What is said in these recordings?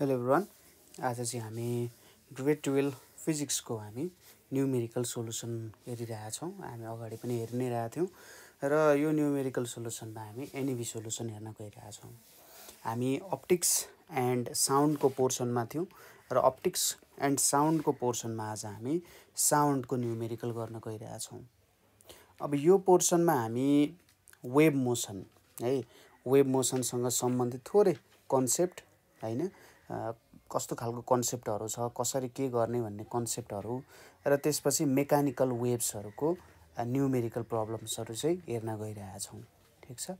Hello everyone आज चाहिँ हामी ग्रेड टुवेल्भ फिजिक्सको हामी न्युमेरिकल सोल्युसन हेरिरहेछौँ हामी अगाडि पनि हेरि नै रहेको थियौँ र यो न्युमेरिकल सोल्युसनमा हामी एनिभी सोल्युसन हेर्न गइरहेछौँ हामी अप्टिक्स एन्ड साउन्डको पोर्सनमा थियौँ र अप्टिक्स एन्ड साउन्डको पोर्सनमा आज हामी साउन्डको न्युमेरिकल गर्न गइरहेछौँ अब यो पोर्सनमा हामी वेब मोसन है वेब मोसनसँग सम्बन्धित थोरै कन्सेप्ट होइन कस्तो खालको कन्सेप्टहरू छ कसरी के गर्ने भन्ने कन्सेप्टहरू र त्यसपछि मेकानिकल वेभ्सहरूको न्युमेरिकल प्रब्लम्सहरू चाहिँ हेर्न गइरहेछौँ ठिक छ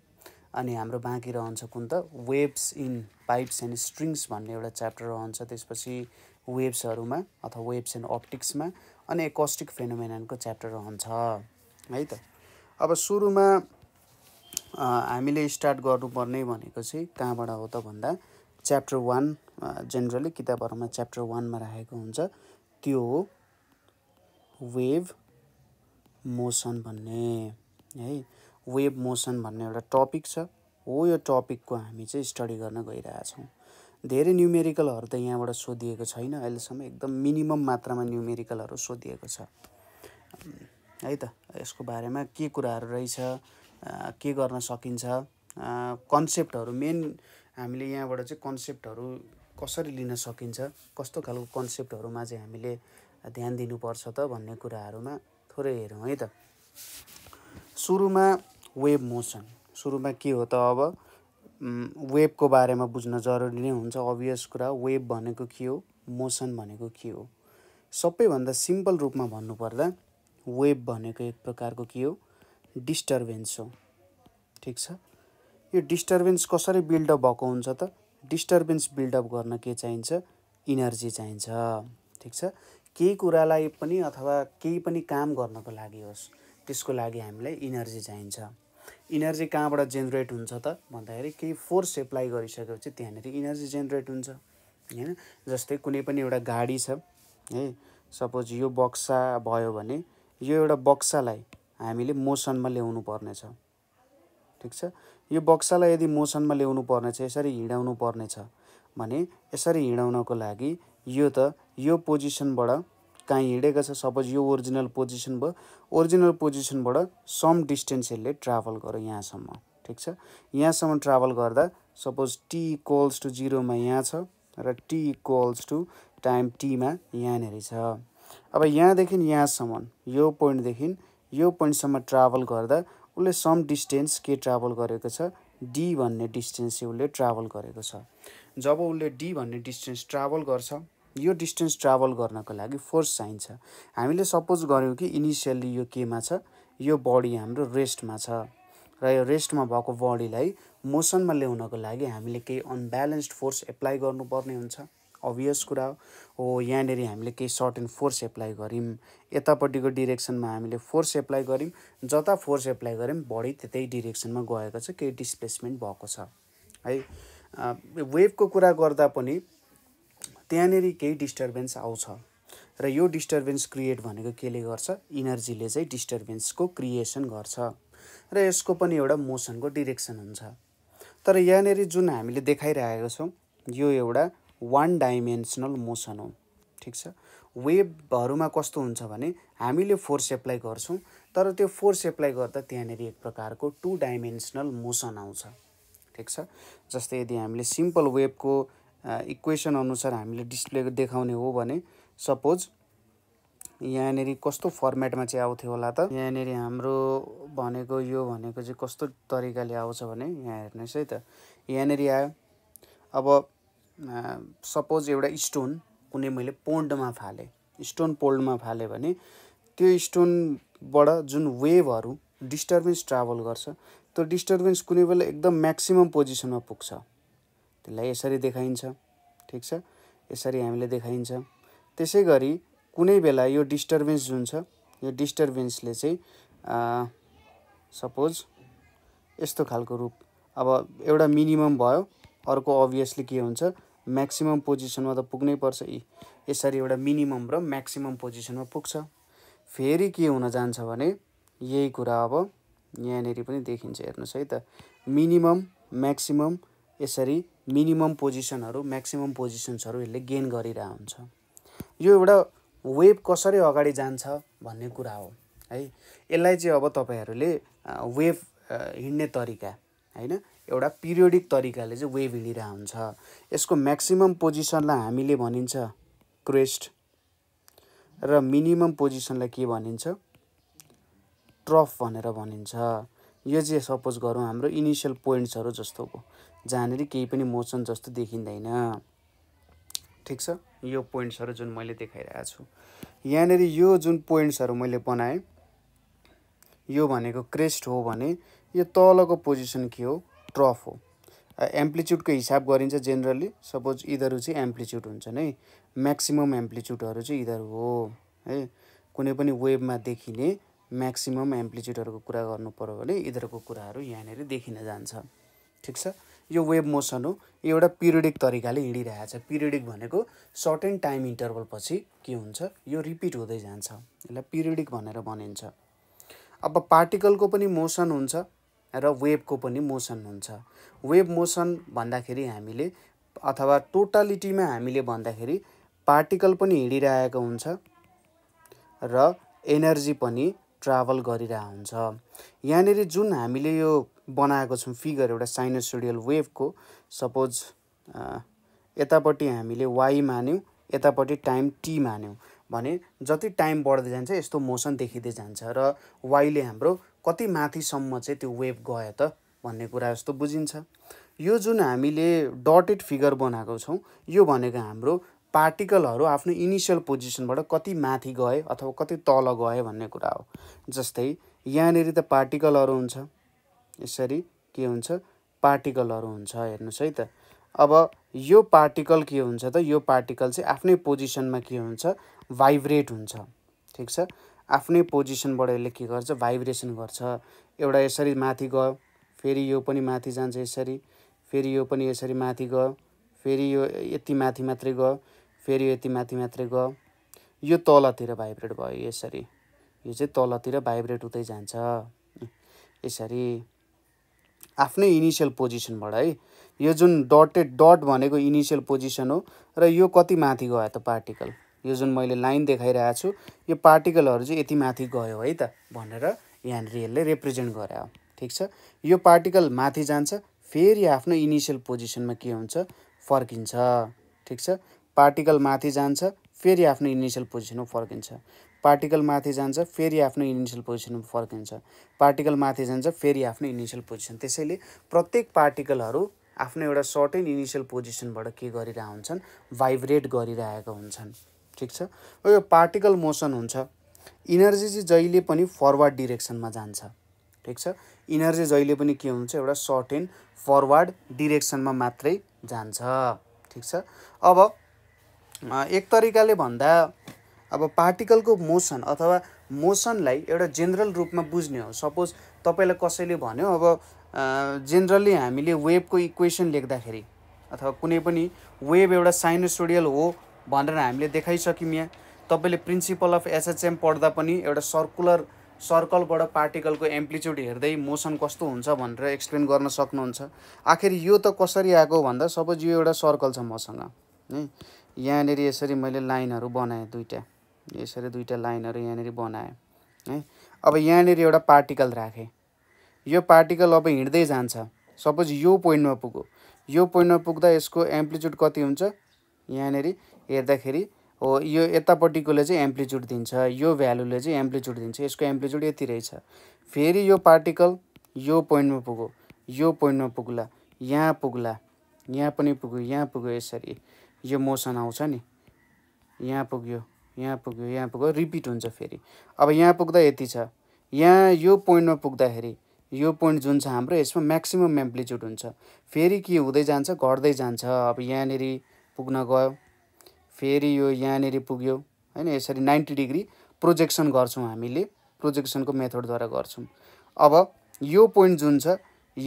अनि हाम्रो बाँकी रहन्छ कुन त waves in pipes and strings भन्ने एउटा च्याप्टर रहन्छ त्यसपछि वेब्सहरूमा अथवा वेब्स एन्ड अप्टिक्समा अनि एकोस्टिक फेनोमेनानको च्याप्टर रहन्छ है त अब सुरुमा हामीले स्टार्ट गर्नुपर्ने भनेको चाहिँ कहाँबाट हो त भन्दा च्याप्टर वान जेनरली किताबहरूमा च्याप्टर वानमा राखेको हुन्छ त्यो हो वेभ मोसन भन्ने है वेभ मोसन भन्ने एउटा टपिक छ हो यो टपिकको हामी चाहिँ स्टडी गर्न गइरहेछौँ धेरै न्युमेरिकलहरू त यहाँबाट सोधिएको छैन अहिलेसम्म एकदम मिनिमम मात्रामा न्युमेरिकलहरू सोधिएको छ है त यसको बारेमा के कुराहरू रहेछ के गर्न सकिन्छ कन्सेप्टहरू मेन हामीले यहाँबाट चाहिँ कन्सेप्टहरू कसरी लिन सकिन्छ कस्तो खालको कन्सेप्टहरूमा चाहिँ हामीले ध्यान दिनुपर्छ त भन्ने कुराहरूमा थोरै हेरौँ है त सुरुमा वेब मोसन सुरुमा के हो त अब वेबको बारेमा बुझ्न जरुरी नै हुन्छ अभियस कुरा वेब भनेको के हो मोसन भनेको के हो सबैभन्दा सिम्पल रूपमा भन्नुपर्दा वेब भनेको एक प्रकारको के हो डिस्टर्बेन्स हो ठिक छ यो डिस्टर्बेन्स कसरी बिल्डअप भएको हुन्छ त डिस्टर्बेन्स बिल्डअप गर्न के चाहिन्छ इनर्जी चाहिन्छ ठिक छ केही कुरालाई पनि अथवा केही पनि काम गर्नको लागि होस् त्यसको लागि हामीलाई इनर्जी चाहिन्छ इनर्जी कहाँबाट जेनेरेट हुन्छ त भन्दाखेरि केही फोर्स एप्लाई गरिसकेपछि त्यहाँनिर इनर्जी जेनेरेट हुन्छ होइन जस्तै कुनै पनि एउटा गाडी छ है सपोज यो बक्सा भयो भने यो एउटा बक्सालाई हामीले मोसनमा ल्याउनु पर्नेछ ठिक छ यो बक्सालाई यदि मोसनमा ल्याउनु पर्नेछ यसरी हिँडाउनु पर्नेछ भने यसरी हिँडाउनको लागि यो त यो पोजिसनबाट कहीँ हिँडेको छ सपोज यो ओरिजिनल पोजिसन भयो ओरिजिनल पोजिसनबाट सम डिस्टेन्स यसले ट्राभल गर्यो यहाँसम्म ठिक छ यहाँसम्म ट्राभल गर्दा सपोज टी इक्वल्स टु जिरोमा यहाँ छ र टी इक्वल्स टु टाइम टीमा यहाँनिर छ अब यहाँदेखि यहाँसम्म यो पोइन्टदेखि यो पोइन्टसम्म ट्राभल गर्दा उसले सम डिस्टेन्स के ट्राभल गरेको छ डी भन्ने डिस्टेन्स चाहिँ उसले ट्राभल गरेको छ जब उसले डी भन्ने डिस्टेन्स ट्राभल गर्छ यो डिस्टेन्स ट्राभल गर्नको लागि फोर्स चाहिन्छ हामीले सपोज गऱ्यौँ कि इनिसियल्ली यो केमा छ यो बडी हाम्रो रेस्टमा छ र यो रेस्टमा भएको बडीलाई मोसनमा ल्याउनको लागि हामीले केही अनब्यालेन्स्ड फोर्स एप्लाई गर्नुपर्ने हुन्छ अभियस कुरा हो यहाँनिर हामीले केही सर्ट एन्ड फोर्स एप्लाई गऱ्यौँ यतापट्टिको डिरेक्सनमा हामीले फोर्स एप्लाई गऱ्यौँ जता फोर्स एप्लाई गऱ्यौँ बढी त्यतै डिरेक्सनमा गएको छ केही डिस्प्लेसमेन्ट भएको छ है वेभको कुरा गर्दा पनि त्यहाँनिर केही डिस्टर्बेन्स आउँछ र यो डिस्टर्बेन्स क्रिएट भनेको केले गर्छ इनर्जीले चाहिँ डिस्टर्बेन्सको क्रिएसन गर्छ र यसको पनि एउटा मोसनको डिरेक्सन हुन्छ तर यहाँनिर जुन हामीले देखाइरहेको छौँ यो एउटा वान डाइमेन्सनल मोसन हो ठिक छ वेबहरूमा कस्तो हुन्छ भने हामीले फोर्स एप्लाई गर्छौँ तर त्यो फोर्स एप्लाई गर्दा त्यहाँनिर एक प्रकारको टु डाइमेन्सनल मोसन आउँछ ठिक छ जस्तै यदि हामीले सिम्पल वेबको इक्वेसन अनुसार हामीले डिस्प्ले देखाउने हो भने सपोज यहाँनिर कस्तो फर्मेटमा चाहिँ आउँथ्यो होला त यहाँनिर हाम्रो भनेको यो भनेको चाहिँ कस्तो तरिकाले आउँछ भने यहाँ हेर्नुहोस् है त यहाँनिर आयो अब सपोज एउटा स्टोन कुनै मैले पोन्डमा फालेँ स्टोन पोल्डमा फालेँ भने त्यो स्टोनबाट जुन वेभहरू डिस्टर्बेन्स ट्राभल गर्छ त्यो डिस्टर्बेन्स कुनै बेला एकदम म्याक्सिमम् पोजिसनमा पुग्छ त्यसलाई यसरी देखाइन्छ ठिक छ यसरी हामीले देखाइन्छ त्यसै गरी कुनै बेला यो डिस्टर्बेन्स जुन छ यो डिस्टर्बेन्सले चाहिँ सपोज यस्तो खालको रूप अब एउटा मिनिमम भयो अर्को अभियसली के हुन्छ म्याक्सिमम् पोजिसनमा त पुग्नै पर्छ यी यसरी एउटा मिनिमम र म्याक्सिमम पोजिसनमा पुग्छ फेरि के हुन जान्छ भने यही कुरा अब यहाँनिर पनि देखिन्छ हेर्नुहोस् है त मिनिमम म्याक्सिमम यसरी मिनिमम पोजिसनहरू म्याक्सिमम पोजिसन्सहरू यसले गेन गरिरह हुन्छ यो एउटा वेभ कसरी अगाडि जान्छ भन्ने कुरा हो है यसलाई चाहिँ अब तपाईँहरूले वेभ हिँड्ने तरिका होइन एउटा पिरियोडिक तरिकाले चाहिँ वेभ हिँडिरहेको हुन्छ यसको म्याक्सिमम् पोजिसनलाई हामीले भनिन्छ क्रेस्ट र मिनिमम पोजिसनलाई के भनिन्छ ट्रफ भनेर भनिन्छ यो चाहिँ सपोज गरौँ हाम्रो इनिसियल पोइन्ट्सहरू जस्तो हो जहाँनिर केही पनि मोसन जस्तो देखिँदैन ठिक छ यो पोइन्ट्सहरू जुन मैले देखाइरहेको छु यहाँनिर यो जुन पोइन्ट्सहरू मैले बनाएँ यो भनेको क्रेस्ट हो भने यो तलको पोजिसन के हो ट्रफ हो एम्प्लिच्युडको हिसाब गरिन्छ जेनरली सपोज यिनीहरू चाहिँ एम्प्लिच्युड हुन्छ है म्याक्सिमम् एम्प्लिच्युडहरू चाहिँ यिनीहरू हो है कुनै पनि वेबमा देखिने म्याक्सिमम् एम्प्लिच्युडहरूको कुरा गर्नु पऱ्यो भने यिनीहरूको कुराहरू यहाँनिर देखिन जान्छ ठिक छ यो वेब मोसन हो यो एउटा पिरियडिक तरिकाले हिँडिरहेछ पिरियडिक भनेको सर्ट एन्ड टाइम इन्टरभल पछि के हुन्छ यो रिपिट हुँदै जान्छ यसलाई पिरियडिक भनेर भनिन्छ अब पार्टिकलको पनि मोसन हुन्छ र वेभको पनि मोसन हुन्छ वेभ मोसन भन्दाखेरि हामीले अथवा टोटालिटीमा हामीले भन्दाखेरि पार्टिकल पनि हिँडिरहेको हुन्छ र एनर्जी पनि ट्राभल गरिरहेको हुन्छ यहाँनिर जुन हामीले यो बनाएको छौँ फिगर एउटा साइनोसोडियल वेभको सपोज यतापट्टि हामीले वाइ मान्यौँ यतापट्टि टाइम टी मान्यौँ भने जति टाइम बढ्दै जान्छ यस्तो मोसन देखिँदै जान्छ र वाइले हाम्रो कति माथिसम्म चाहिँ त्यो वेभ गयो त भन्ने कुरा जस्तो बुझिन्छ यो जुन हामीले डटेड फिगर बनाएको छौँ यो भनेको हाम्रो पार्टिकलहरू आफ्नो इनिसियल पोजिसनबाट कति माथि गए अथवा कति तल गए भन्ने कुरा हो जस्तै यहाँनिर त पार्टिकलहरू हुन्छ यसरी के हुन्छ पार्टिकलहरू हुन्छ हेर्नुहोस् है त अब यो पार्टिकल के हुन्छ त यो पार्टिकल चाहिँ आफ्नै पोजिसनमा के हुन्छ भाइब्रेट हुन्छ ठिक छ आफ्नै पोजिसनबाट यसले के गर्छ भाइब्रेसन गर्छ एउटा यसरी माथि गयो फेरि यो पनि माथि जान्छ यसरी फेरि यो पनि यसरी माथि गयो फेरि यो यति माथि मात्रै गयो फेरि यति माथि मात्रै गयो यो तलतिर भाइब्रेट भयो यसरी यो चाहिँ तलतिर भाइब्रेट हुँदै जान्छ यसरी आफ्नै इनिसियल पोजिसनबाट है यो जुन डटेड डट भनेको इनिसियल पोजिसन हो र यो कति माथि गयो त पार्टिकल यो जुन मैले लाइन देखाइरहेको छु यो पार्टिकलहरू चाहिँ यति माथि गयो है त भनेर यहाँनिर यसले रिप्रेजेन्ट गरे हो ठिक छ यो पार्टिकल माथि जान्छ फेरि आफ्नो इनिसियल पोजिसनमा के हुन्छ फर्किन्छ ठिक छ पार्टिकल माथि जान्छ फेरि आफ्नो इनिसियल पोजिसनमा फर्किन्छ पार्टिकल माथि जान्छ फेरि आफ्नो इनिसियल पोजिसनमा फर्किन्छ पार्टिकल माथि जान्छ फेरि आफ्नो इनिसियल पोजिसन त्यसैले प्रत्येक पार्टिकलहरू आफ्नो एउटा सर्टेन इनिसियल पोजिसनबाट के गरिरहेका हुन्छन् भाइब्रेट गरिरहेका हुन्छन् ठिक छ यो पार्टिकल मोसन हुन्छ इनर्जी चाहिँ जहिले पनि फरवार्ड डिरेक्सनमा जान्छ ठिक छ इनर्जी जहिले पनि के हुन्छ एउटा सर्ट एन्ड फरवार्ड डिरेक्सनमा मात्रै जान्छ ठिक छ अब एक तरिकाले भन्दा अब पार्टिकलको मोसन अथवा मोसनलाई एउटा जेनरल रूपमा बुझ्ने हो सपोज तपाईँलाई कसैले भन्यो अब जेनरली हामीले वेभको इक्वेसन लेख्दाखेरि अथवा कुनै पनि वेभ एउटा साइनोसोडियल हो भनेर हामीले देखाइसक्यौँ यहाँ तपाईँले प्रिन्सिपल अफ एसएचएम पढ्दा पनि एउटा सर्कुलर सर्कलबाट पार्टिकलको एम्प्लिच्युड हेर्दै मोसन कस्तो हुन्छ भनेर एक्सप्लेन गर्न सक्नुहुन्छ आखिर यो त कसरी आएको भन्दा सपोज यो एउटा सर्कल छ मसँग है यहाँनिर यसरी मैले लाइनहरू बनाएँ दुइटा यसरी दुइटा लाइनहरू यहाँनिर बनाएँ है अब यहाँनिर एउटा पार्टिकल राखेँ यो पार्टिकल अब हिँड्दै जान्छ सपोज यो पोइन्टमा पुग्यो यो पोइन्टमा पुग्दा यसको एम्प्लिच्युड कति हुन्छ यहाँनिर हेर्दाखेरि हो यो यतापट्टिकोले चाहिँ एम्प्लिच्युड दिन्छ यो भ्यालुले चाहिँ एम्प्लिच्युड दिन्छ यसको एम्प्लिच्युड यति रहेछ फेरि यो पार्टिकल यो पोइन्टमा पुग्यो यो पोइन्टमा पुग्ला यहाँ पुग्ला यहाँ पनि पुग्यो यहाँ पुग्यो यसरी यो मोसन आउँछ नि यहाँ पुग्यो यहाँ पुग्यो यहाँ पुग्यो रिपिट हुन्छ फेरि अब यहाँ पुग्दा यति छ यहाँ यो पोइन्टमा पुग्दाखेरि यो पोइन्ट जुन छ हाम्रो यसमा म्याक्सिमम् एम्प्लिच्युड हुन्छ फेरि के हुँदै जान्छ घट्दै जान्छ अब यहाँनिर पुग्न गयो फेरि यो यहाँनिर पुग्यो होइन यसरी नाइन्टी डिग्री प्रोजेक्सन गर्छौँ हामीले प्रोजेक्सनको मेथडद्वारा गर्छौँ अब यो पोइन्ट जुन छ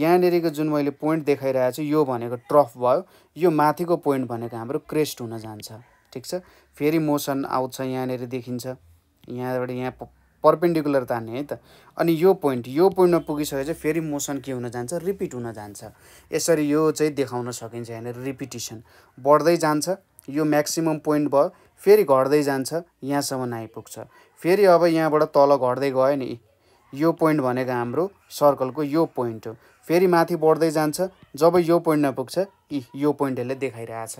यहाँनिरको जुन मैले पोइन्ट देखाइरहेको छु यो भनेको ट्रफ भयो यो माथिको पोइन्ट भनेको हाम्रो क्रेस्ट हुन जान्छ ठिक छ फेरि मोसन आउँछ यहाँनिर देखिन्छ यहाँबाट यहाँ पर्पेन्डिकुलर तान्ने है त अनि यो पोइन्ट यो पोइन्टमा पुगिसकेपछि फेरि मोसन के हुन जान्छ रिपिट हुन जान्छ यसरी यो चाहिँ देखाउन सकिन्छ यहाँनिर रिपिटेसन बढ्दै जान्छ यो म्याक्सिमम् पोइन्ट भयो फेरि घट्दै जान्छ यहाँसम्म आइपुग्छ फेरि अब यहाँबाट तल घट्दै गयो नि यो पोइन्ट भनेको हाम्रो सर्कलको यो पोइन्ट हो फेरि माथि बढ्दै जान्छ जब यो पोइन्ट पुग्छ कि यो पोइन्टहरूले देखाइरहेछ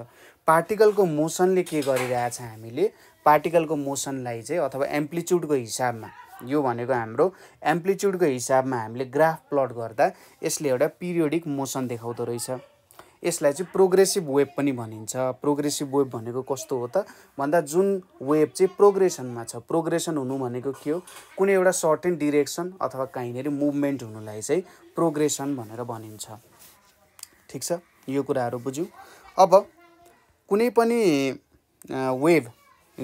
पार्टिकलको मोसनले के गरिरहेछ हामीले पार्टिकलको मोसनलाई चाहिँ अथवा एम्प्लिच्युडको हिसाबमा यो भनेको हाम्रो एम्प्लिच्युडको हिसाबमा हामीले ग्राफ प्लट गर्दा यसले एउटा पिरियोडिक मोसन देखाउँदो रहेछ यसलाई चाहिँ प्रोग्रेसिभ वेब पनि भनिन्छ प्रोग्रेसिभ वेब भनेको कस्तो हो त भन्दा जुन वेब चाहिँ प्रोग्रेसनमा छ प्रोग्रेसन हुनु भनेको के हो कुनै एउटा सर्टेन डिरेक्सन अथवा कहीँनिर मुभमेन्ट हुनुलाई चाहिँ प्रोग्रेसन भनेर भनिन्छ ठिक छ यो कुराहरू बुझ्यौँ अब कुनै पनि वेब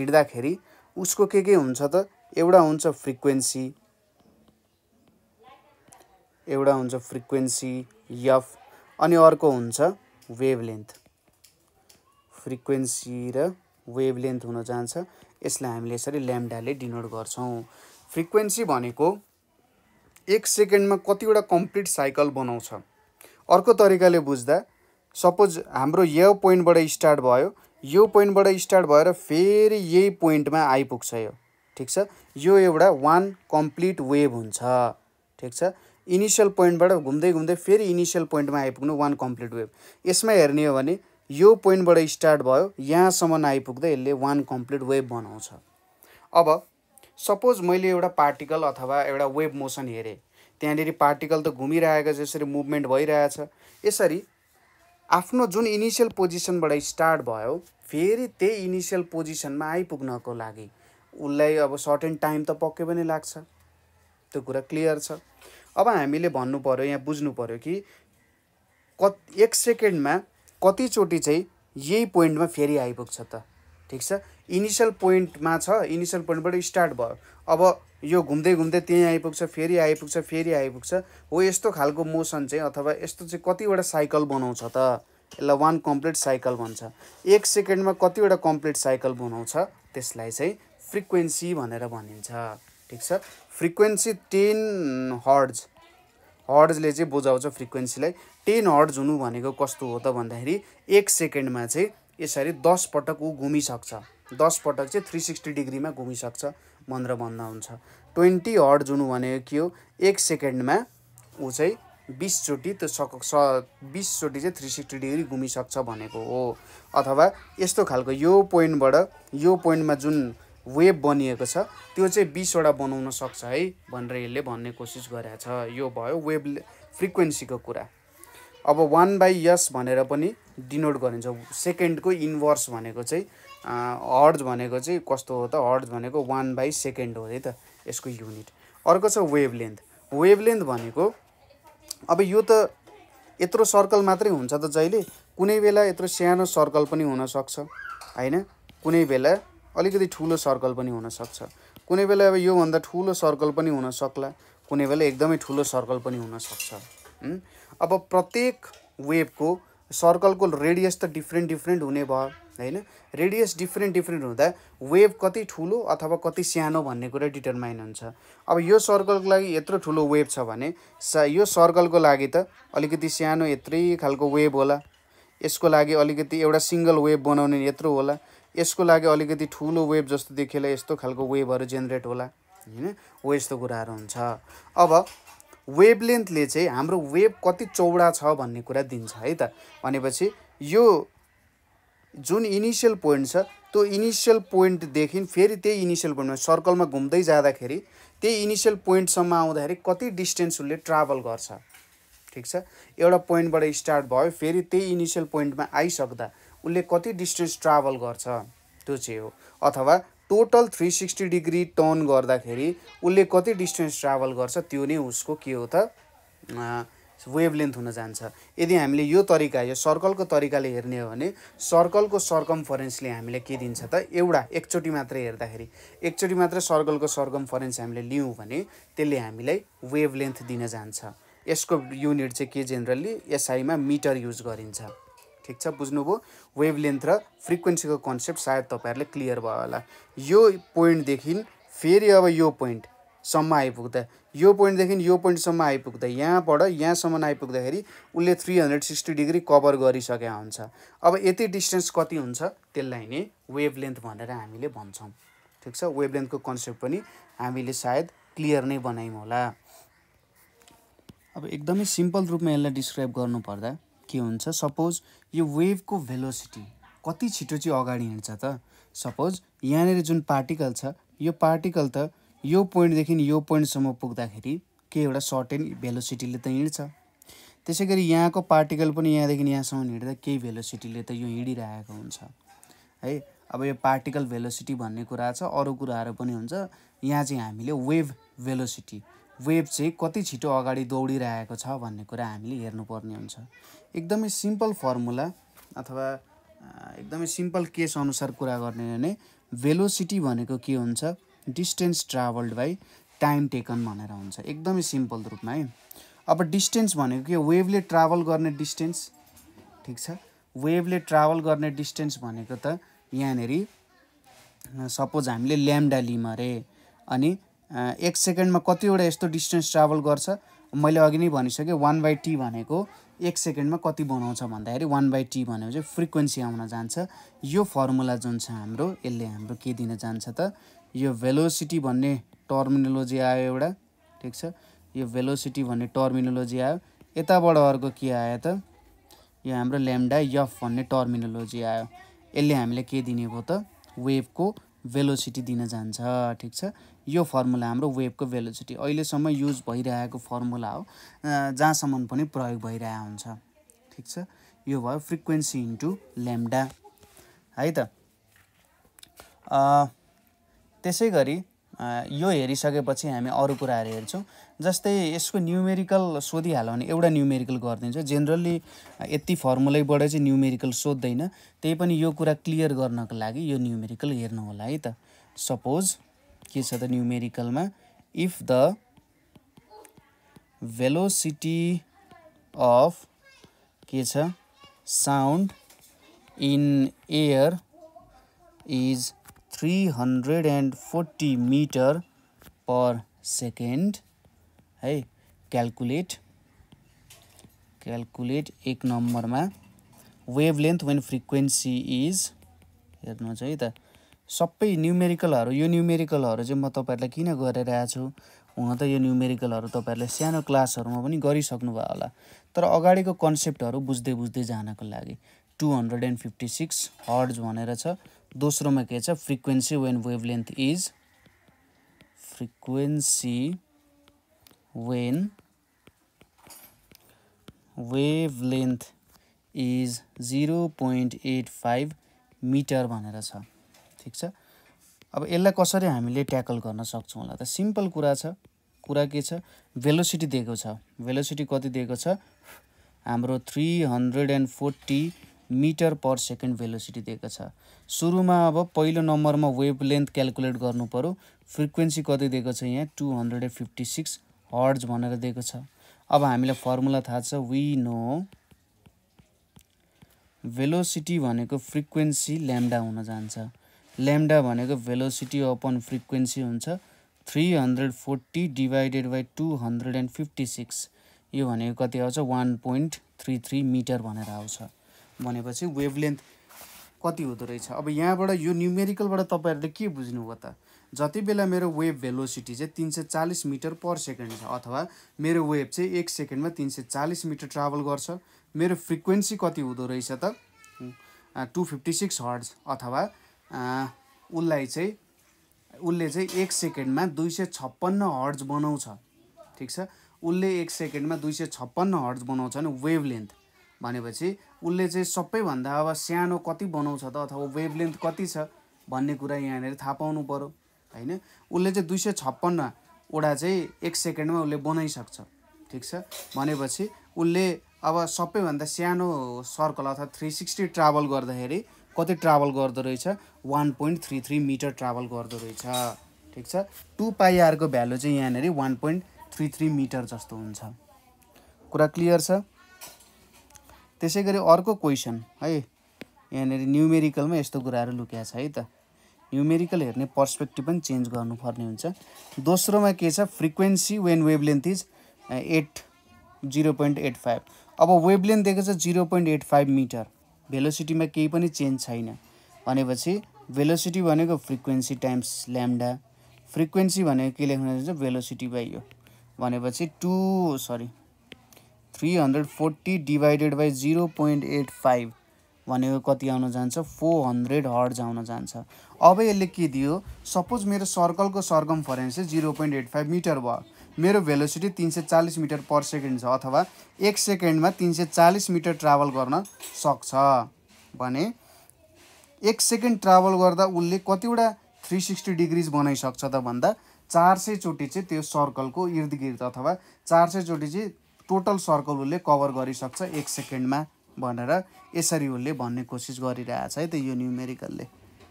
हिँड्दाखेरि उसको के के हुन्छ त एउटा हुन्छ फ्रिक्वेन्सी एउटा हुन्छ फ्रिक्वेन्सी यफ अनि अर्को हुन्छ वेभलेन्थ फ्रिक्वेन्सी र वेभलेन्थ हुन जान्छ यसलाई हामीले यसरी ल्याम्डाले डिनोट गर्छौँ फ्रिक्वेन्सी भनेको एक सेकेन्डमा कतिवटा कम्प्लिट साइकल बनाउँछ अर्को तरिकाले बुझ्दा सपोज हाम्रो यो पोइन्टबाट स्टार्ट भयो यो पोइन्टबाट स्टार्ट भएर फेरि यही पोइन्टमा आइपुग्छ यो ठिक छ यो एउटा वान कम्प्लिट वेभ हुन्छ ठिक छ इनिसियल पोइन्टबाट घुम्दै घुम्दै फेरि इनिसियल पोइन्टमा आइपुग्नु वान कम्प्लिट वेभ यसमा हेर्ने हो भने यो पोइन्टबाट स्टार्ट भयो यहाँसम्म आइपुग्दै यसले वान कम्प्लिट वेभ बनाउँछ अब सपोज मैले एउटा पार्टिकल अथवा एउटा वेभ मोसन हेरेँ त्यहाँनिर पार्टिकल त घुमिरहेको यसरी मुभमेन्ट भइरहेछ यसरी आफ्नो जुन इनिसियल पोजिसनबाट स्टार्ट भयो फेरि त्यही इनिसियल पोजिसनमा आइपुग्नको लागि उसलाई अब सर्टेन टाइम त पक्कै पनि लाग्छ त्यो कुरा क्लियर छ अब हामीले भन्नु पऱ्यो यहाँ बुझ्नु पऱ्यो कि कति एक सेकेन्डमा कतिचोटि चाहिँ यही पोइन्टमा फेरि आइपुग्छ त ठिक छ इनिसियल पोइन्टमा छ इनिसियल पोइन्टबाट स्टार्ट भयो अब यो घुम्दै घुम्दै त्यहीँ आइपुग्छ फेरि आइपुग्छ फेरि आइपुग्छ हो यस्तो खालको मोसन चाहिँ अथवा यस्तो चाहिँ कतिवटा साइकल बनाउँछ त यसलाई वान कम्प्लिट साइकल भन्छ एक सेकेन्डमा कतिवटा कम्प्लिट साइकल बनाउँछ त्यसलाई चाहिँ फ्रिक्वेन्सी भनेर भनिन्छ ठिक छ फ्रिक्वेन्सी टेन हर्ड्स हर्ड्सले चाहिँ बुझाउँछ फ्रिक्वेन्सीलाई टेन हर्ड्स हुनु भनेको कस्तो हो त भन्दाखेरि एक सेकेन्डमा चाहिँ यसरी दस पटक ऊ घुमिसक्छ दस पटक चाहिँ थ्री सिक्सटी डिग्रीमा घुमिसक्छ भनेर भन्दा हुन्छ ट्वेन्टी हर्ज हुनु भनेको के हो एक सेकेन्डमा ऊ चाहिँ बिसचोटि त्यो सक स बिसचोटि चाहिँ थ्री सिक्सटी डिग्री घुमिसक्छ भनेको हो अथवा यस्तो खालको यो पोइन्टबाट यो पोइन्टमा जुन वेब बनिएको छ त्यो चाहिँ बिसवटा बनाउन सक्छ है भनेर यसले भन्ने कोसिस गरेको छ यो भयो वेब फ्रिक्वेन्सीको कुरा अब वान बाई यस भनेर पनि डिनोट गरिन्छ सेकेन्डको इन्भर्स भनेको चाहिँ हर्ज भनेको चाहिँ कस्तो हो त हर्ज भनेको वान बाई सेकेन्ड हो है त यसको युनिट अर्को छ वेभ लेन्थ वेभ लेन्थ भनेको अब यो त यत्रो सर्कल मात्रै हुन्छ त जहिले कुनै बेला यत्रो सानो सर्कल पनि हुनसक्छ होइन कुनै बेला अलिकति ठुलो सर्कल पनि हुनसक्छ कुनै बेला अब योभन्दा ठुलो सर्कल पनि हुनसक्ला कुनै बेला एकदमै ठुलो सर्कल पनि हुनसक्छ अब प्रत्येक वेभको सर्कलको रेडियस त डिफ्रेन्ट डिफ्रेन्ट हुने भयो होइन रेडियस डिफ्रेन्ट डिफ्रेन्ट हुँदा वेभ कति ठुलो अथवा कति सानो भन्ने कुरा डिटरमाइन हुन्छ अब यो सर्कलको लागि यत्रो ठुलो वेभ छ भने सा यो सर्कलको लागि त अलिकति सानो यत्रै खालको वेभ होला यसको लागि अलिकति एउटा सिङ्गल वेभ बनाउने यत्रो होला यसको लागि अलिकति ठुलो वेभ जस्तो देखिएला यस्तो खालको वेभहरू जेनेरेट होला होइन हो यस्तो कुराहरू हुन्छ अब वेभ लेन्थले चाहिँ हाम्रो वेभ कति चौडा छ भन्ने कुरा दिन्छ है त भनेपछि यो जुन इनिसियल पोइन्ट छ त्यो इनिसियल पोइन्टदेखि फेरि त्यही इनिसियल पोइन्टमा सर्कलमा घुम्दै जाँदाखेरि त्यही इनिसियल पोइन्टसम्म आउँदाखेरि कति डिस्टेन्स उसले ट्राभल गर्छ ठिक छ एउटा पोइन्टबाट स्टार्ट भयो फेरि त्यही इनिसियल पोइन्टमा आइसक्दा उसले कति डिस्टेन्स ट्राभल गर्छ त्यो चाहिँ हो अथवा total three sixty degree turn गर्दाखेरि उसले कति डिस्टेन्स ट्राभल गर्छ त्यो नै उसको के हो त वेभ वेभलेन्थ हुन जान्छ यदि हामीले यो तरिका यो सर्कलको तरिकाले हेर्ने हो भने सर्कलको सर्कम्फरेन्सले हामीले के दिन्छ त एउटा एकचोटि मात्र हेर्दाखेरि एकचोटि मात्र सर्कलको सर्कम्फरेन्स हामीले लियौँ भने त्यसले हामीलाई वेभ वेभलेन्थ दिन जान्छ यसको युनिट चाहिँ के जेनरली एसआईमा मिटर युज गरिन्छ ठिक छ बुझ्नुभयो वेभ लेन्थ र फ्रिक्वेन्सीको कन्सेप्ट सायद तपाईँहरूले क्लियर भयो होला यो पोइन्टदेखि फेरि अब यो पोइन्टसम्म आइपुग्दा यो पोइन्टदेखि यो पोइन्टसम्म आइपुग्दा यहाँबाट यहाँसम्म आइपुग्दाखेरि उसले three hundred sixty degree cover गरिसकेको हुन्छ अब यति डिस्टेन्स कति हुन्छ त्यसलाई नै वेभ लेन्थ भनेर हामीले भन्छौँ ठिक छ वेभ लेन्थको कन्सेप्ट पनि हामीले सायद क्लियर नै बनायौँ होला अब एकदमै सिम्पल रूपमा यसलाई डिस्क्राइब गर्नुपर्दा के हुन्छ सपोज यो वेभको भेलोसिटी कति छिटो चाहिँ अगाडि हिँड्छ त सपोज यहाँनिर जुन पार्टिकल छ यो पार्टिकल त यो पोइन्टदेखि यो पोइन्टसम्म पुग्दाखेरि के एउटा सर्टेन भेलोसिटीले त हिँड्छ त्यसै गरी यहाँको पार्टिकल पनि यहाँदेखि यहाँसम्म हिँड्दा केही भेलोसिटीले त यो हिँडिरहेको हुन्छ है अब यो पार्टिकल भेलोसिटी भन्ने कुरा छ अरू कुराहरू पनि हुन्छ यहाँ चाहिँ हामीले वेभ भेलोसिटी वेभ चाहिँ कति छिटो अगाडि दौडिरहेको छ भन्ने कुरा हामीले हेर्नुपर्ने हुन्छ एकदमै सिम्पल फर्मुला अथवा एकदमै सिम्पल केस अनुसार कुरा गर्ने हो भने भेलोसिटी भनेको के हुन्छ distance travelled by time taken भनेर हुन्छ एकदमै सिम्पल रूपमा है अब डिस्टेन्स भनेको के वेभले ट्राभल गर्ने डिस्टेन्स ठिक छ वेभले ट्राभल गर्ने डिस्टेन्स भनेको त यहाँनेरि सपोज हामीले ल्याम्डा लिम अरे अनि एक सेकेन्डमा कतिवटा यस्तो डिस्टेन्स ट्राभल गर्छ मैले अघि नै भनिसकेँ वान बाई टी भनेको एक सेकेन्डमा कति बनाउँछ भन्दाखेरि वान बाई टी भनेको चाहिँ फ्रिक्वेन्सी आउन जान्छ यो फर्मुला जुन छ हाम्रो यसले हाम्रो के दिन जान्छ त यो भेलोसिटी भन्ने टर्मिनोलोजी आयो एउटा ठिक छ यो भेलोसिटी भन्ने टर्मिनोलोजी आयो यताबाट अर्को के आयो त यो हाम्रो ल्याम्डा यफ भन्ने टर्मिनोलोजी आयो यसले हामीले के दिने भयो त वेभको भेलोसिटी दिन जान्छ ठिक छ यो फर्मुला हाम्रो वेभको भेलोसिटी अहिलेसम्म युज भइरहेको फर्मुला हो जहाँसम्म पनि प्रयोग भइरहेको हुन्छ ठिक छ यो भयो फ्रिक्वेन्सी इन्टु ल्याम्डा है त त्यसै गरी यो हेरिसकेपछि हामी अरू कुराहरू हेर्छौँ जस्तै यसको न्युमेरिकल सोधिहाल्यो भने एउटा न्युमेरिकल गरिदिन्छ जेनरली यति फर्मुलैबाट चाहिँ न्युमेरिकल सोध्दैन त्यही पनि यो कुरा क्लियर गर्नको लागि यो न्युमेरिकल हेर्नु होला है त सपोज के छ त न्युमेरिकलमा इफ द भेलोसिटी अफ के छ sound in air is three hundred and forty metre per second है क्यालकुलेट क्यालकुलेट एक नम्बरमा wavelength when frequency is हेर्नुहोस् है त सबै न्युमेरिकलहरू यो न्युमेरिकलहरू चाहिँ म तपाईँहरूलाई किन गरेर आएको छु हुन त यो न्युमेरिकलहरू तपाईँहरूले सानो क्लासहरूमा पनि गरिसक्नुभयो होला तर अगाडिको कन्सेप्टहरू बुझ्दै बुझ्दै जानको लागि two hundred and fifty six hertz भनेर छ दोस्रोमा के छ frequency when wavelength is frequency when wavelength is 0.85 metre भनेर छ ठिक छ अब यसलाई कसरी हामीले ट्याकल गर्न सक्छौँ होला त सिम्पल कुरा छ कुरा के छ भेलोसिटी दिएको छ भेलोसिटी कति दिएको छ हाम्रो 340 मिटर पर सेकेन्ड भेलोसिटी दिएको छ सुरुमा अब पहिलो नम्बरमा वेभ लेन्थ क्यालकुलेट गर्नु फ्रिक्वेन्सी कति दिएको छ यहाँ 256 हन्ड्रेड हर्ज भनेर दिएको छ अब हामीलाई फर्मुला थाहा छ वी नो भेलोसिटी भनेको फ्रिक्वेन्सी ल्याम्डा हुन जान्छ ल्याम्डा भनेको भेलोसिटी अपन फ्रिक्वेन्सी हुन्छ three hundred forty divided by two hundred and fifty six यो भनेको कति आउँछ one point three three metre भनेर आउँछ भनेपछि वेभ वेभलेन्थ कति हुँदो रहेछ अब यहाँबाट यो न्युमेरिकलबाट तपाईँहरूले के बुझ्नुभयो त जति बेला मेरो वेभ भेलोसिटी चाहिँ तिन सय चालिस मिटर पर सेकेन्ड छ अथवा मेरो वेभ चाहिँ एक सेकेन्डमा तिन सय चालिस मिटर ट्राभल गर्छ मेरो फ्रिक्वेन्सी कति हुँदो रहेछ त टु फिफ्टी सिक्स हर्ड्स अथवा उसलाई चाहिँ उसले चाहिँ एक सेकेन्डमा दुई सय छप्पन्न हर्ज बनाउँछ ठिक छ उसले एक सेकेन्डमा दुई सय छप्पन्न हर्ज बनाउँछ नि वेभ लेन्थ भनेपछि उसले चाहिँ सबैभन्दा अब सानो कति बनाउँछ त अथवा वेभ लेन्थ कति छ भन्ने कुरा यहाँनिर थाहा पाउनु पऱ्यो होइन उसले चाहिँ दुई सय छप्पन्नवटा चाहिँ एक सेकेन्डमा उसले बनाइसक्छ ठिक छ भनेपछि उसले अब सबैभन्दा सानो सर्कल अथवा थ्री सिक्सटी ट्राभल गर्दाखेरि कति ट्राभल गर्दो रहेछ one point three three metre travel गर्दो रहेछ ठिक छ टु पाइआरको भ्यालु चाहिँ यहाँनिर one point three three metre जस्तो हुन्छ कुरा क्लियर छ त्यसै गरी अर्को क्वेसन है यहाँनिर न्युमेरिकलमा यस्तो कुराहरू लुकिया छ है त न्युमेरिकल हेर्ने पर्सपेक्टिभ पनि चेन्ज गर्नुपर्ने हुन्छ दोस्रोमा के छ frequency when wavelength is at zero point eight five अब वेभलेन्थ दिएको छ zero point eight five metre भेलोसिटीमा केही पनि चेन्ज छैन भनेपछि भेलोसिटी भनेको फ्रिक्वेन्सी टाइम्स ल्याम्डा फ्रिक्वेन्सी भनेको के लेख्नु जान्छ भेलोसिटी बाई यो भनेपछि two sorry three hundred forty divided by zero point eight five भनेको कति आउन जान्छ फोर हन्ड्रेड हर्ज आउन जान्छ अब यसले के दियो सपोज मेरो सर्कलको सर्गम फरेन्स चाहिँ zero point eight five metre भयो मेरो भेलोसिटी तिन सय चालिस मिटर पर सेकेन्ड छ अथवा एक सेकेन्डमा तिन सय चालिस मिटर ट्राभल गर्न सक्छ भने एक सेकेन्ड ट्राभल गर्दा उसले कतिवटा थ्री सिक्सटी डिग्रिज बनाइसक्छ त भन्दा चार सयचोटि चाहिँ त्यो सर्कलको इर्द गिर्द अथवा चार सयचोटि चाहिँ टोटल सर्कल उसले कभर गरिसक्छ एक सेकेन्डमा भनेर यसरी उसले भन्ने कोसिस गरिरहेछ है त यो न्युमेरिकलले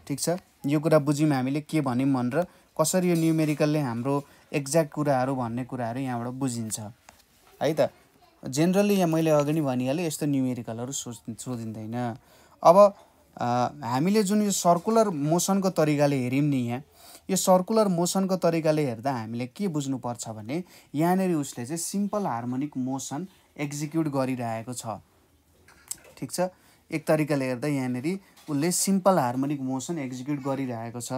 ठिक छ यो कुरा बुझ्यौँ हामीले के भन्यौँ भनेर कसरी यो न्युमेरिकलले हाम्रो एक्ज्याक्ट कुराहरू भन्ने कुराहरू यहाँबाट बुझिन्छ है त जेनरली यहाँ मैले अघि नै भनिहालेँ यस्तो न्युमेरिकलहरू सोच सोधिँदैन अब हामीले जुन यो सर्कुलर मोसनको तरिकाले हेऱ्यौँ नि यहाँ यो सर्कुलर मोसनको तरिकाले हेर्दा हामीले के बुझ्नुपर्छ भने यहाँनिर उसले चाहिँ सिम्पल हार्मोनिक मोसन एक्जिक्युट गरिरहेको छ ठिक छ एक तरिकाले हेर्दा यहाँनिर उसले सिम्पल हार्मोनिक मोसन एक्जिक्युट गरिरहेको छ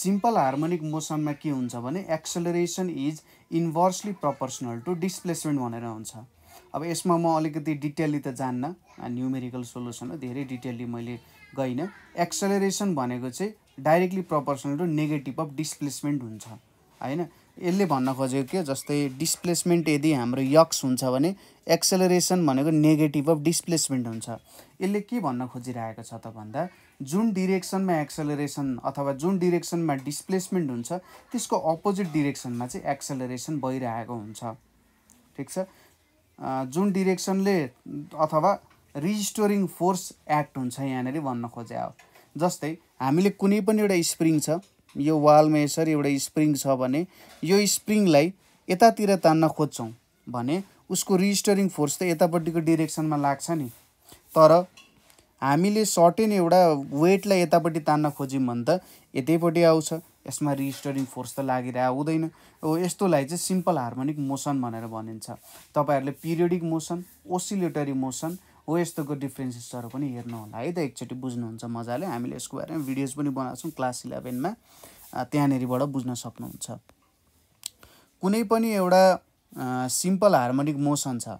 सिम्पल हार्मोनिक मोसनमा के हुन्छ भने acceleration is inversely proportional to displacement भनेर हुन्छ अब यसमा म अलिकति डिटेलली त जान्न न्युमेरिकल सोल्युसन हो धेरै डिटेलली मैले गइनँ एक्सलरेसन भनेको चाहिँ directly proportional to negative of displacement हुन्छ होइन यसले भन्न खोजेको के जस्तै डिस्प्लेसमेन्ट यदि हाम्रो यक्स हुन्छ भने एक्सेलरेसन भनेको नेगेटिभ अफ डिस्प्लेसमेन्ट हुन्छ यसले के भन्न खोजिरहेको छ त भन्दा जुन डिरेक्सनमा एक्सेलरेसन अथवा जुन डिरेक्सनमा डिस्प्लेसमेन्ट हुन्छ त्यसको अपोजिट डिरेक्सनमा चाहिँ एक्सेलरेसन भइरहेको हुन्छ ठिक छ जुन डिरेक्सनले अथवा रिजिस्टोरिङ फोर्स एक्ट हुन्छ यहाँनिर भन्न खोजे हो जस्तै हामीले कुनै पनि एउटा स्प्रिङ छ यो वालमा यसरी एउटा स्प्रिङ छ भने यो स्प्रिङलाई यतातिर तान्न खोज्छौँ भने उसको रिस्टरिङ फोर्स त यतापट्टिको डिरेक्सनमा लाग्छ नि तर हामीले सर्टेन एउटा वेटलाई यतापट्टि तान्न खोज्यौँ भने त यतैपट्टि आउँछ यसमा रिस्टरिङ फोर्स त लागिरहेको आउँदैन हो यस्तोलाई चाहिँ सिम्पल हार्मोनिक मोसन भनेर भनिन्छ तपाईँहरूले पिरियडिक मोसन ओसिलेटरी मोसन हो यस्तोको डिफ्रेन्सेसहरू पनि हेर्नु होला है त एकचोटि बुझ्नुहुन्छ मजाले हामीले यसको बारेमा भिडियोज पनि बनाएको छौँ क्लास इलेभेनमा त्यहाँनिरबाट बुझ्न सक्नुहुन्छ कुनै पनि एउटा सिम्पल हार्मोनिक मोसन छ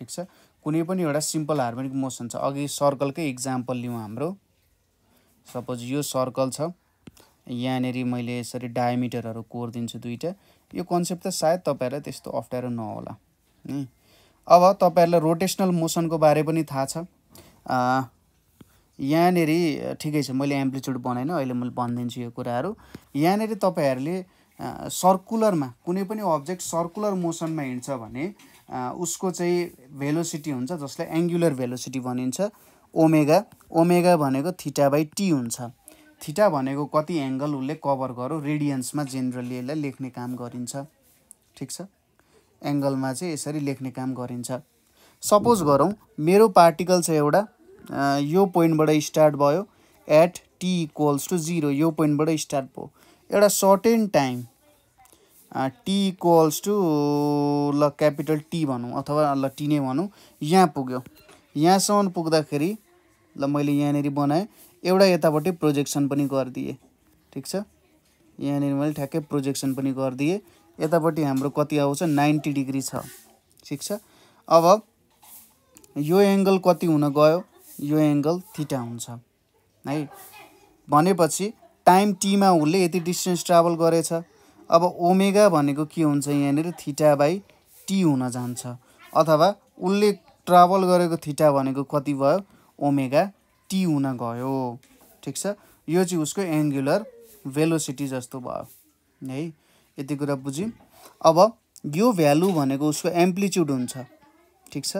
ठिक छ कुनै पनि एउटा सिम्पल हार्मोनिक मोसन छ अघि सर्कलकै इक्जाम्पल लिउँ हाम्रो सपोज यो सर्कल छ यहाँनिर मैले यसरी डायमिटरहरू कोरिदिन्छु दुइटा यो कन्सेप्ट त सायद तपाईँहरूलाई त्यस्तो अप्ठ्यारो नहोला नि अब तपाईँहरूलाई रोटेसनल मोसनको बारे पनि थाहा छ यहाँनिर ठिकै छ मैले एम्प्लिच्युड बनाइनँ अहिले मैले भनिदिन्छु यो कुराहरू यहाँनिर तपाईँहरूले सर्कुलरमा कुनै पनि अब्जेक्ट सर्कुलर मोसनमा हिँड्छ भने उसको चाहिँ भेलोसिटी हुन्छ जसलाई एङ्गुलर भेलोसिटी भनिन्छ ओमेगा ओमेगा भनेको थिटा बाई टी हुन्छ थिटा भनेको कति एङ्गल उसले कभर गर्यो रेडियन्समा जेनरली यसलाई लेख्ने काम गरिन्छ ठिक छ एङ्गलमा चाहिँ यसरी लेख्ने काम गरिन्छ सपोज गरौँ मेरो पार्टिकल छ एउटा यो पोइन्टबाट स्टार्ट भयो at T equals to zero यो पोइन्टबाट स्टार्ट भयो एउटा certain time T equals to ल क्यापिटल टी भनौँ अथवा ल टी नै भनौँ यहाँ पुग्यो यहाँसम्म पुग्दाखेरि ल मैले यहाँनिर बनाएँ एउटा यतापट्टि प्रोजेक्सन पनि गरिदिएँ ठिक छ यहाँनिर मैले ठ्याक्कै प्रोजेक्सन पनि गरिदिएँ यतापट्टि हाम्रो कति आउँछ नाइन्टी डिग्री छ ठिक छ अब यो एङ्गल कति हुन गयो यो एङ्गल थिटा हुन्छ है भनेपछि टाइम टीमा उसले यति डिस्टेन्स ट्राभल गरेछ अब ओमेगा भनेको के हुन्छ यहाँनिर थिटा बाई टी हुन जान्छ अथवा उसले ट्राभल गरेको थिटा भनेको कति भयो ओमेगा टी हुन गयो ठिक छ यो चाहिँ उसको एङ्गुलर भेलोसिटी जस्तो भयो है यति कुरा बुझ्यौँ अब यो भ्यालु भनेको उसको एम्प्लिच्युड हुन्छ ठिक छ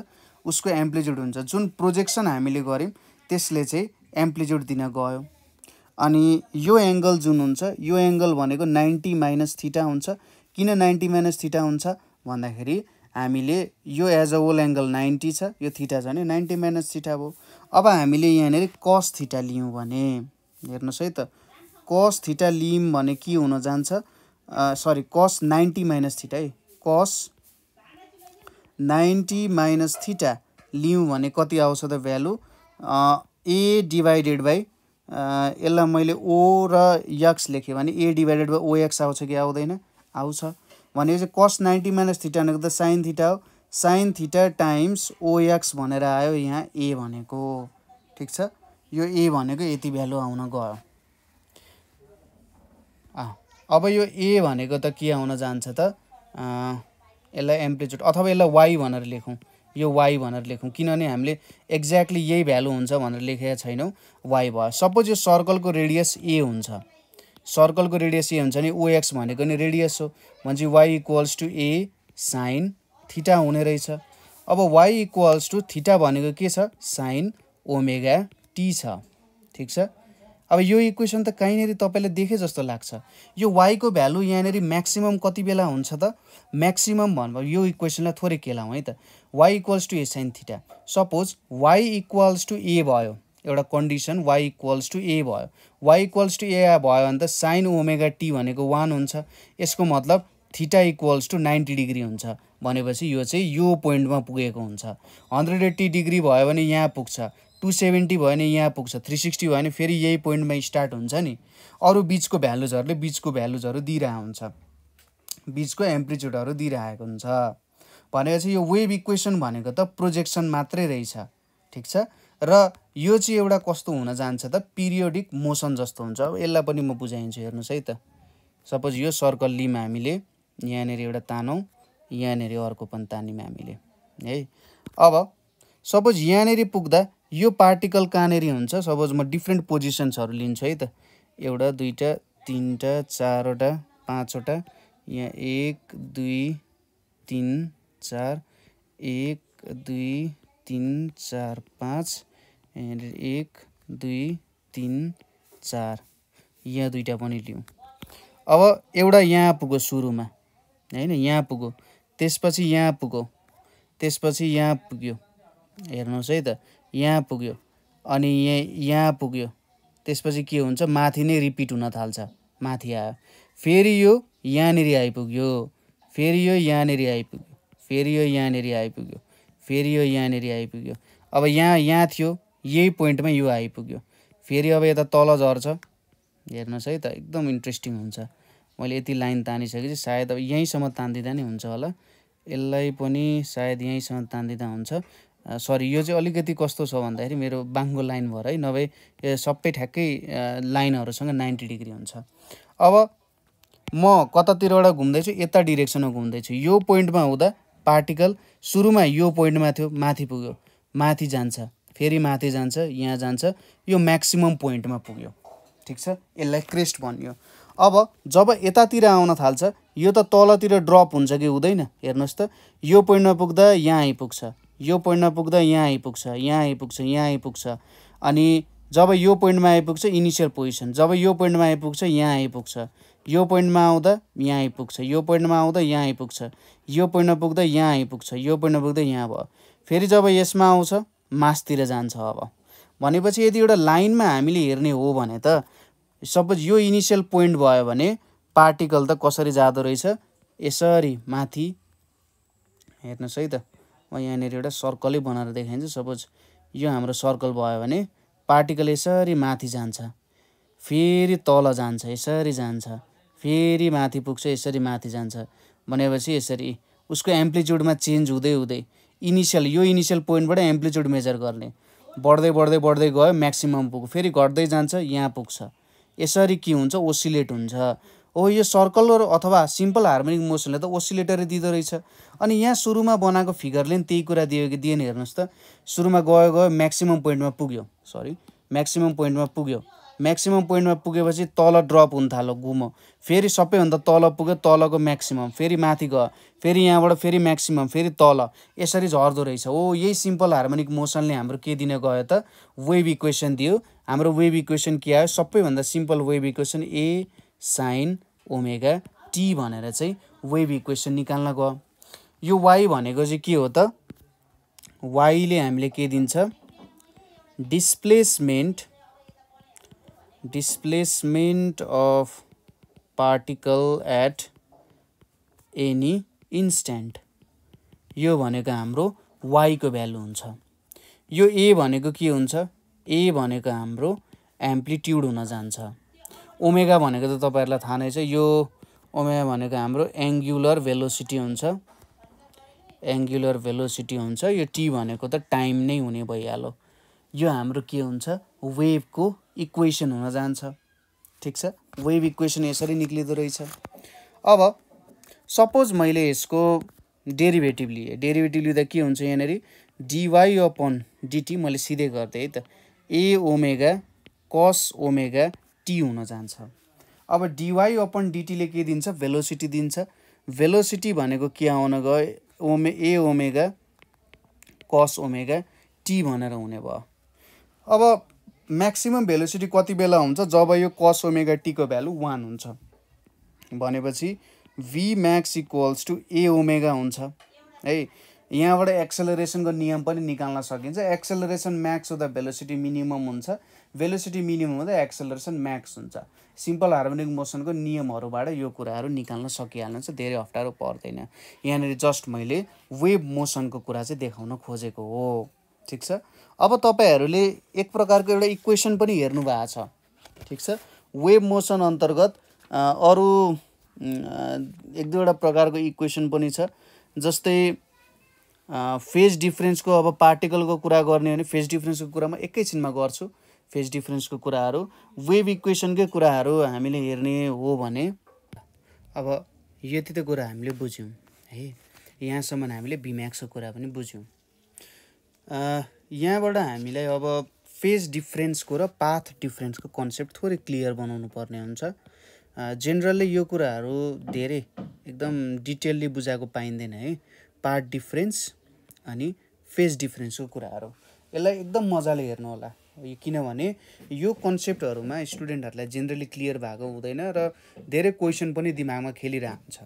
उसको एम्प्लिच्युड हुन्छ जुन प्रोजेक्सन हामीले गऱ्यौँ त्यसले चाहिँ एम्प्लिच्युड दिन गयो अनि यो एङ्गल जुन हुन्छ यो एङ्गल भनेको नाइन्टी माइनस थिटा हुन्छ किन नाइन्टी माइनस थिटा हुन्छ भन्दाखेरि हामीले यो as a whole angle ninety छ यो थिटा छ भने नाइन्टी माइनस थिटा भयो अब हामीले यहाँनिर कस थिटा लियौँ भने हेर्नुहोस् है त कस थिटा लियौँ भने के हुन जान्छ sorry cos ninety minus theta है कस नाइन्टी माइनस थिटा लिउँ भने कति आउँछ त भ्यालु ए डिभाइडेड बाई यसलाई मैले ओ र यक्स लेखेँ भने ए डिभाइडेड बाई ओएक्स आउँछ कि आउँदैन आउँछ भनेपछि कस नाइन्टी माइनस थिटा भनेको त साइन थिटा हो साइन थिटा टाइम्स ओएक्स भनेर आयो यहाँ ए भनेको ठिक छ यो ए भनेको यति भ्यालु आउन गयो अब यो ए भनेको त के आउन जान्छ त यसलाई एम्प्लिच्युड अथवा यसलाई वाइ भनेर लेखौँ यो वाइ भनेर लेखौँ किनभने हामीले एक्ज्याक्टली यही भ्यालु हुन्छ भनेर लेखेका छैनौँ वाइ भयो सपोज यो सर्कलको रेडियस ए हुन्छ सर्कलको रेडियस ए हुन्छ भने ओएक्स भनेको नि रेडियस हो भने चाहिँ y equals to A sine theta हुने रहेछ अब वाइ इक्वल्स टु थिटा भनेको के छ साइन ओमेगा टी छ ठिक छ अब यो इक्वेसन त कहीँनिर तपाईँले देखे जस्तो लाग्छ यो वाइको भ्यालु यहाँनिर म्याक्सिमम् कति बेला हुन्छ त म्याक्सिमम् भन्नुभयो यो इक्वेसनलाई थोरै केलाउँ है त y equals to A sine theta suppose y equals to a भयो एउटा condition y equals to a भयो वाइ इक्वल्स टु ए भयो भने त साइन ओमेगा टी भनेको वान हुन्छ यसको मतलब theta equals to ninety degree हुन्छ भनेपछि यो चाहिँ यो पोइन्टमा पुगेको हुन्छ हन्ड्रेड एट्टी डिग्री भयो भने यहाँ पुग्छ टु सेभेन्टी भयो भने यहाँ पुग्छ थ्री सिक्सटी भयो भने फेरि यही पोइन्टमा स्टार्ट हुन्छ नि अरू बिचको भ्यालुजहरूले बिचको भ्यालुजहरू दिइरहेको हुन्छ बिचको एम्प्लिच्युडहरू दिइरहेको हुन्छ भनेपछि यो वेभ इक्वेसन भनेको त प्रोजेक्सन मात्रै रहेछ ठिक छ र यो चाहिँ एउटा कस्तो हुन जान्छ त पिरियोडिक मोसन जस्तो हुन्छ अब यसलाई पनि म बुझाइन्छु हेर्नुहोस् है त सपोज यो सर्कल लिम हामीले यहाँनिर एउटा तानौँ यहाँनिर अर्को पनि तानिम हामीले है अब सपोज यहाँनिर पुग्दा यो पार्टिकल कहाँनिर हुन्छ सपोज म डिफ्रेन्ट पोजिसन्सहरू लिन्छु है त एउटा दुईवटा तिनवटा चारवटा पाँचवटा यहाँ एक दुई तिन चार एक दुई तिन चार पाँच एक दुई तिन चार यहाँ दुईवटा पनि लिउँ अब एउटा यहाँ पुगो सुरुमा होइन यहाँ पुगो त्यसपछि यहाँ पुगो त्यसपछि यहाँ पुग्यो हेर्नुहोस् है त यहाँ पुग्यो अनि यहाँ यहाँ पुग्यो त्यसपछि के हुन्छ माथि नै रिपिट हुन थाल्छ माथि आयो फेरि यो यहाँनिर आइपुग्यो फेरि यो यहाँनिर आइपुग्यो फेरि यो यहाँनिर आइपुग्यो फेरि यो यहाँनिर आइपुग्यो अब यहाँ यहाँ थियो यही पोइन्टमा यो आइपुग्यो फेरि अब यता तल झर्छ हेर्नुहोस् है त एकदम इन्ट्रेस्टिङ हुन्छ मैले यति लाइन तानिसकेपछि सायद अब यहीँसम्म तानिदिँदा नै हुन्छ होला यसलाई पनि सायद यहीँसम्म तानिदिँदा हुन्छ सरी यो चाहिँ अलिकति कस्तो छ भन्दाखेरि मेरो बाङ्गो लाइन भएर है नभए सबै ठ्याक्कै लाइनहरूसँग नाइन्टी डिग्री हुन्छ अब म कतातिरबाट घुम्दैछु यता डिरेक्सनमा घुम्दैछु यो पोइन्टमा हुँदा पार्टिकल सुरुमा यो पोइन्टमा थियो माथि पुग्यो माथि जान्छ फेरि माथि जान्छ यहाँ जान्छ यो म्याक्सिमम पोइन्टमा पुग्यो ठिक छ यसलाई क्रेस्ट भनियो अब जब यतातिर आउन थाल्छ यो त तलतिर ड्रप हुन्छ कि हुँदैन हेर्नुहोस् त यो पोइन्टमा पुग्दा यहाँ आइपुग्छ यो पोइन्टमा पुग्दा यहाँ आइपुग्छ यहाँ आइपुग्छ यहाँ आइपुग्छ अनि जब यो पोइन्टमा आइपुग्छ इनिसियल पोजिसन जब यो पोइन्टमा आइपुग्छ यहाँ आइपुग्छ यो पोइन्टमा आउँदा यहाँ आइपुग्छ यो पोइन्टमा आउँदा यहाँ आइपुग्छ यो पोइन्टमा पुग्दा यहाँ आइपुग्छ यो पोइन्टमा पुग्दा यहाँ भयो फेरि जब यसमा आउँछ मासतिर जान्छ अब भनेपछि यदि एउटा लाइनमा हामीले हेर्ने हो भने त सपोज यो इनिसियल पोइन्ट भयो भने पार्टिकल त कसरी जाँदो रहेछ यसरी माथि हेर्नुहोस् है त म यहाँनिर एउटा सर्कलै बनाएर देखाइदिन्छु सपोज यो हाम्रो सर्कल भयो भने पार्टिकल यसरी माथि जान्छ फेरि तल जान्छ यसरी जान्छ फेरि माथि पुग्छ यसरी माथि जान्छ भनेपछि यसरी उसको एम्प्लिच्युडमा चेन्ज हुँदै हुँदै इनिसियल यो इनिसियल पोइन्टबाट एम्प्लिच्युड मेजर गर्ने बढ्दै बढ्दै बढ्दै गयो म्याक्सिमम पुग्यो फेरि घट्दै जान्छ यहाँ पुग्छ यसरी के हुन्छ ओसिलेट हुन्छ हो यो सर्कल अथवा सिम्पल हार्मोनिक मोसनले त ओसिलेटरै दिँदो रहेछ अनि यहाँ सुरुमा बनाएको फिगरले नि त्यही कुरा दियो कि दिएन हेर्नुहोस् त सुरुमा गयो गयो म्याक्सिमम् पोइन्टमा पुग्यो सरी म्याक्सिमम् पोइन्टमा पुग्यो म्याक्सिमम् पोइन्टमा पुगेपछि तल ड्रप हुन थाल्यो घुम फेरि सबैभन्दा तल पुग्यो तलको म्याक्सिमम् फेरि माथि गयो फेरि यहाँबाट फेरि म्याक्सिमम् फेरि तल यसरी झर्दो रहेछ हो यही सिम्पल हार्मोनिक मोसनले हाम्रो के दिन गयो त वेभ इक्वेसन दियो हाम्रो वेभ इक्वेसन के आयो सबैभन्दा simple wave equation a sine omega t भनेर चाहिँ वेभ इक्वेसन निकाल्न गयो यो वाई भनेको चाहिँ के हो त वाइले हामीले के दिन्छ displacement displacement of particle at any instant यो भनेको हाम्रो वाइको भ्यालु हुन्छ यो ए भनेको के हुन्छ ए भनेको हाम्रो एम्प्लिट्युड हुन जान्छ ओमेगा भनेको त तपाईँहरूलाई थाहा नै छ यो ओमेगा भनेको हाम्रो एङ्गुलर भेलोसिटी हुन्छ एङ्गुलर भेलोसिटी हुन्छ यो टी भनेको त टाइम नै हुने भइहाल्यो यो हाम्रो के हुन्छ वेभको इक्वेसन हुन जान्छ ठिक छ वेभ इक्वेसन यसरी निक्लिँदो रहेछ अब सपोज मैले यसको डेरिभेटिभ लिएँ डेरिभेटिभ लिँदा के हुन्छ यहाँनिर डिवाई अपन डिटी मैले सिधै गर्थेँ है त a omega cos omega t हुन जान्छ अब डिवाई अपन डिटीले के दिन्छ भेलोसिटी दिन्छ भेलोसिटी भनेको के आउन गयो ओमे a omega cos omega t भनेर हुने भयो अब म्याक्सिमम् भेलोसिटी कति बेला हुन्छ जब यो कस ओमेगा टीको भ्यालु वान हुन्छ भनेपछि v max equals to a omega हुन्छ है यहाँबाट एक्सेलरेसनको नियम पनि निकाल्न सकिन्छ एक्सेलरेसन म्याक्स हुँदा भेलोसिटी मिनिमम हुन्छ भेलोसिटी मिनिमम हुँदा एक्सलरेसन म्याक्स हुन्छ सिम्पल हार्मोनिक मोसनको नियमहरूबाट यो कुराहरू निकाल्न सकिहाल्नुहुन्छ धेरै अप्ठ्यारो पर्दैन यहाँनिर जस्ट मैले वेब मोसनको कुरा चाहिँ देखाउन खोजेको हो ठिक छ अब तपाईँहरूले एक प्रकारको एउटा इक्वेसन पनि हेर्नु भएको छ ठिक छ वेब मोसन अन्तर्गत अरू एक दुईवटा प्रकारको इक्वेसन पनि छ जस्तै फेज डिफ्रेन्सको अब पार्टिकलको कुरा गर्ने हो भने फेज डिफ्रेन्सको म एकैछिनमा गर्छु फेज डिफरेन्सको कुराहरू वेभ इक्वेसनकै कुराहरू हामीले हेर्ने हो भने अब यति त कुरा हामीले बुझ्यौँ है यहाँसम्म हामीले भिम्याक्सको कुरा पनि बुझ्यौँ यहाँबाट हामीलाई अब फेज डिफ्रेन्सको र पाथ डिफ्रेन्सको कन्सेप्ट थोरै क्लियर बनाउनु पर्ने हुन्छ जेनरल्ली यो कुराहरू धेरै एकदम डिटेलली बुझाएको पाइँदैन है पाथ डिफ्रेन्स अनि फेज डिफ्रेन्सको कुराहरू यसलाई एकदम मजाले हेर्नु होला किनभने यो कन्सेप्टहरूमा स्टुडेन्टहरूलाई जेनरली क्लियर भएको हुँदैन र धेरै क्वेसन पनि दिमागमा खेलिरहन्छ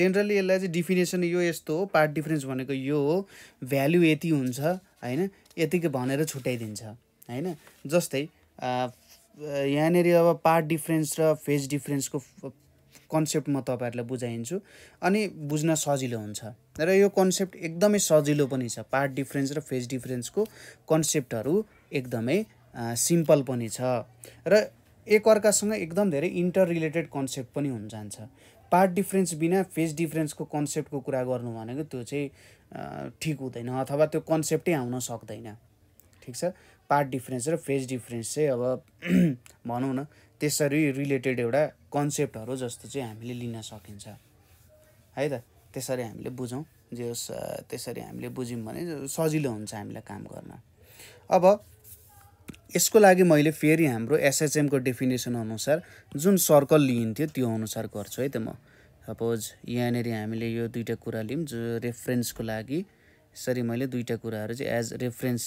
जेनरली यसलाई चाहिँ डिफिनेसन यो यस्तो हो पार्ट डिफरेन्स भनेको यो हो भ्याल्यु यति हुन्छ होइन यतिकै भनेर छुट्याइदिन्छ होइन जस्तै यहाँनिर अब पार्ट डिफ्रेन्स र फेज डिफ्रेन्सको कन्सेप्ट म तपाईँहरूलाई बुझाइन्छु अनि बुझ्न सजिलो हुन्छ र यो कन्सेप्ट एकदमै सजिलो पनि छ पार्ट डिफ्रेन्स र फेज डिफ्रेन्सको कन्सेप्टहरू एकदमै सिम्पल पनि छ र एकअर्कासँग एकदम धेरै इन्टर रिलेटेड कन्सेप्ट पनि हुन जान्छ पार्ट डिफ्रेन्स बिना फेज डिफ्रेन्सको कन्सेप्टको कुरा गर्नु भनेको त्यो चाहिँ ठिक हुँदैन अथवा त्यो कन्सेप्टै आउन सक्दैन ठिक छ पार्ट डिफ्रेन्स र फेज डिफ्रेन्स चाहिँ अब भनौँ न त्यसरी रिलेटेड एउटा कन्सेप्टहरू जस्तो चाहिँ हामीले लिन सकिन्छ है त त्यसरी हामीले बुझौँ जे होस् त्यसरी हामीले बुझ्यौँ भने सजिलो हुन्छ हामीलाई काम गर्न अब यसको लागि मैले फेरि हाम्रो एसएचएमको डेफिनेसन अनुसार जुन सर्कल लिइन्थ्यो त्यो अनुसार गर्छु है त म सपोज यहाँनिर हामीले यो दुईवटा कुरा लियौँ जो रेफरेन्सको लागि यसरी मैले दुईवटा कुराहरू चाहिँ एज रेफरेन्स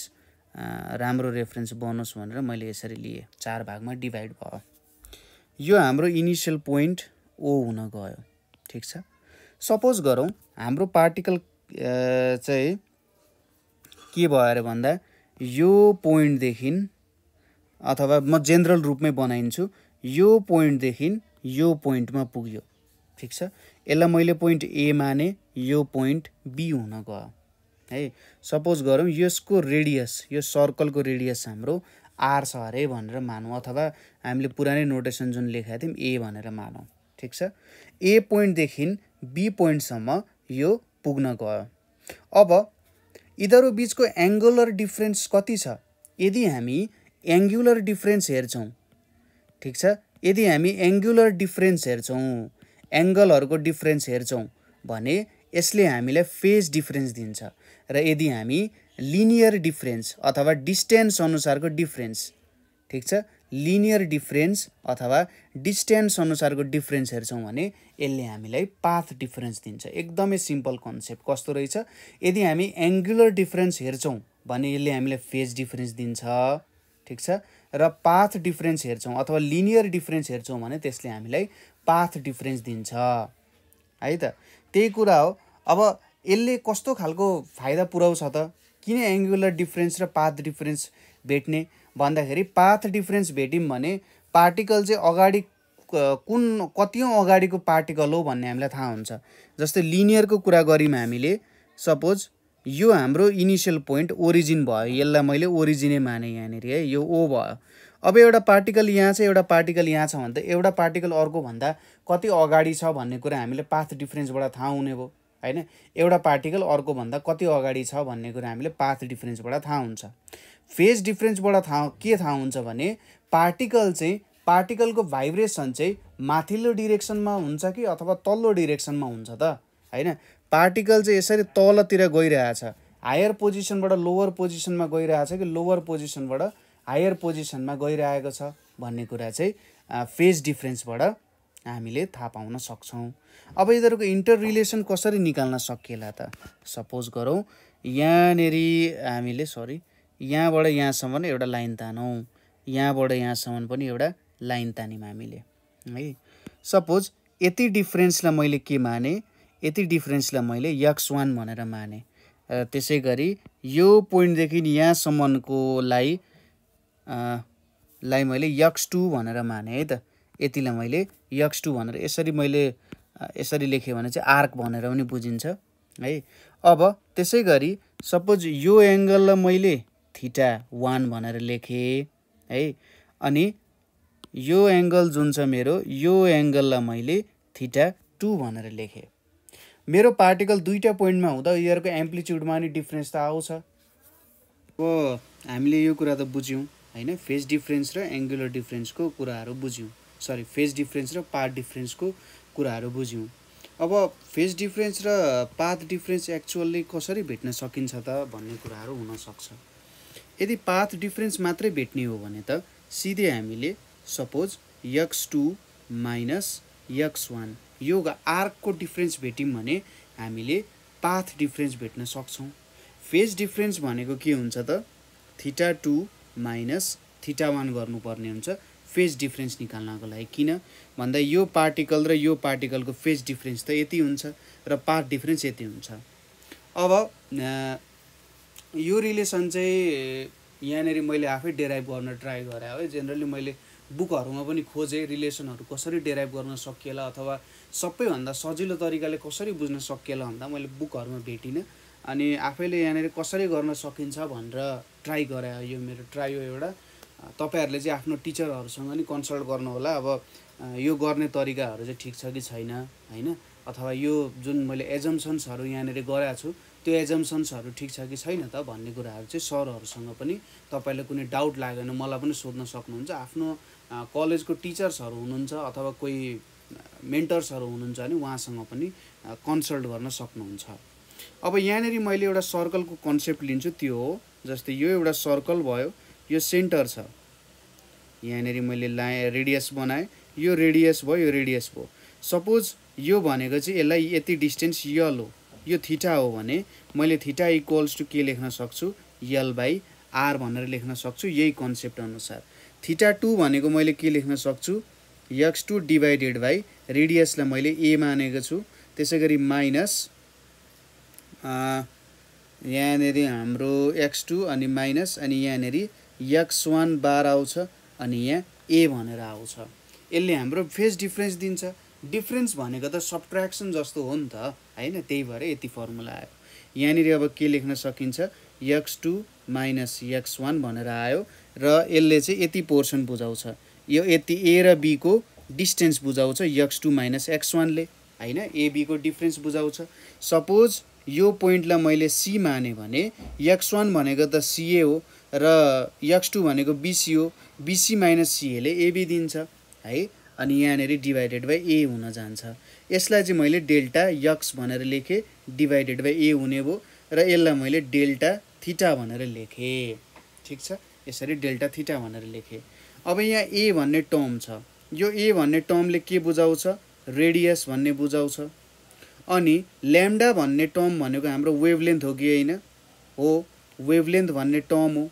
राम्रो रेफरेन्स बनोस् भनेर मैले यसरी लिएँ चार भागमा डिभाइड भयो यो हाम्रो इनिसियल पोइन्ट ओ हुन गयो ठिक छ सपोज गरौँ हाम्रो पार्टिकल चाहिँ के भयो अरे भन्दा यो पोइन्टदेखि अथवा म जेनरल रूपमै बनाइन्छु यो पोइन्टदेखि यो पोइन्टमा पुग्यो ठिक छ यसलाई मैले पोइन्ट ए माने यो पोइन्ट बी हुन गयो है सपोज गरौँ यसको रेडियस यो सर्कलको रेडियस हाम्रो आर छ अरे भनेर मानौँ अथवा हामीले पुरानै नोटेसन जुन लेखाएको थियौँ ए भनेर मानौँ ठिक छ ए पोइन्टदेखि बी पोइन्टसम्म यो पुग्न गयो अब यिनीहरू बिचको एङ्गुलर डिफ्रेन्स कति छ यदि हामी एङ्गुलर डिफ्रेन्स हेर्छौँ ठिक छ यदि हामी एङ्गुलर डिफ्रेन्स हेर्छौँ एङ्गलहरूको डिफ्रेन्स हेर्छौँ भने यसले हामीलाई फेज डिफ्रेन्स दिन्छ र यदि हामी लिनियर डिफ्रेन्स अथवा डिस्टेन्स अनुसारको डिफ्रेन्स ठिक छ लिनियर डिफ्रेन्स अथवा डिस्टेन्स अनुसारको डिफ्रेन्स हेर्छौँ भने यसले हामीलाई पाथ डिफरेन्स दिन्छ एकदमै सिम्पल कन्सेप्ट कस्तो रहेछ यदि हामी एङ्गुलर डिफ्रेन्स हेर्छौँ भने यसले हामीलाई फेज डिफ्रेन्स दिन्छ ठिक छ र पाथ डिफ्रेन्स हेर्छौँ अथवा लिनियर डिफ्रेन्स हेर्छौँ भने त्यसले हामीलाई पाथ डिफ्रेन्स दिन्छ है त त्यही कुरा हो अब यसले कस्तो खालको फाइदा पुऱ्याउँछ त किन एङ्गुलर डिफ्रेन्स र पाथ डिफ्रेन्स भेट्ने भन्दाखेरि पाथ डिफ्रेन्स भेट्यौँ भने पार्टिकल चाहिँ अगाडि कुन कतिौँ अगाडिको पार्टिकल हो भन्ने हामीलाई थाहा हुन्छ जस्तै लिनियरको कुरा गऱ्यौँ हामीले सपोज यो हाम्रो इनिसियल पोइन्ट ओरिजिन भयो यसलाई मैले ओरिजिनै माने यहाँनिर है यो ओ भयो अब एउटा पार्टिकल यहाँ छ एउटा पार्टिकल यहाँ छ भने त एउटा पार्टिकल अर्को भन्दा कति अगाडि छ भन्ने कुरा हामीले पाथ डिफरेन्सबाट थाहा हुने भयो होइन एउटा पार्टिकल अर्कोभन्दा कति अगाडि छ भन्ने कुरा हामीले पाथ डिफ्रेन्सबाट थाहा हुन्छ फेज डिफ्रेन्सबाट थाहा के थाहा हुन्छ भने पार्टिकल चाहिँ पार्टिकलको भाइब्रेसन चाहिँ माथिल्लो डिरेक्सनमा हुन्छ कि अथवा तल्लो डिरेक्सनमा हुन्छ त होइन पार्टिकल चाहिँ यसरी तलतिर गइरहेछ हायर पोजिसनबाट लोवर पोजिसनमा गइरहेछ कि लोवर पोजिसनबाट हायर पोजिसनमा गइरहेको छ भन्ने कुरा चाहिँ फेज डिफ्रेन्सबाट हामीले थाहा पाउन सक्छौँ अब यिनीहरूको इन्टर रिलेसन कसरी निकाल्न सकिएला त सपोज गरौँ यहाँनिर हामीले सरी यहाँबाट यहाँसम्म एउटा लाइन तानौँ यहाँबाट यहाँसम्म पनि एउटा लाइन तान्यौँ हामीले है सपोज यति डिफ्रेन्सलाई मैले के माने यति डिफ्रेन्सलाई मैले यक्स वान भनेर माने त्यसै गरी यो पोइन्टदेखि यहाँसम्मकोलाई लाई मैले यक्स टू भनेर माने है त यतिलाई मैले यक्स टू भनेर यसरी मैले यसरी लेखेँ भने चाहिँ आर्क भनेर पनि बुझिन्छ है अब त्यसै गरी सपोज यो एङ्गललाई मैले थिटा वान भनेर लेखेँ है अनि यो एङ्गल जुन छ मेरो यो एङ्गललाई मैले थिटा टू भनेर लेखेँ मेरो पार्टिकल दुईवटा पोइन्टमा हुँदा यिनीहरूको एम्प्लिच्युडमा नि डिफ्रेन्स त आउँछ हो हामीले यो कुरा त बुझ्यौँ होइन फेस डिफ्रेन्स र एङ्गुलर डिफ्रेन्सको कुराहरू बुझ्यौँ सरी फेज डिफ्रेन्स र पार्ट डिफ्रेन्सको कुराहरू बुझ्यौँ अब फेज डिफ्रेन्स र पाथ डिफ्रेन्स एक्चुअल्ली कसरी भेट्न सकिन्छ त भन्ने कुराहरू हुनसक्छ यदि पाथ डिफ्रेन्स मात्रै भेट्ने हो भने त सिधै हामीले suppose x two minus x one यो आर्कको डिफ्रेन्स भेट्यौँ भने हामीले पाथ डिफ्रेन्स भेट्न सक्छौँ फेज डिफ्रेन्स भनेको के हुन्छ त theta two minus theta one गर्नुपर्ने हुन्छ फेज डिफ्रेन्स निकाल्नको लागि किन भन्दा यो पार्टिकल र यो पार्टिकलको फेज डिफ्रेन्स त यति हुन्छ र पार्ट डिफ्रेन्स यति हुन्छ अब यो रिलेसन चाहिँ यहाँनिर मैले आफै डेराइभ गर्न ट्राई गरेँ है जेनरली मैले बुकहरूमा पनि खोजेँ रिलेसनहरू कसरी डेराइभ गर्न सकिएला अथवा सबैभन्दा सजिलो तरिकाले कसरी बुझ्न सकिएला भन्दा मैले बुकहरूमा भेटिनँ अनि आफैले यहाँनिर कसरी गर्न सकिन्छ भनेर ट्राई गरायो यो मेरो ट्राई हो एउटा तपाईँहरूले चाहिँ आफ्नो टिचरहरूसँग नि कन्सल्ट गर्नुहोला अब यो गर्ने तरिकाहरू चाहिँ ठिक छ कि छैन होइन अथवा यो जुन मैले एजम्सन्सहरू यहाँनिर गराएको छु त्यो एजम्सन्सहरू ठिक छ कि छैन त भन्ने कुराहरू चाहिँ सरहरूसँग पनि तपाईँले कुनै डाउट लागेन मलाई पनि सोध्न सक्नुहुन्छ आफ्नो कलेजको टिचर्सहरू हुनुहुन्छ अथवा कोही मेन्टर्सहरू हुनुहुन्छ भने उहाँसँग पनि कन्सल्ट गर्न सक्नुहुन्छ अब यहाँनिर मैले एउटा सर्कलको कन्सेप्ट लिन्छु त्यो हो जस्तै यो एउटा सर्कल भयो यो सेन्टर छ यहाँनिर मैले लाएँ रेडियस बनाएँ यो रेडियस भयो यो रेडियस भयो सपोज यो भनेको चाहिँ यसलाई यति डिस्टेन्स यल हो यो थिटा हो भने मैले थिटा इक्वल्स टु के लेख्न सक्छु यल बाई आर भनेर लेख्न सक्छु यही कन्सेप्ट अनुसार थिटा टू भनेको मैले के लेख्न सक्छु यक्स टू डिभाइडेड बाई रेडियसलाई मैले ए मानेको छु त्यसै गरी माइनस यहाँनिर हाम्रो एक्स टू अनि माइनस अनि यहाँनिर यक्स वान बार आउँछ अनि यहाँ ए भनेर आउँछ यसले हाम्रो फेस डिफ्रेन्स दिन्छ डिफ्रेन्स भनेको त सब्ट्र्याक्सन जस्तो हो नि त होइन त्यही भएर यति फर्मुला आयो यहाँनिर अब के लेख्न सकिन्छ x two minus x one भनेर आयो र यसले चाहिँ यति पोर्सन बुझाउँछ यो यति ए र बीको डिस्टेन्स बुझाउँछ यक्स टू माइनस एक्स वानले होइन एबीको डिफ्रेन्स बुझाउँछ सपोज यो पोइन्टलाई मैले सी माने भने यक्स वान भनेको त सिए हो र यक्स टू भनेको बिसी हो बिसी माइनस सिएले एबी दिन्छ है अनि यहाँनिर डिभाइडेड बाई ए हुन जान्छ यसलाई चाहिँ मैले डेल्टा यक्स भनेर लेखेँ डिभाइडेड बाई ए हुने भयो र यसलाई मैले डेल्टा थिटा भनेर लेखेँ ठिक छ यसरी डेल्टा थिटा भनेर लेखेँ अब यहाँ ए भन्ने टर्म छ यो ए भन्ने टर्मले के बुझाउँछ रेडियस भन्ने बुझाउँछ अनि ल्याम्डा भन्ने टर्म भनेको हाम्रो वेभलेन्थ हो कि होइन हो वेभलेन्थ भन्ने टर्म हो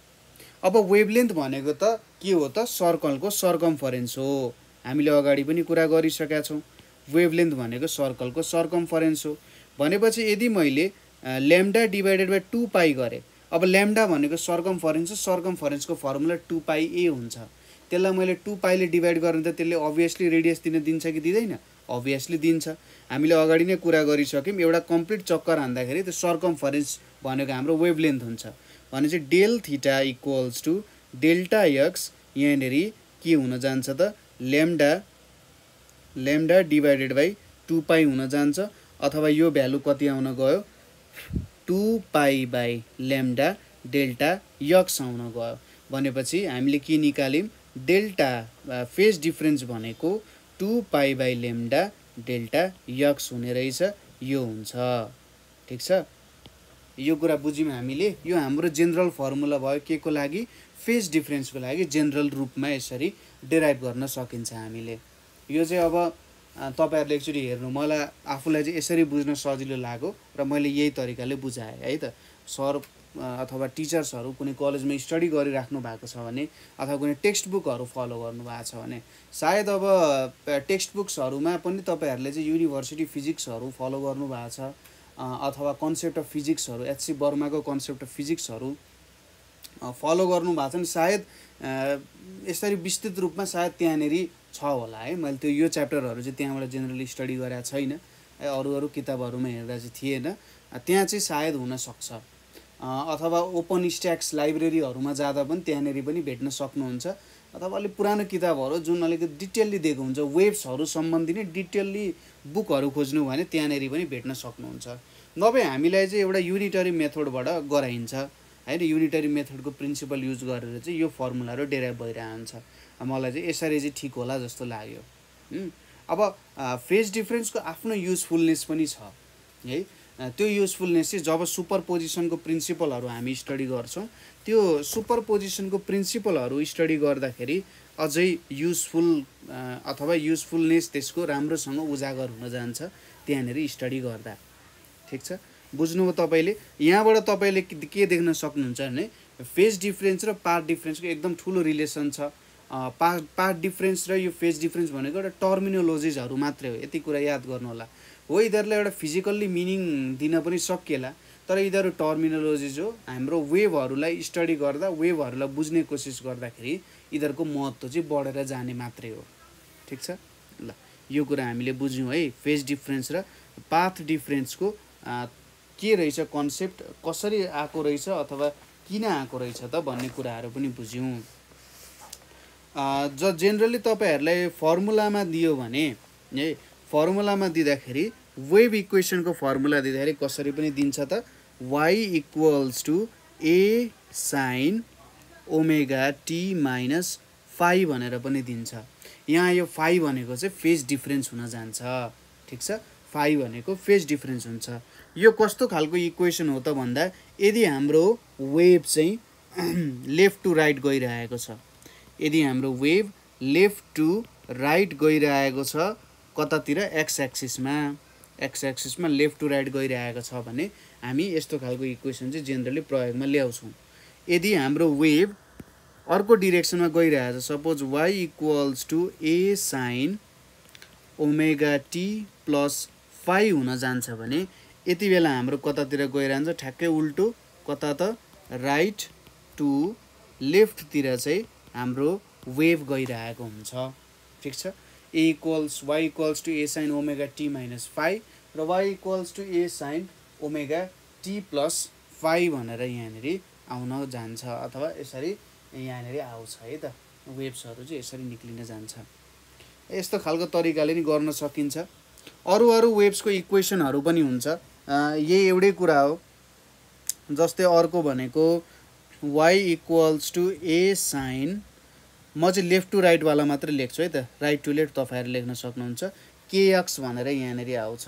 अब वेभलेन्थ भनेको त के हो त सर्कलको सर्कम्फरेन्स हो हामीले अगाडि पनि कुरा गरिसकेका छौँ वेभलेन्थ भनेको सर्कलको सर्कम्फरेन्स हो भनेपछि यदि मैले lambda divided by two pi गरेँ अब ल्याम्डा भनेको सर्कम्फरेन्स हो सर्कम्फरेन्सको फर्मुला टु पाई ए हुन्छ त्यसलाई मैले टु पाईले डिभाइड गरेँ त त्यसले अभियसली रेडियस दिन दिन्छ कि दिँदैन अभियसली दिन्छ हामीले अगाडि नै कुरा गरिसक्यौँ एउटा कम्प्लिट चक्कर हान्दाखेरि त्यो सर्कम्फरेन्स भनेको हाम्रो वेभलेन्थ हुन्छ भने चाहिँ del theta equals to delta x यहाँनिर के हुन जान्छ त lambda lambda divided by two pi हुन जान्छ अथवा यो भ्यालु कति आउन गयो two pi by lambda delta x आउन गयो भनेपछि हामीले के निकाल्यौँ डेल्टा फेस डिफ्रेन्स भनेको two pi by lambda delta x हुने रहेछ यो हुन्छ ठिक छ यो कुरा बुझ्यौँ हामीले यो हाम्रो जेनरल फर्मुला भयो के को लागि फेज डिफ्रेन्सको लागि जेनरल रूपमा यसरी डेराइभ गर्न सकिन्छ हामीले यो चाहिँ अब तपाईँहरूले एकचोटि हेर्नु मलाई आफूलाई चाहिँ यसरी बुझ्न सजिलो लाग्यो र मैले यही तरिकाले बुझाएँ है त सर अथवा टिचर्सहरू कुनै कलेजमा स्टडी गरिराख्नु भएको छ भने अथवा कुनै टेक्स्ट बुकहरू फलो गर्नुभएको छ भने सायद अब टेक्स्ट बुक्सहरूमा पनि तपाईँहरूले चाहिँ युनिभर्सिटी फिजिक्सहरू फलो गर्नुभएको छ अथवा कन्सेप्ट अफ फिजिक्सहरू एचसी वर्माको कन्सेप्ट अफ फिजिक्सहरू फलो गर्नु भएको छ भने सायद यसरी विस्तृत रूपमा सायद त्यहाँनिर छ होला है मैले त्यो यो च्याप्टरहरू चाहिँ त्यहाँबाट जेनरली स्टडी गरेको छैन है अरू अरू किताबहरूमा हेर्दा चाहिँ थिएन त्यहाँ चाहिँ सायद हुनसक्छ अथवा ओपन स्ट्याक्स लाइब्रेरीहरूमा जाँदा पनि त्यहाँनिर पनि भेट्न सक्नुहुन्छ अथवा अलिक पुरानो किताबहरू जुन अलिकति डिटेल्ली दिएको हुन्छ वेब्सहरू सम्बन्धी नै डिटेल्ली बुकहरू खोज्नु भने त्यहाँनिर पनि भेट्न सक्नुहुन्छ नभए हामीलाई चाहिँ एउटा युनिटरी मेथडबाट गराइन्छ होइन युनिटरी मेथडको प्रिन्सिपल युज गरेर चाहिँ यो फर्मुलाहरू डेराइभ भइरहन्छ मलाई चाहिँ यसरी चाहिँ ठिक होला जस्तो लाग्यो अब फेज डिफ्रेन्सको आफ्नो युजफुलनेस पनि छ है त्यो युजफुलनेस चाहिँ जब सुपर पोजिसनको प्रिन्सिपलहरू हामी स्टडी गर्छौँ त्यो सुपर पोजिसनको प्रिन्सिपलहरू स्टडी गर्दाखेरि अझै युजफुल अथवा युजफुलनेस त्यसको राम्रोसँग उजागर हुन जान्छ त्यहाँनिर स्टडी गर्दा ठिक छ बुझ्नुभयो तपाईँले यहाँबाट तपाईँले के देख्न सक्नुहुन्छ भने फेज डिफ्रेन्स र पार्ट डिफ्रेन्सको एकदम ठुलो रिलेसन छ पाथ पार्ट डिफ्रेन्स र यो फेज डिफ्रेन्स भनेको एउटा टर्मिनोलोजिजहरू मात्रै हो यति कुरा याद गर्नुहोला हो यिनीहरूलाई एउटा फिजिकल्ली मिनिङ दिन पनि सकिएला तर यिनीहरू टर्मिनोलोजिज हो हाम्रो वेभहरूलाई स्टडी गर्दा वेभहरूलाई बुझ्ने कोसिस गर्दाखेरि यिनीहरूको महत्त्व चाहिँ बढेर जाने मात्रै हो ठिक छ ल यो कुरा हामीले बुझ्यौँ है फेज डिफ्रेन्स र पाथ डिफ्रेन्सको के रहेछ कन्सेप्ट कसरी आएको रहेछ अथवा किन आएको रहेछ त भन्ने कुराहरू पनि बुझ्यौँ ज जेनरली तपाईँहरूलाई फर्मुलामा दियो भने है फर्मुलामा दिँदाखेरि वेभ इक्वेसनको फर्मुला दिँदाखेरि कसरी पनि दिन्छ त y equals to A sine omega t minus five भनेर पनि दिन्छ यहाँ यो फाइभ भनेको चाहिँ फेज डिफ्रेन्स हुन जान्छ ठिक छ फाइ भनेको फेज डिफरेन्स हुन्छ यो कस्तो खालको इक्वेसन हो त भन्दा यदि हाम्रो वेभ चाहिँ लेफ्ट टु राइट गइरहेको छ यदि हाम्रो वेभ लेफ्ट टु राइट गइरहेको छ कतातिर एक्स एक्सिसमा एक्स एक्सिसमा लेफ्ट टु राइट गइरहेको छ भने हामी यस्तो खालको इक्वेसन चाहिँ जेनरली प्रयोगमा ल्याउँछौँ यदि हाम्रो वेभ अर्को डिरेक्सनमा गइरहेको छ suppose y equals to A sine omega t plus five हुन जान्छ भने यति बेला हाम्रो कतातिर गइरहन्छ ठ्याक्कै उल्टो कता त राइट टु लेफ्टतिर चाहिँ हाम्रो वेभ गइरहेको हुन्छ ठिक छ a equals y equals to A sine omega t minus five र y equals to A sine omega t plus five भनेर यहाँनिर आउन जान्छ अथवा यसरी यहाँनिर आउँछ है त वेभ्सहरू चाहिँ यसरी निक्लिन जान्छ यस्तो खालको तरिकाले नि गर्न सकिन्छ अरू अरू वेब्सको इक्वेसनहरू पनि हुन्छ यही एउटै कुरा हो जस्तै अर्को भनेको y equals to A sine म चाहिँ लेफ्ट टु राइटवाला मात्रै लेख्छु है त राइट टु लेफ्ट तपाईँहरू लेख्न सक्नुहुन्छ केएक्स भनेर यहाँनिर आउँछ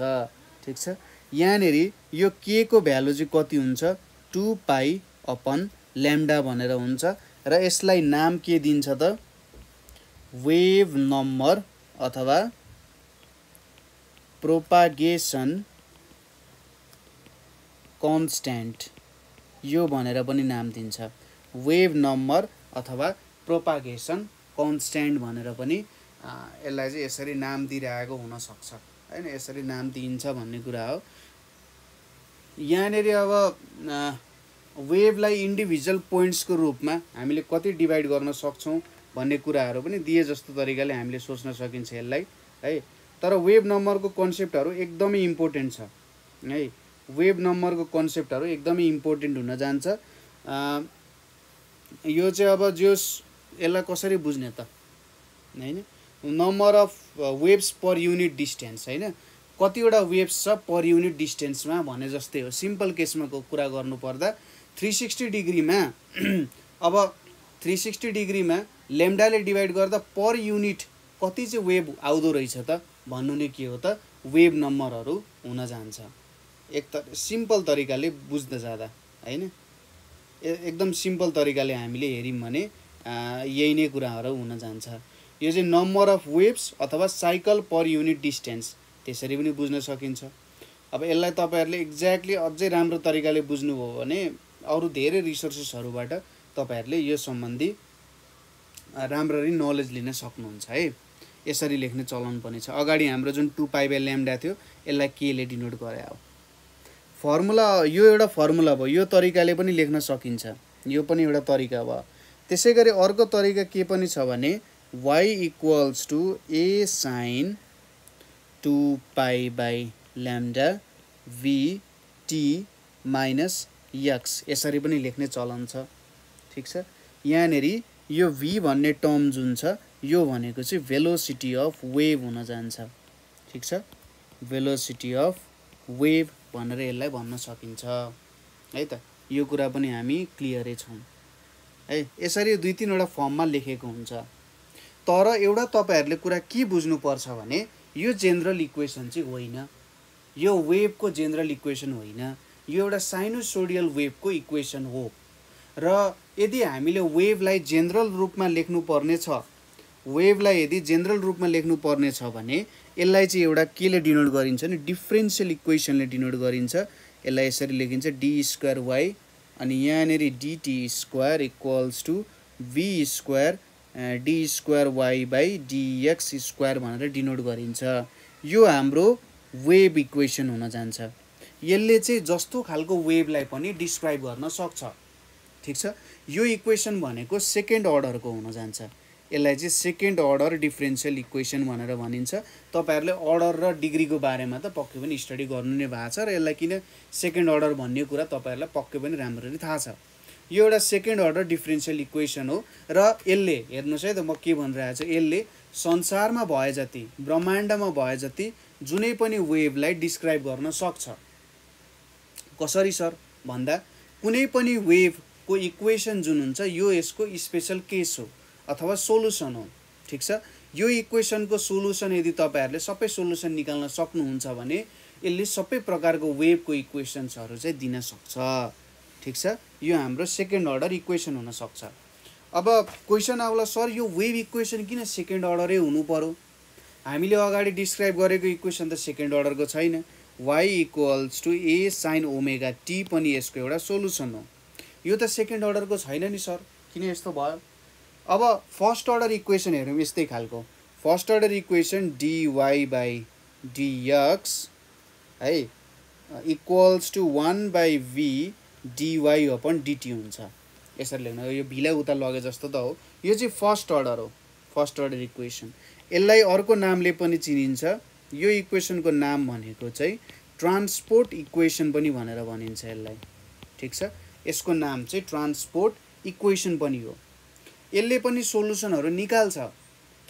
ठिक छ यहाँनिर यो के को भ्यालु चाहिँ कति हुन्छ टु पाई अपन ल्याम्डा भनेर हुन्छ र यसलाई नाम के दिन्छ त वेभ नम्बर अथवा प्रोपागेसन कन्स्ट्यान्ट यो भनेर पनि नाम दिन्छ वेभ नम्बर अथवा प्रोपागेसन कन्स्ट्यान्ट भनेर पनि यसलाई चाहिँ यसरी नाम दिइरहेको हुनसक्छ होइन यसरी नाम दिइन्छ भन्ने कुरा हो यहाँनिर अब वेभलाई इन्डिभिजुअल पोइन्ट्सको रूपमा हामीले कति डिभाइड गर्न सक्छौँ भन्ने कुराहरू पनि दिए जस्तो तरिकाले हामीले सोच्न सकिन्छ यसलाई है तर वेब नम्बरको कन्सेप्टहरू एकदमै इम्पोर्टेन्ट छ है वेब नम्बरको कन्सेप्टहरू एकदमै इम्पोर्टेन्ट हुन जान्छ यो चाहिँ अब जोस् यसलाई कसरी बुझ्ने त होइन number of waves per unit distance होइन कतिवटा वेब्स छ पर युनिट डिस्टेन्समा भने जस्तै हो सिम्पल केसमा कुरा गर्नुपर्दा थ्री सिक्सटी डिग्रीमा अब थ्री सिक्सटी डिग्रीमा लेम्डाले डिभाइड गर्दा पर युनिट कति चाहिँ वेब आउँदो रहेछ त भन्नु नै के हो त वेभ नम्बरहरू हुन जान्छ एक त सिम्पल तरिकाले बुझ्दा जाँदा होइन एकदम सिम्पल तरिकाले हामीले हेऱ्यौँ भने यही नै कुराहरू हुन जान्छ यो चाहिँ नम्बर अफ वेब्स अथवा साइकल पर युनिट डिस्टेन्स त्यसरी पनि बुझ्न सकिन्छ अब यसलाई तपाईँहरूले एक्ज्याक्टली अझै राम्रो तरिकाले बुझ्नुभयो भने अरू धेरै रिसोर्सेसहरूबाट तपाईँहरूले यो सम्बन्धी राम्ररी नलेज लिन सक्नुहुन्छ है यसरी लेख्ने चलन पनि छ अगाडि हाम्रो जुन टु पाइ बाई ल्याम्डा थियो यसलाई केले डिनोट गरे हो फर्मुला यो एउटा फर्मुला भयो यो तरिकाले पनि लेख्न सकिन्छ यो पनि एउटा तरिका भयो त्यसै गरी अर्को तरिका के पनि छ भने y equals to A sine two pi by lambda v t minus x यसरी पनि लेख्ने चलन छ ठिक छ यहाँनेरि यो भी भन्ने टर्म जुन छ यो भनेको चाहिँ भेलोसिटी अफ वेभ हुन जान्छ ठिक छ भेलोसिटी अफ वेभ भनेर यसलाई भन्न सकिन्छ है त यो कुरा पनि हामी क्लियरै छौँ है यसरी दुई तिनवटा फर्ममा लेखेको हुन्छ तर एउटा तपाईँहरूले कुरा के बुझ्नुपर्छ भने यो जेनरल इक्वेसन चाहिँ होइन यो वेभको जेनरल इक्वेसन होइन यो एउटा साइनोसोडियल वेभको इक्वेसन हो र यदि हामीले वेभलाई जेनरल रूपमा लेख्नुपर्ने छ वेभलाई यदि जेनरल रूपमा लेख्नु पर्ने छ भने यसलाई चाहिँ एउटा केले डिनोट गरिन्छ भने डिफ्रेन्सियल इक्वेसनले डिनोट गरिन्छ यसलाई यसरी लेखिन्छ डी स्क्वायर वाई अनि यहाँनिर dt square equals to v square d square y by dx square भनेर डिनोट गरिन्छ यो हाम्रो वेभ इक्वेसन हुन जान्छ यसले चाहिँ जस्तो खालको वेभलाई पनि डिस्क्राइब गर्न सक्छ ठिक छ यो इक्वेसन भनेको सेकेन्ड अर्डरको हुन जान्छ यसलाई चाहिँ सेकेन्ड अर्डर डिफ्रेन्सियल इक्वेसन भनेर भनिन्छ तपाईँहरूले अर्डर र डिग्रीको बारेमा त पक्कै पनि स्टडी गर्नु नै भएको छ र यसलाई किन सेकेन्ड अर्डर भन्ने कुरा तपाईँहरूलाई पक्कै पनि राम्ररी थाहा छ यो एउटा सेकेन्ड अर्डर डिफ्रेन्सियल इक्वेसन हो र यसले हेर्नुहोस् है त म के भनिरहेको छु यसले संसारमा भए जति ब्रह्माण्डमा भए जति जुनै पनि वेभलाई डिस्क्राइब गर्न सक्छ कसरी सर भन्दा कुनै पनि वेभको इक्वेसन जुन हुन्छ यो यसको स्पेसल केस हो अथवा सोलुसन हो ठिक छ यो इक्वेसनको सोलुसन यदि तपाईँहरूले सबै सोलुसन निकाल्न सक्नुहुन्छ भने यसले सबै प्रकारको वेभको इक्वेसन्सहरू चाहिँ दिन सक्छ ठिक छ यो हाम्रो सेकेन्ड अर्डर इक्वेसन हुनसक्छ अब क्वेसन आउला सर यो वेभ इक्वेसन किन सेकेन्ड अर्डरै हुनु पऱ्यो हामीले अगाडि डिस्क्राइब गरेको इक्वेसन त सेकेन्ड अर्डरको छैन y equals to A sine omega t पनि यसको एउटा सोलुसन हो यो त सेकेन्ड अर्डरको छैन नि सर किन यस्तो भयो अब फर्स्ट अर्डर इक्वेसन हेरौँ यस्तै खालको first order equation dy by dx है equals to one by v dy upon dt हुन्छ यसरी लेख्न यो भिलाई उता लगे जस्तो त हो यो चाहिँ फर्स्ट अर्डर हो फर्स्ट अर्डर इक्वेसन यसलाई अर्को नामले पनि चिनिन्छ यो इक्वेसनको नाम भनेको चाहिँ ट्रान्सपोर्ट इक्वेसन पनि भनेर भनिन्छ यसलाई ठिक छ यसको नाम चाहिँ ट्रान्सपोर्ट इक्वेसन पनि हो यसले पनि सोल्युसनहरू निकाल्छ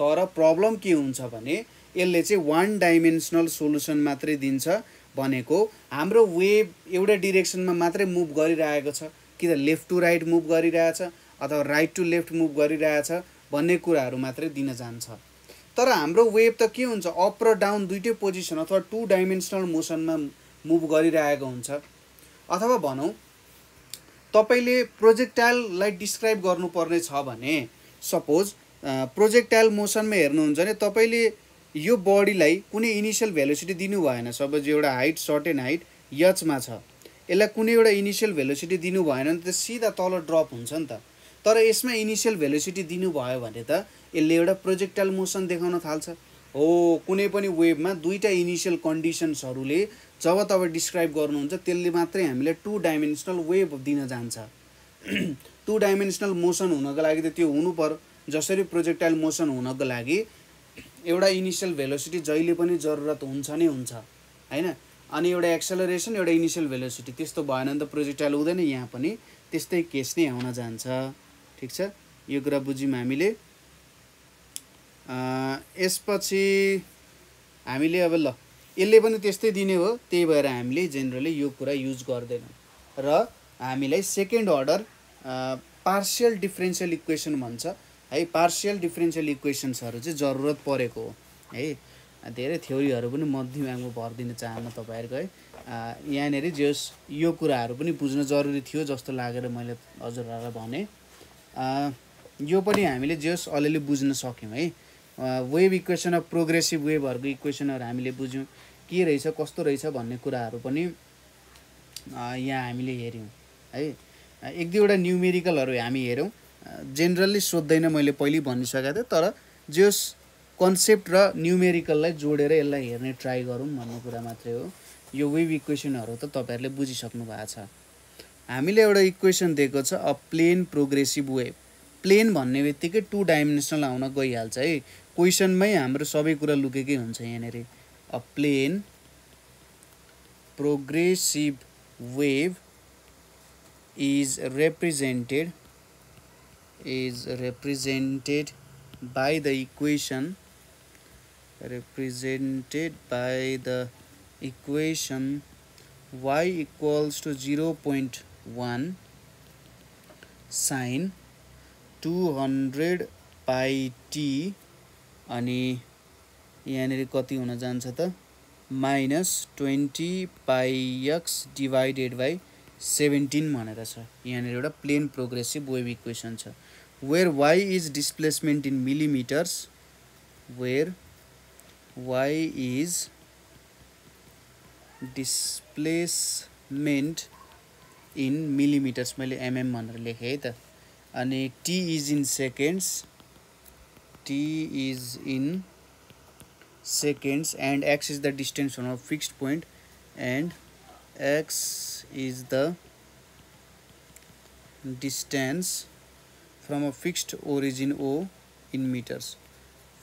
तर प्रब्लम के हुन्छ भने यसले चाहिँ वान डाइमेन्सनल सोलुसन मात्रै दिन्छ भनेको हाम्रो वेभ एउटा डिरेक्सनमा मात्रै मुभ गरिरहेको छ कि त लेफ्ट टु राइट मुभ गरिरहेछ अथवा राइट टु लेफ्ट मुभ गरिरहेछ भन्ने कुराहरू मात्रै दिन जान्छ तर हाम्रो वेभ त के हुन्छ अप र डाउन दुइटै पोजिसन अथवा टु डाइमेन्सनल मोसनमा मुभ गरिरहेको हुन्छ अथवा भनौँ तपाईँले प्रोजेक्टाइललाई डिस्क्राइब गर्नुपर्ने छ भने सपोज प्रोजेक्टाइल मोसनमा हेर्नुहुन्छ भने तपाईँले यो बडीलाई कुनै इनिसियल भेलोसिटी दिनु भएन सपोज एउटा हाइट सर्ट एन्ड हाइट यचमा छ यसलाई कुनै एउटा इनिसियल भेलोसिटी दिनु भएन भने त सिधा तल ड्रप हुन्छ नि त तर यसमा इनिसियल भेलोसिटी दिनुभयो भने त यसले एउटा प्रोजेक्टाइल मोसन देखाउन थाल्छ हो कुनै पनि वेभमा दुईवटा इनिसियल कन्डिसन्सहरूले जब तपाईँ डिस्क्राइब गर्नुहुन्छ त्यसले मात्रै हामीले टु डाइमेन्सनल वेभ दिन जान्छ टु डाइमेन्सनल मोसन हुनको लागि त त्यो हुनु पर्यो जसरी प्रोजेक्टाइल मोसन हुनको लागि एउटा इनिसियल भेलोसिटी जहिले पनि जरुरत हुन्छ नै हुन्छ होइन अनि एउटा एक्सलरेसन एउटा इनिसियल भेलोसिटी त्यस्तो भएन भने त प्रोजेक्टाइल हुँदैन यहाँ पनि त्यस्तै केस नै आउन जान्छ ठिक छ यो कुरा बुझ्यौँ हामीले यसपछि हामीले अब ल यसले पनि त्यस्तै दिने हो त्यही भएर हामीले जेनरली यो कुरा युज गर्दैनौँ र हामीलाई second order partial differential equation भन्छ है पार्सियल डिफ्रेन्सियल इक्वेसन्सहरू चाहिँ जरुरत परेको हो है धेरै थ्योरीहरू पनि म दिमागमा भरिदिन चाहन्न तपाईँहरूको है यहाँनिर जे होस् यो कुराहरू पनि बुझ्न जरुरी थियो जस्तो लागेर मैले हजुरहरूलाई भने यो पनि हामीले जे होस् अलिअलि बुझ्न सक्यौँ है वेभ इक्वेसन अफ प्रोग्रेसिभ वेभहरूको इक्वेसनहरू हामीले बुझ्यौँ के रहेछ कस्तो रहेछ भन्ने कुराहरू पनि यहाँ हामीले हेऱ्यौँ है एक दुईवटा न्युमेरिकलहरू हामी हेऱ्यौँ जेनरल्ली सोद्धैन मैले पहिले भनिसकेको थिएँ तर जस कन्सेप्ट र न्युमेरिकललाई जोडेर यसलाई हेर्ने ट्राई गरौँ भन्ने कुरा मात्रै हो यो वेभ इक्वेसनहरू त तपाईँहरूले बुझिसक्नु भएको छ हामीले एउटा इक्वेसन दिएको छ a plane progressive wave plane भन्ने बित्तिकै टु डाइमेन्सनल आउन गइहाल्छ है क्वेसनमै हाम्रो सबै कुरा लुकेकै हुन्छ यहाँनिर a plane progressive wave is represented is represented by the equation represented by the equation y equals to 0 0.1 sine 200 pi t अनि यहाँनिर कति हुन जान्छ त minus twenty pi x divided by seventeen भनेर छ यहाँनिर एउटा प्लेन प्रोग्रेसिभ वेभ इक्वेसन छ where y is displacement in millimetres where y is displacement in millimetres मैले एमएम भनेर लेखेँ है त अनि t is in seconds t is in seconds and x is the distance from a fixed point and x is the distance from a fixed origin O in meters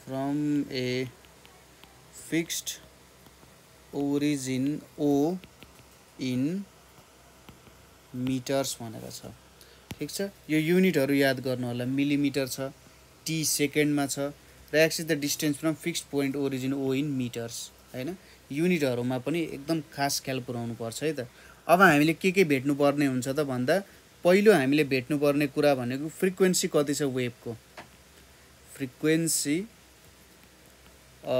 from a fixed origin O in metres भनेर छ ठिक छ यो युनिटहरू याद गर्नु होला millimetre छ T सेकेन्डमा छ र x is the distance from fixed point origin O in metres होइन युनिटहरूमा पनि एकदम खास ख्याल पुऱ्याउनु पर्छ है त अब हामीले के के भेट्नुपर्ने हुन्छ त भन्दा पहिलो हामीले भेट्नुपर्ने कुरा भनेको फ्रिक्वेन्सी कति छ वेभको फ्रिक्वेन्सी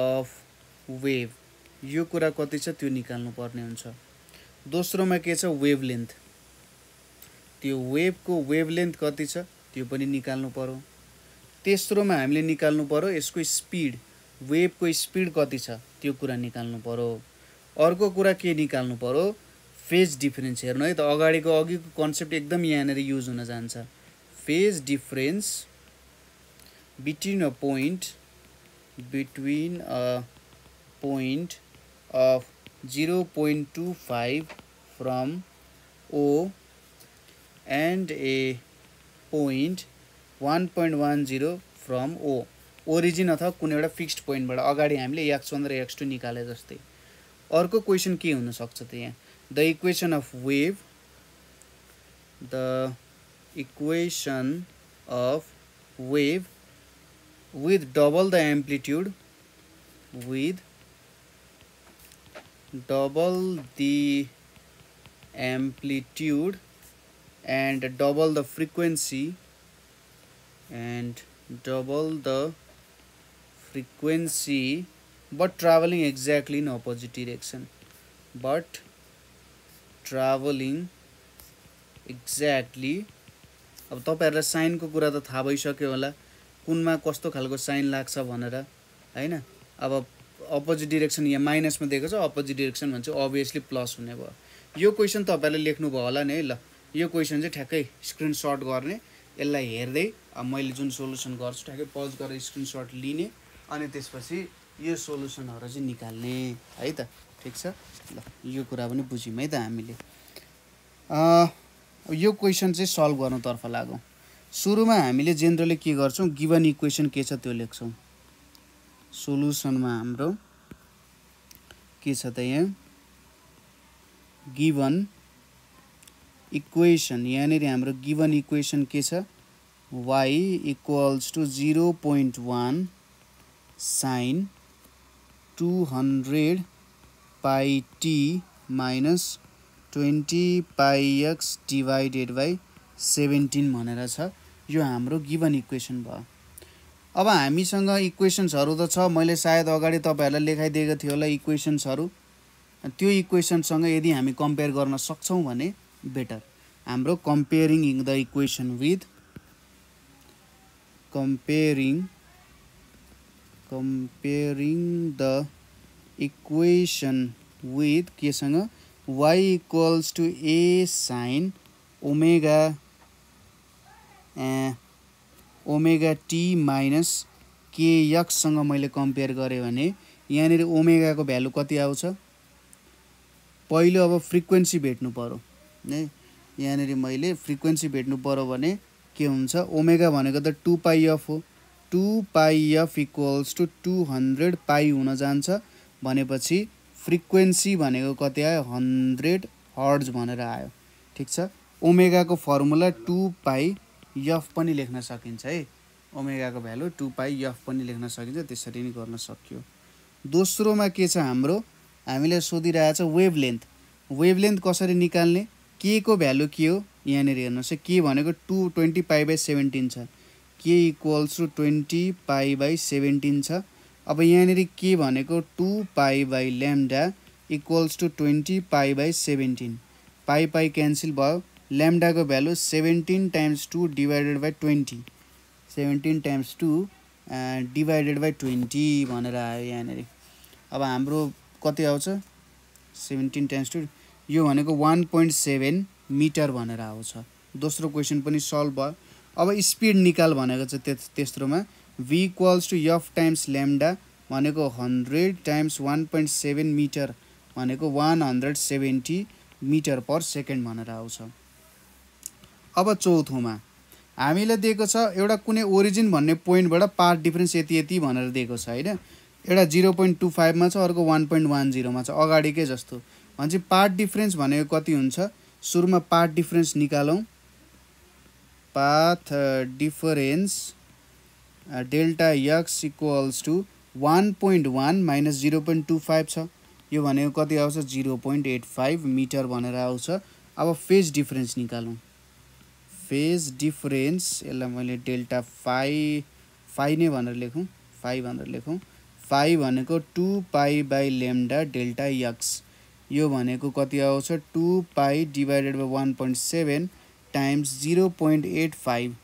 अफ वेभ यो कुरा कति छ त्यो निकाल्नु पर्ने हुन्छ दोस्रोमा के छ वेभ लेन्थ त्यो वेभको वेभ लेन्थ कति छ त्यो पनि निकाल्नु पऱ्यो तेस्रोमा हामीले निकाल्नु पऱ्यो यसको स्पिड वेभको स्पिड कति छ त्यो कुरा निकाल्नु पऱ्यो अर्को कुरा के निकाल्नु पऱ्यो फेज डिफरेन्स हेर्नु है त अगाडिको अघिको कन्सेप्ट एकदम यहाँनिर युज हुन जान्छ phase difference between a point between a point of zero point two five from O and a point one point one zero from O origin अथवा कुनै एउटा फिक्स्ड पोइन्टबाट अगाडि हामीले एक्स वान र एक्स टू निकाले जस्तै अर्को क्वेसन के हुनसक्छ त यहाँ the equation of wave the equation of wave with double the amplitude with double the amplitude and double the frequency and double the frequency but traveling exactly in opposite direction but traveling exactly अब तपाईँहरूलाई साइनको कुरा त थाहा भइसक्यो होला कुनमा कस्तो खालको sign लाग्छ भनेर होइन अब अपोजिट डिरेक्सन यहाँ माइनसमा दिएको छ अपोजिट डिरेक्सन भन्छ अभियसली प्लस हुने भयो यो क्वेसन तपाईँहरूले लेख्नुभयो होला नि है ल यो क्वेसन चाहिँ ठ्याक्कै स्क्रिनसट गर्ने यसलाई हेर्दै मैले जुन सोल्युसन गर्छु ठ्याक्कै पज गरेर स्क्रिनसट लिने अनि त्यसपछि यो सोल्युसनहरू चाहिँ निकाल्ने है त ठिक छ ल यो कुरा पनि बुझ्यौँ है त हामीले यो क्वेसन चाहिँ सल्भ गर्नुतर्फ लागौँ सुरुमा हामीले जेनरली के गर्छौँ गिभन इक्वेसन के छ त्यो लेख्छौँ सोल्युसनमा हाम्रो के छ त यहाँ गिभन इक्वेसन यहाँनिर हाम्रो गिभन इक्वेसन के छ y equals to zero point one sine two hundred pi t minus twenty pi x divided by seventeen भनेर छ यो हाम्रो गिभन इक्वेसन भयो अब हामीसँग इक्वेसन्सहरू त छ मैले सायद अगाडि तपाईँहरूलाई लेखाइदिएको थियो होला इक्वेसन्सहरू त्यो इक्वेसनसँग यदि हामी कम्पेयर गर्न सक्छौँ भने बेटर हाम्रो comparing the equation with comparing comparing the equation with केसँग y equals to a sin omega omega t minus केयक्ससँग मैले कम्पेयर गरेँ भने यहाँनिर ओमेगाको भ्यालु कति आउँछ पहिलो अब फ्रिक्वेन्सी भेट्नु पऱ्यो है यहाँनिर मैले फ्रिक्वेन्सी भेट्नु पऱ्यो भने के हुन्छ ओमेगा भनेको त टु पाइएफ हो two pi f equals to two hundred pi हुन जान्छ भनेपछि फ्रिक्वेन्सी भनेको कति आयो हन्ड्रेड हर्ज भनेर आयो ठिक छ ओमेगाको फर्मुला टु पाइ यफ पनि लेख्न सकिन्छ है ओमेगाको भ्यालु टु पाइ यफ पनि लेख्न सकिन्छ त्यसरी नै गर्न सकियो दोस्रोमा के छ हाम्रो हामीले सोधिरहेछ वेभ लेन्थ वेभ लेन्थ कसरी निकाल्ने के को भ्यालु के हो यहाँनिर हेर्नुहोस् है के भनेको to twenty pi by seventeen छ k equals to twenty pi by seventeen छ अब यहाँनिर के भनेको two pi by lambda equals to twenty pi by seventeen pi pi cancel भयो ल्याम्डाको value seventeen times two divided by twenty seventeen times two divided by twenty भनेर आयो यहाँनिर अब हाम्रो कति आउँछ सेभेन्टिन टाइम्स टू यो भनेको वान पोइन्ट सेभेन मिटर भनेर आउँछ दोस्रो क्वेसन पनि सल्भ भयो अब स्पिड निकाल भनेको चाहिँ त्यस तेस्रोमा v equals to f times lambda भनेको hundred times one point seven metre भनेको one hundred seventy metre per second भनेर आउँछ अब चौथोमा हामीलाई दिएको छ एउटा कुनै ओरिजिन भन्ने पोइन्टबाट पार्ट डिफ्रेन्स यति यति भनेर दिएको छ होइन एउटा जिरो पोइन्ट टू फाइभमा छ अर्को वान पोइन्ट वान जिरोमा छ अगाडिकै जस्तो चाहिँ पार्ट डिफ्रेन्स भनेको कति हुन्छ सुरुमा पाथ डिफरेन्स निकालौँ path difference delta x equals to one point one minus zero point two five छ यो भनेको कति आउँछ zero point eight five metre भनेर आउँछ अब फेज डिफरेन्स निकालौँ फेज डिफरेन्स यसलाई मैले डेल्टा फाइ फाइ नै भनेर लेखौँ फाइभ भनेर लेखौँ फाइभ भनेको two pi by lambda delta x यो भनेको कति आउँछ two pi divided by one point seven times zero point eight five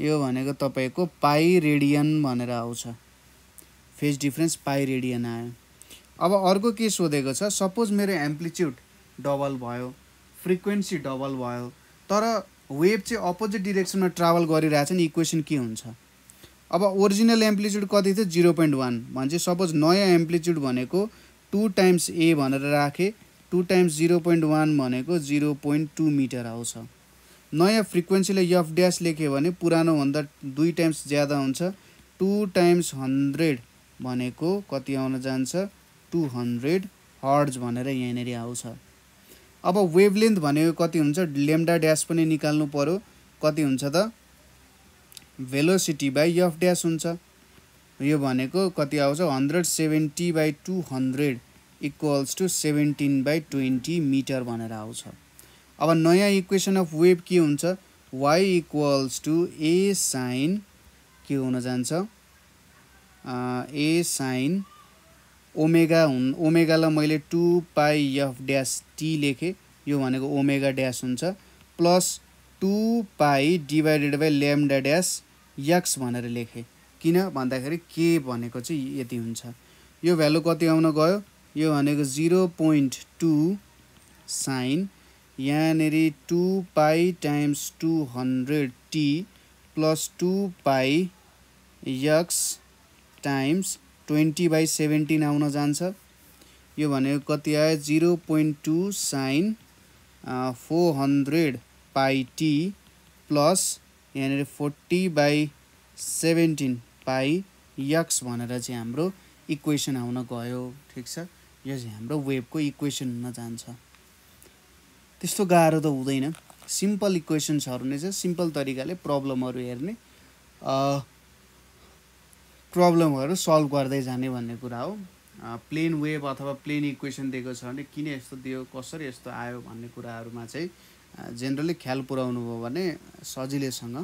यो भनेको तपाईँको पाई रेडियन भनेर आउँछ फेज डिफ्रेन्स पाई रेडियन आयो अब अर्को के सोधेको छ सपोज मेरो एम्प्लिच्युड डबल भयो फ्रिक्वेन्सी डबल भयो तर वेभ चाहिँ अपोजिट डिरेक्सनमा ट्राभल गरिरहेछ नि इक्वेसन के हुन्छ अब ओरिजिनल एम्प्लिच्युड कति थियो जिरो पोइन्ट वान भने चाहिँ सपोज नयाँ एम्प्लिच्युड भनेको टु टाइम्स ए भनेर राखेँ two times zero point one भनेको जिरो पोइन्ट टू मिटर आउँछ नयाँ फ्रिक्वेन्सीले यफ ड्यास लेख्यो भने पुरानोभन्दा दुई टाइम्स ज्यादा हुन्छ टु टाइम्स हन्ड्रेड भनेको कति आउन जान्छ टु हन्ड्रेड हर्ड्स भनेर यहाँनिर आउँछ अब वेभ वेभलेन्थ भनेको कति हुन्छ लेम्डा ड्यास पनि निकाल्नु पऱ्यो कति हुन्छ त भेलोसिटी बाई यफ ड्यास हुन्छ यो भनेको कति आउँछ hundred seventy by two hundred equals to seventeen by twenty metre भनेर आउँछ अब नयाँ इक्वेसन अफ वेभ के हुन्छ y equals to A sine के हुन जान्छ ए साइन ओमेगा हुन् ओमेगालाई मैले two pi f dash t लेखेँ यो भनेको ओमेगा ड्यास हुन्छ plus two pi divided by lambda dash x भनेर लेखेँ किन भन्दाखेरि के भनेको चाहिँ यति हुन्छ यो भ्यालु कति आउन गयो यो भनेको जिरो पोइन्ट टू साइन यहाँनिर two pi times two hundred t plus two pi x times twenty by seventeen आउन जान्छ यो भनेको कति आयो zero point two sine four hundred pi t plus यहाँनिर forty by seventeen pi x भनेर चाहिँ हाम्रो इक्वेसन आउन गयो ठिक छ यो चाहिँ हाम्रो वेभको इक्वेसन हुन जान्छ त्यस्तो गाह्रो त हुँदैन सिम्पल इक्वेसन्सहरू नै छ सिम्पल तरिकाले प्रब्लमहरू हेर्ने प्रब्लमहरू सल्भ गर्दै जाने भन्ने कुरा हो प्लेन वेभ अथवा प्लेन इक्वेसन दिएको छ भने किन यस्तो दियो कसरी यस्तो आयो भन्ने कुराहरूमा चाहिँ जेनरली ख्याल पुऱ्याउनु भयो भने सजिलैसँग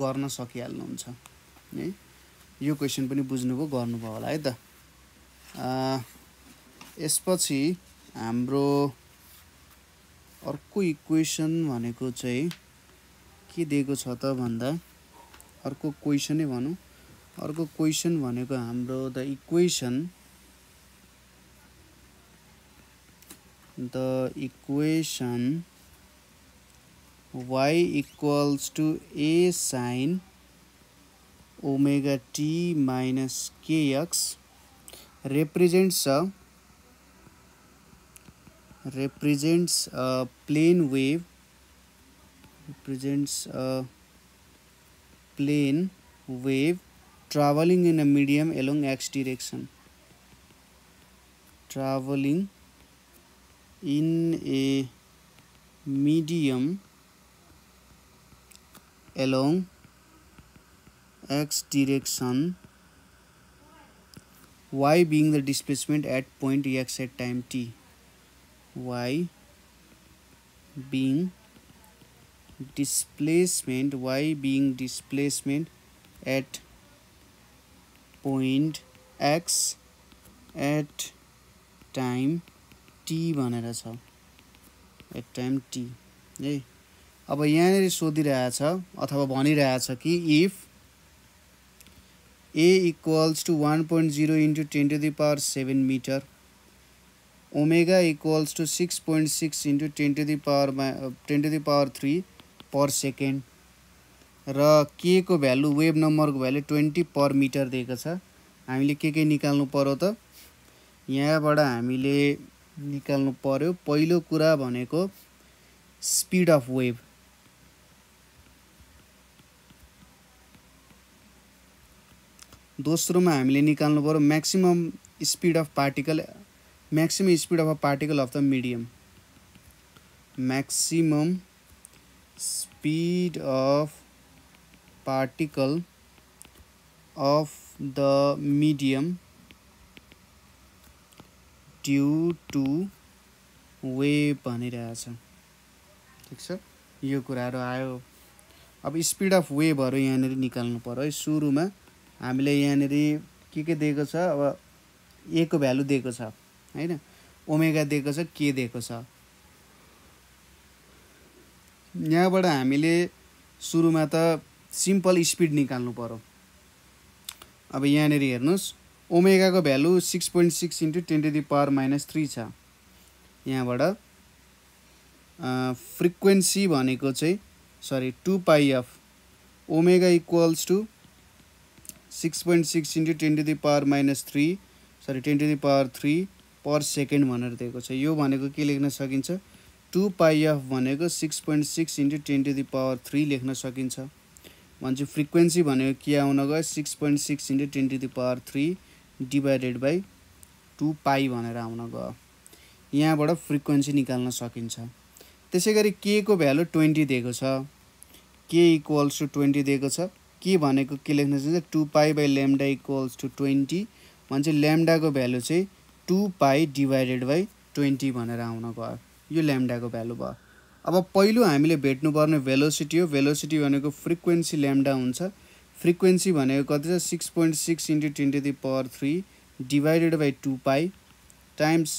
गर्न सकिहाल्नुहुन्छ है यो क्वेसन पनि बुझ्नुभयो गर्नुभयो होला है त यसपछि हाम्रो अर्को इक्वेसन भनेको चाहिँ के दिएको छ त भन्दा अर्को क्वेसनै भनौँ अर्को क्वेसन भनेको हाम्रो the equation the equation y equals to A sine omega t minus kx represents a represents a plane wave represents a plane wave traveling in a medium along x direction traveling in a medium along x direction y being the displacement at point x at time t y being displacement y being displacement at point x at time t भनेर छ at time t है अब यहाँनिर सोधिरहेछ अथवा भनिरहेछ कि if A equals to one point zero into ten to the power seven metre omega equals to six point six into ten to the power ten to the power three per second र k को value wave नम्बरको value twenty per metre दिएको छ हामीले के के निकाल्नु पऱ्यो त यहाँबाट हामीले निकाल्नु पऱ्यो पहिलो कुरा भनेको स्पिड अफ वेभ दोस्रोमा हामीले निकाल्नु पऱ्यो maximum speed of particle maximum speed of a particle of the medium maximum speed of particle of the medium due to wave भनिरहेछ ठिक छ यो कुराहरू आयो अब स्पिड अफ वेभहरू यहाँनिर निकाल्नु पऱ्यो है सुरुमा हामीले यहाँनिर के के दिएको छ अब ए को भ्यालु दिएको छ होइन ओमेगा दिएको छ के दिएको छ यहाँबाट हामीले सुरुमा त सिम्पल स्पिड निकाल्नु पऱ्यो अब यहाँनिर हेर्नुहोस् ओमेगाको value six point six into ten degree power minus three छ यहाँबाट फ्रिक्वेन्सी भनेको चाहिँ sorry two pi of omega equals to six point six into ten to the power minus three sorry ten to the power three per second भनेर दिएको छ यो भनेको के लेख्न सकिन्छ टु पाइएफ भनेको six point six into ten to the power three लेख्न सकिन्छ भन्छु फ्रिक्वेन्सी भनेको के आउन गयो six point six into ten to the power three divided by two pi भनेर आउन गयो यहाँबाट फ्रिक्वेन्सी निकाल्न सकिन्छ त्यसै गरी के को भ्यालु ट्वेन्टी दिएको छ के इक्वल्स टु ट्वेन्टी दिएको छ के भनेको के लेख्न सकिन्छ two pi by lambda equals to twenty भने चाहिँ ल्याम्डाको भ्यालु चाहिँ two pi divided by twenty भनेर आउन गयो यो ल्याम्डाको भ्यालु भयो अब पहिलो हामीले भेट्नुपर्ने भेलोसिटी हो भेलोसिटी भनेको फ्रिक्वेन्सी ल्याम्डा हुन्छ फ्रिक्वेन्सी भनेको कति छ six point six into twenty three power three divided by two pi times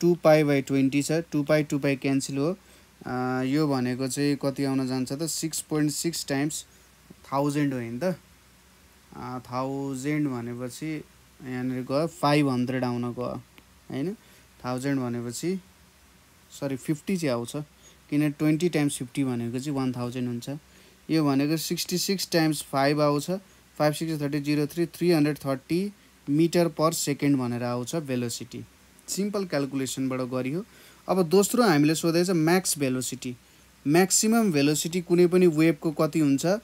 two pi by twenty छ two pi two pi cancel हो यो भनेको चाहिँ कति आउन जान्छ त six point six times thousand हो नि त थाउजन्ड भनेपछि यहाँनिर गयो फाइभ हन्ड्रेड आउन गयो होइन थाउजन्ड भनेपछि सरी फिफ्टी चाहिँ आउँछ किन ट्वेन्टी टाइम्स फिफ्टी भनेको चाहिँ वान थाउजन्ड हुन्छ यो भनेको सिक्सटी सिक्स टाइम्स फाइभ आउँछ five six thirty zero three three hundred thirty metre per second भनेर आउँछ भेलोसिटी सिम्पल क्यालकुलेसनबाट गरियो अब दोस्रो हामीले सोधेको छ म्याक्स भेलोसिटी म्याक्सिमम् भेलोसिटी कुनै पनि वेभको कति हुन्छ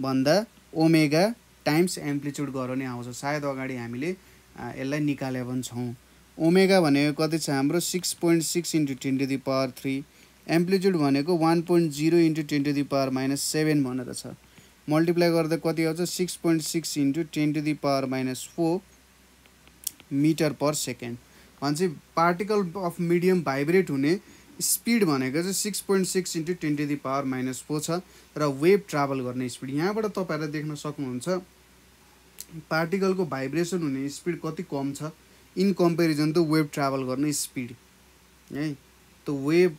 भन्दा ओमेगा टाइम्स एम्प्लिच्युड गर नै आउँछ सायद अगाडि हामीले यसलाई निकाले पनि छौँ ओमेगा भनेको कति छ हाम्रो six point six into ten to the power three amplitude भनेको one point zero into ten to the power minus seven भनेर छ मल्टिप्लाई गर्दा कति आउँछ six point six into ten to the power minus four metre per second भन्छ particle of medium vibrate हुने speed भनेको चाहिँ six point six into twenty the power minus four छ र वेभ ट्राभल गर्ने स्पिड यहाँबाट तपाईँहरूले देख्न सक्नुहुन्छ पार्टिकलको भाइब्रेसन हुने स्पिड कति कम छ in comparison to wave travel गर्ने स्पिड है त वेभ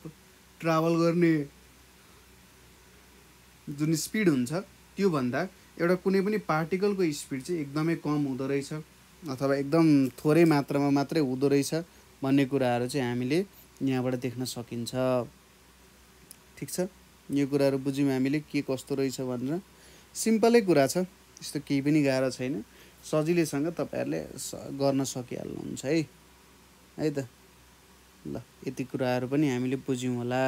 ट्राभल गर्ने जुन स्पिड हुन्छ त्योभन्दा एउटा कुनै पनि पार्टिकलको स्पिड चाहिँ एकदमै कम हुँदो रहेछ अथवा एकदम थोरै मात्रामा मात्रै हुँदो रहेछ भन्ने कुराहरू चाहिँ हामीले यहाँबाट देख्न सकिन्छ ठिक छ यो कुराहरू बुझ्यौँ हामीले के कस्तो रहेछ भनेर सिम्पलै कुरा छ यस्तो केही पनि गाह्रो छैन सजिलैसँग तपाईँहरूले गर्न सकिहाल्नुहुन्छ है है त ल यति कुराहरू पनि हामीले बुझ्यौँ होला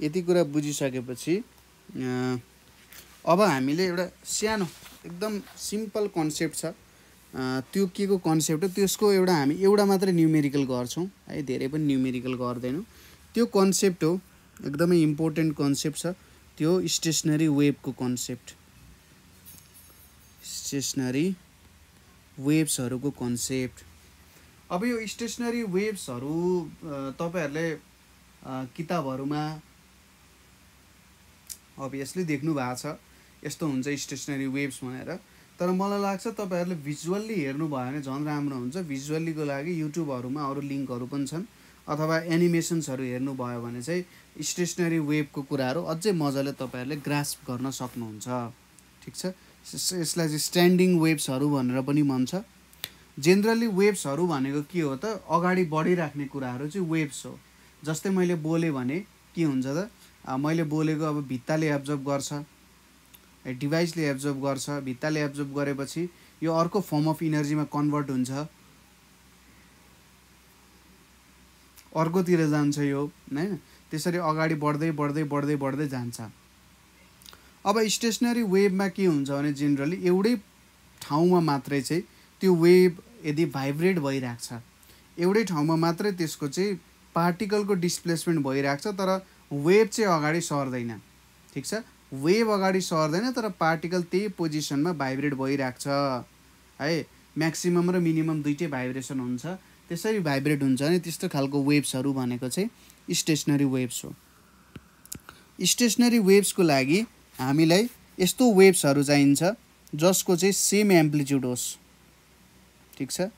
यति कुरा बुझिसकेपछि अब हामीले एउटा सानो एकदम सिम्पल कन्सेप्ट छ त्यो के को कन्सेप्ट हो त्यसको एउटा हामी एउटा मात्रै न्युमेरिकल गर्छौँ है धेरै पनि न्युमेरिकल गर्दैनौँ त्यो कन्सेप्ट हो एकदमै इम्पोर्टेन्ट कन्सेप्ट छ त्यो स्टेसनरी वेबको कन्सेप्ट स्टेसनरी वेब्सहरूको कन्सेप्ट अब यो स्टेसनरी वेब्सहरू तपाईँहरूले किताबहरूमा अभियसली देख्नु भएको छ यस्तो हुन्छ स्टेसनरी वेब्स भनेर तर मलाई लाग्छ तपाईँहरूले भिजुअल्ली हेर्नुभयो भने झन् राम्रो हुन्छ भिजुअल्लीको लागि युट्युबहरूमा अरू लिङ्कहरू पनि छन् अथवा एनिमेसन्सहरू हेर्नुभयो भने चाहिँ स्टेसनरी वेबको कुराहरू अझै मजाले तपाईँहरूले ग्रास्प गर्न सक्नुहुन्छ ठिक छ यसलाई चाहिँ स्ट्यान्डिङ वेब्सहरू भनेर पनि मन छ जेनरली वेब्सहरू भनेको के हो त अगाडि बढिराख्ने कुराहरू चाहिँ वेब्स हो जस्तै मैले बोलेँ भने के हुन्छ त मैले बोलेको अब भित्ताले एब्जर्भ गर्छ डिभाइसले एब्जर्भ गर्छ भित्ताले एब्जर्भ गरेपछि यो अर्को फर्म अफ इनर्जीमा कन्भर्ट हुन्छ अर्कोतिर जान्छ यो होइन त्यसरी अगाडि बढ्दै बढ्दै बढ्दै बढ्दै जान्छ अब स्टेसनरी वेभमा के हुन्छ भने जेनरली एउटै ठाउँमा मात्रै चाहिँ त्यो वेभ यदि भाइब्रेट भइरहेको छ एउटै ठाउँमा मात्रै त्यसको चाहिँ पार्टिकलको डिस्प्लेसमेन्ट भइरहेको छ तर वेभ चाहिँ अगाडि सर्दैन ठिक छ वेभ अगाडि सर्दैन तर पार्टिकल त्यही पोजिसनमा भाइब्रेट भइरहेको छ है म्याक्सिमम् र मिनिमम दुइटै भाइब्रेसन हुन्छ त्यसरी भाइब्रेट हुन्छ अनि त्यस्तो खालको वेभ्सहरू भनेको चाहिँ स्टेसनरी वेभ्स हो स्टेसनरी वेभ्सको लागि हामीलाई यस्तो वेभ्सहरू चाहिन्छ जसको चाहिँ सेम एम्प्लिच्युड होस् ठिक छ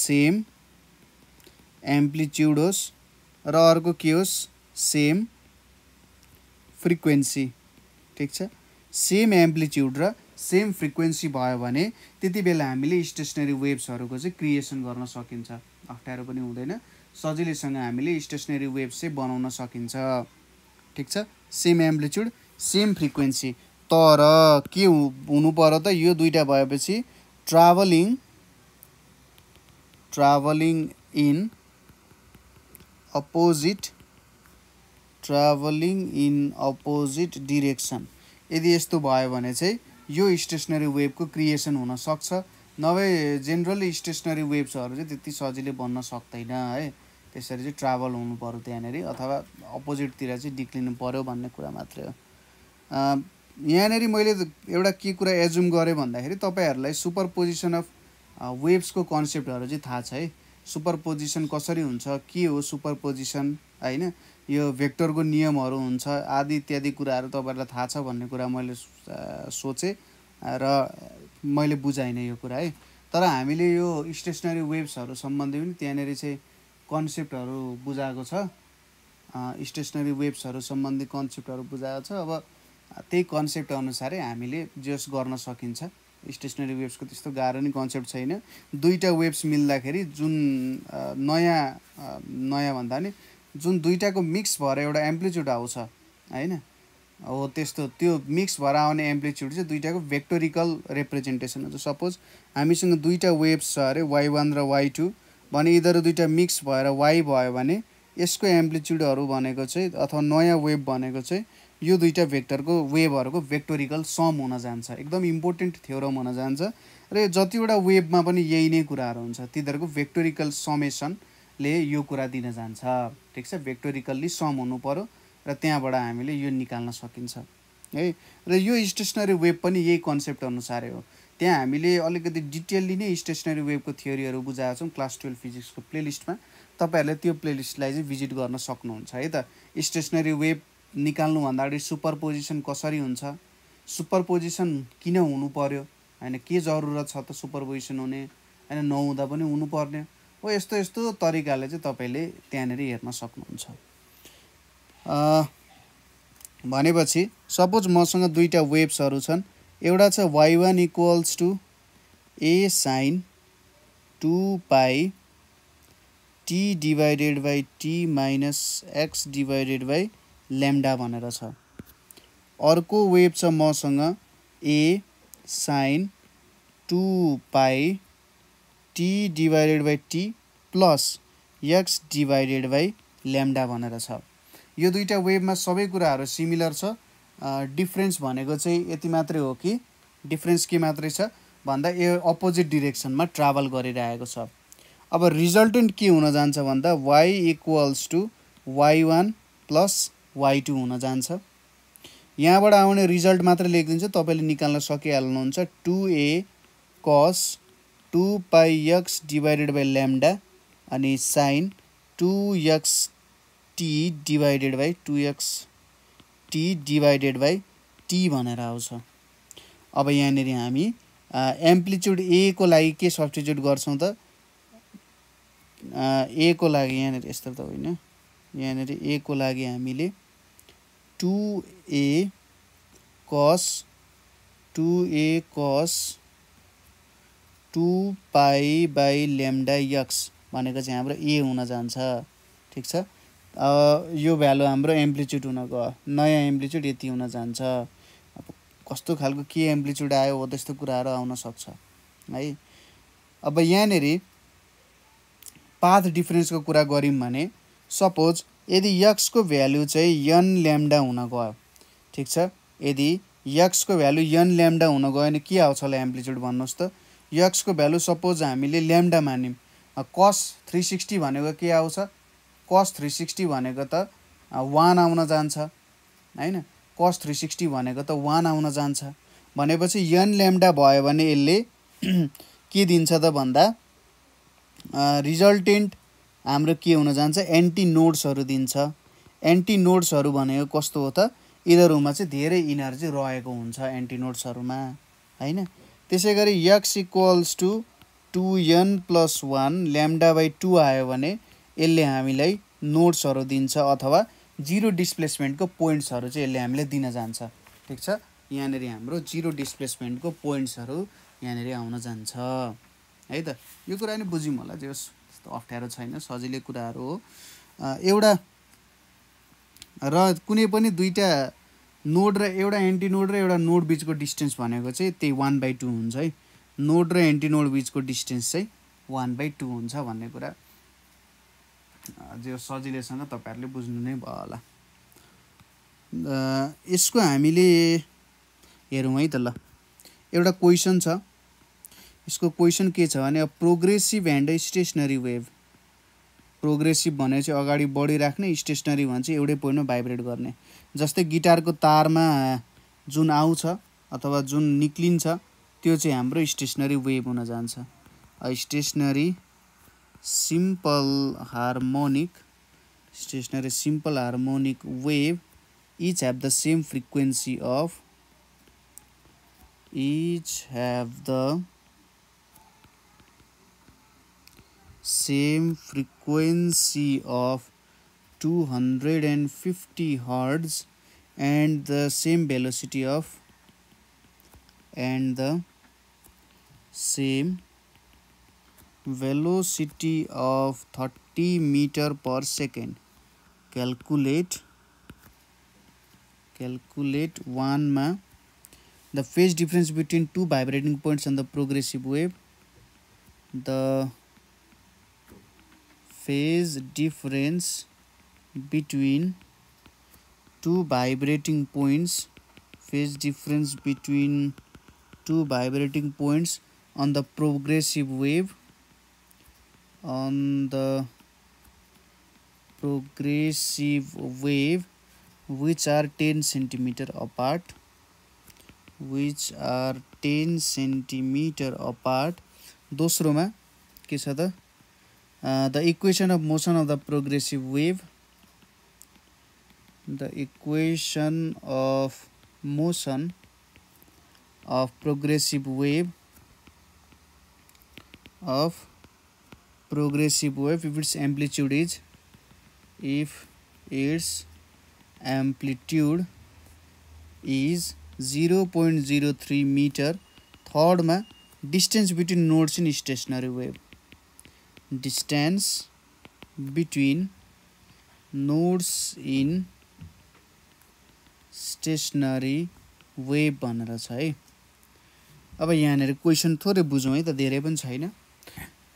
सेम एम्प्लिच्युड होस् र अर्को के होस् सेम फ्रिक्वेन्सी ठिक छ सेम एम्प्लिच्युड र सेम फ्रिक्वेन्सी भयो भने त्यति बेला हामीले स्टेसनरी वेभ्सहरूको चाहिँ क्रिएसन गर्न सकिन्छ अप्ठ्यारो पनि हुँदैन सजिलैसँग हामीले स्टेसनरी वेभ्स चाहिँ बनाउन सकिन्छ ठिक छ सेम एम्प्लिच्युड सेम फ्रिक्वेन्सी तर के हुनु पर्यो त यो दुइटा भएपछि travelling travelling in opposite travelling in opposite direction यदि यस्तो भयो भने चाहिँ यो स्टेसनरी वेबको क्रिएसन हुनसक्छ नभए जेनरली स्टेसनरी वेब्सहरू चाहिँ त्यति सजिलै बन्न सक्दैन है त्यसरी चाहिँ ट्राभल हुनु पऱ्यो त्यहाँनिर अथवा अपोजिटतिर चाहिँ डिक्लिनु पऱ्यो भन्ने कुरा मात्रै हो यहाँनिर मैले एउटा के कुरा एज्युम गरेँ भन्दाखेरि तपाईँहरूलाई सुपर पोजिसन अफ वेब्सको कन्सेप्टहरू चाहिँ थाहा छ है सुपर पोजिसन कसरी हुन्छ के हो सुपर पोजिसन होइन यो भेक्टरको नियमहरू हुन्छ आदि इत्यादि कुराहरू तपाईँहरूलाई थाहा छ भन्ने कुरा मैले सोचेँ र मैले बुझाइनँ यो कुरा है तर हामीले यो स्टेसनरी वेब्सहरू सम्बन्धी पनि त्यहाँनिर चाहिँ कन्सेप्टहरू बुझाएको छ स्टेसनरी वेब्सहरू सम्बन्धी कन्सेप्टहरू बुझाएको छ अब त्यही कन्सेप्ट अनुसारै हामीले जस गर्न सकिन्छ स्टेसनरी वेब्सको त्यस्तो गाह्रो नै कन्सेप्ट छैन दुईवटा वेब्स मिल्दाखेरि जुन नयाँ नयाँ भन्दा नि जुन दुइटाको मिक्स भएर एउटा एम्प्लिच्युड आउँछ होइन हो त्यस्तो त्यो मिक्स भएर आउने एम्प्लिच्युड चाहिँ दुइटाको भेक्टोरिकल रिप्रेजेन्टेसन हुन्छ सपोज हामीसँग दुईवटा वेब्स छ अरे वाइ वान र वाइ टू भने यिनीहरू दुइटा मिक्स भएर वाइ भयो भने यसको एम्प्लिच्युडहरू भनेको चाहिँ अथवा नयाँ वेब भनेको चाहिँ यो दुईवटा भेक्टरको वेबहरूको भेक्टोरिकल सम हुन जान्छ एकदम इम्पोर्टेन्ट थ्योरम हुन जान्छ र यो जतिवटा वेबमा पनि यही नै कुराहरू हुन्छ तिनीहरूको भेक्टोरिकल समेसन ले यो कुरा दिन जान्छ ठिक छ भेक्टोरिकल्ली सम हुनु पऱ्यो र त्यहाँबाट हामीले यो निकाल्न सकिन्छ है र यो स्टेसनरी वेब पनि यही कन्सेप्ट अनुसारै हो त्यहाँ हामीले अलिकति डिटेलली नै स्टेसनरी वेबको थियोहरू बुझाएको छौँ क्लास टुवेल्भ फिजिक्सको प्लेलिस्टमा तपाईँहरूले त्यो प्लेलिस्टलाई चाहिँ भिजिट गर्न सक्नुहुन्छ है त स्टेसनरी वेब निकाल्नुभन्दा अगाडि सुपर पोजिसन कसरी हुन्छ सुपर पोजिसन किन हुनु पऱ्यो होइन के जरुरत छ त सुपर पोजिसन हुने होइन नहुँदा पनि हुनुपर्ने हो यस्तो यस्तो तरिकाले चाहिँ तपाईँले त्यहाँनिर हेर्न सक्नुहुन्छ भनेपछि सपोज मसँग दुईवटा वेब्सहरू छन् एउटा छ y one equals to A sine two pi t divided by T minus x divided by lambda भनेर छ अर्को वेब छ मसँग A sine two pi t divided by T plus x divided by lambda भनेर छ यो दुईवटा वेभमा सबै कुराहरू सिमिलर छ डिफ्रेन्स भनेको चाहिँ यति मात्रै हो कि डिफ्रेन्स के मात्रै छ भन्दा यो अपोजिट डिरेक्सनमा ट्राभल गरिरहेको छ अब रिजल्टेन्ट के हुन जान्छ भन्दा y equals to y one plus y two हुन जान्छ यहाँबाट आउने रिजल्ट मात्र लेखिदिन्छु तपाईँले निकाल्न सकिहाल्नुहुन्छ two A cos two pi x divided by lambda अनि sine two x t divided by two x t divided by T भनेर आउँछ अब यहाँनिर हामी एम्प्लिच्युड ए को लागि के सब्सटिच्युट गर्छौँ त ए को लागि यहाँनिर यस्तो त होइन यहाँनिर ए को लागि हामीले to A cos two A cos two pi by lambda x भनेको चाहिँ हाम्रो ए हुन जान्छ ठिक छ यो भ्यालु हाम्रो एम्प्लिच्युड हुन गयो नयाँ एम्प्लिच्युड यति हुन जान्छ अब कस्तो खालको के एम्प्लिच्युड आयो हो त्यस्तो कुराहरू आउन सक्छ है अब यहाँनिर पाथ डिफ्रेन्सको कुरा गऱ्यौँ भने सपोज यदि यक्सको भ्यालु चाहिँ यन ल्याम्डा हुन गयो ठिक छ यदि यक्सको भ्यालु यन ल्याम्डा हुन गयो भने के आउँछ होला एम्प्लिच्युड भन्नुहोस् त यक्सको भ्यालु सपोज हामीले ल्याम्डा मान्यौँ कस थ्री सिक्सटी भनेको के आउँछ कस थ्री सिक्सटी भनेको त वान आउन जान्छ होइन कस थ्री सिक्सटी भनेको त वान आउन जान्छ भनेपछि यन ल्याम्डा भयो भने यसले के दिन्छ त भन्दा रिजल्टेन्ट हाम्रो के हुन जान्छ एन्टी नोट्सहरू दिन्छ एन्टी नोट्सहरू भनेको कस्तो हो त यिनीहरूमा चाहिँ धेरै इनर्जी रहेको हुन्छ एन्टी नोट्सहरूमा होइन त्यसै गरी x equals to two n plus one lambda by two आयो भने यसले हामीलाई नोट्सहरू दिन्छ अथवा जिरो डिस्प्लेसमेन्टको पोइन्ट्सहरू चाहिँ यसले हामीले दिन जान्छ ठिक छ यहाँनिर हाम्रो जिरो डिस्प्लेसमेन्टको पोइन्ट्सहरू यहाँनिर आउन जान्छ है त यो कुरा नै बुझ्यौँ होला जे होस् त्यस्तो अप्ठ्यारो छैन सजिलै कुराहरू हो एउटा र कुनै पनि दुईवटा नोड र एउटा एन्टिनोड र एउटा नोड बिचको डिस्टेन्स भनेको चाहिँ त्यही वान बाई टू हुन्छ है नोड र एन्टिनोड बिचको डिस्टेन्स चाहिँ वान बाई टू हुन्छ भन्ने कुरा जो सजिलैसँग तपाईँहरूले बुझ्नु नै भयो होला यसको हामीले हेरौँ है त ल एउटा क्वेसन छ यसको क्वेसन के छ भने progressive and stationary wave progressive भने चाहिँ अगाडि बढिराख्ने स्टेसनरी भने चाहिँ एउटै पोइन्टमा भाइब्रेट गर्ने जस्तै गिटारको तारमा जुन आउँछ अथवा जुन निक्लिन्छ त्यो चाहिँ हाम्रो स्टेसनरी वेभ हुन जान्छ stationary simple harmonic stationary simple harmonic wave each have the same frequency of each have the same frequency of 250 hertz and the same velocity of and the same velocity of 30 meter per second calculate calculate 1 ma the phase difference between two vibrating points on the progressive wave the phase difference between two vibrating points phase difference between two vibrating points on the progressive wave on the progressive wave which are 10 centimeter apart which are 10 centimeter apart दोस्रोमा के छ the equation of motion of the progressive wave the equation of motion of progressive wave of progressive wave if its amplitude is if its amplitude is 0.03 meter third ma distance between nodes in stationary wave distance between nodes in stationary wave भनेर छ है अब यहाँनिर question थोरै बुझौँ है त धेरै पनि छैन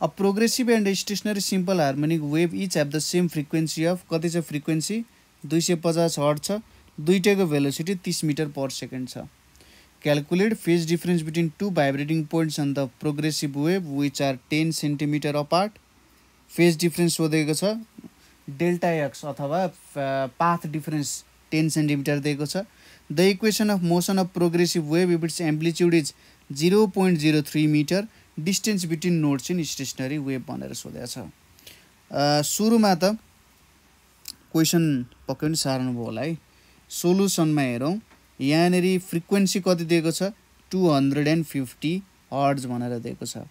अब progressive and stationary simple harmonic wave each have the same frequency of कति छ फ्रिक्वेन्सी दुई सय पचास हट छ दुइटैको भेलोसिटी तिस मिटर पर सेकेन्ड छ calculate phase difference between two vibrating points on the progressive wave which are ten centimetre apart phase difference सोधेको छ डेल्टा एक्स अथवा पाथ डिफरेन्स टेन सेन्टिमिटर दिएको छ the equation of motion of progressive wave if its amplitude is zero point zero three metre distance between nodes in stationary wave भनेर सोधेको छ सुरुमा त क्वेसन पक्कै पनि सार्नुभयो होला है सोलुसनमा हेरौँ यहाँनिर फ्रिक्वेन्सी कति दिएको छ two hundred and fifty hertz भनेर दिएको छ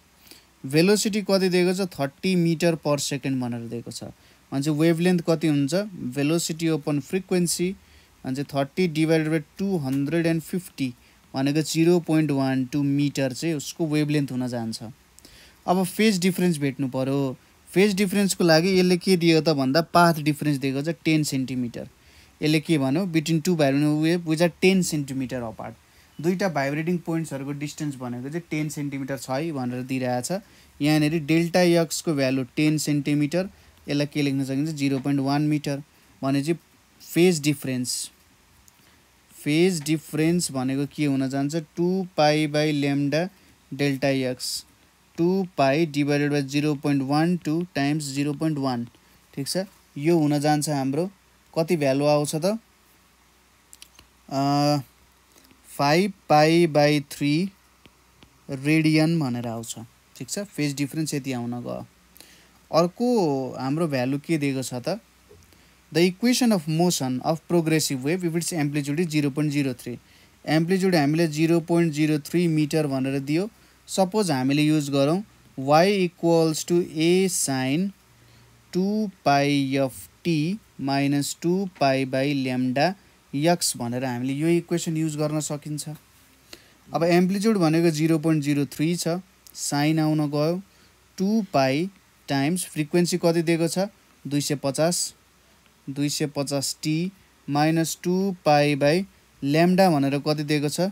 भेलोसिटी कति दिएको छ थर्टी मिटर पर सेकेन्ड भनेर दिएको छ भने चाहिँ वेभलेन्थ कति हुन्छ भेलोसिटी ओपन फ्रिक्वेन्सी अनि चाहिँ thirty divided by two hundred and fifty भनेको zero point one two metre चाहिँ उसको वेभलेन्थ हुन जान्छ अब फेज डिफ्रेन्स भेट्नु पऱ्यो फेज डिफ्रेन्सको लागि यसले के दियो त भन्दा पाथ डिफ्रेन्स दिएको छ टेन सेन्टिमिटर यसले के भन्यो between two vibrating wave which are ten centimetre apart दुईवटा भाइब्रेटिङ पोइन्ट्सहरूको डिस्टेन्स भनेको चाहिँ टेन सेन्टिमिटर छ है भनेर दिइरहेछ यहाँनिर डेल्टा यक्सको भ्यालु टेन सेन्टिमिटर यसलाई के लेख्न सकिन्छ जिरो पोइन्ट वान मिटर भनेपछि फेज डिफ्रेन्स फेज डिफ्रेन्स भनेको के हुन जान्छ two pi by lambda delta x two pi divided by zero point one two times zero point one ठिक छ यो हुन जान्छ हाम्रो कति भ्यालु आउँछ त five pi by three radian भनेर आउँछ ठिक छ फेज डिफ्रेन्स यति आउन गयो अर्को हाम्रो भ्यालु के दिएको छ त the equation motion of progressive motion of its wave is zero point zero three amplitude हामीले zero point zero three metre भनेर दियो सपोज हामीले युज गरौँ y equals to A sine two pi f t minus two pi by lambda x भनेर हामीले यो equation use गर्न सकिन्छ अब एम्प्लिच्युड भनेको जिरो पोइन्ट जिरो थ्री छ साइन आउन गयो टु पाइ टाइम्स फ्रिक्वेन्सी कति दिएको छ दुई सय पचास दुई सय पचास t minus two pi by lambda भनेर कति दिएको छ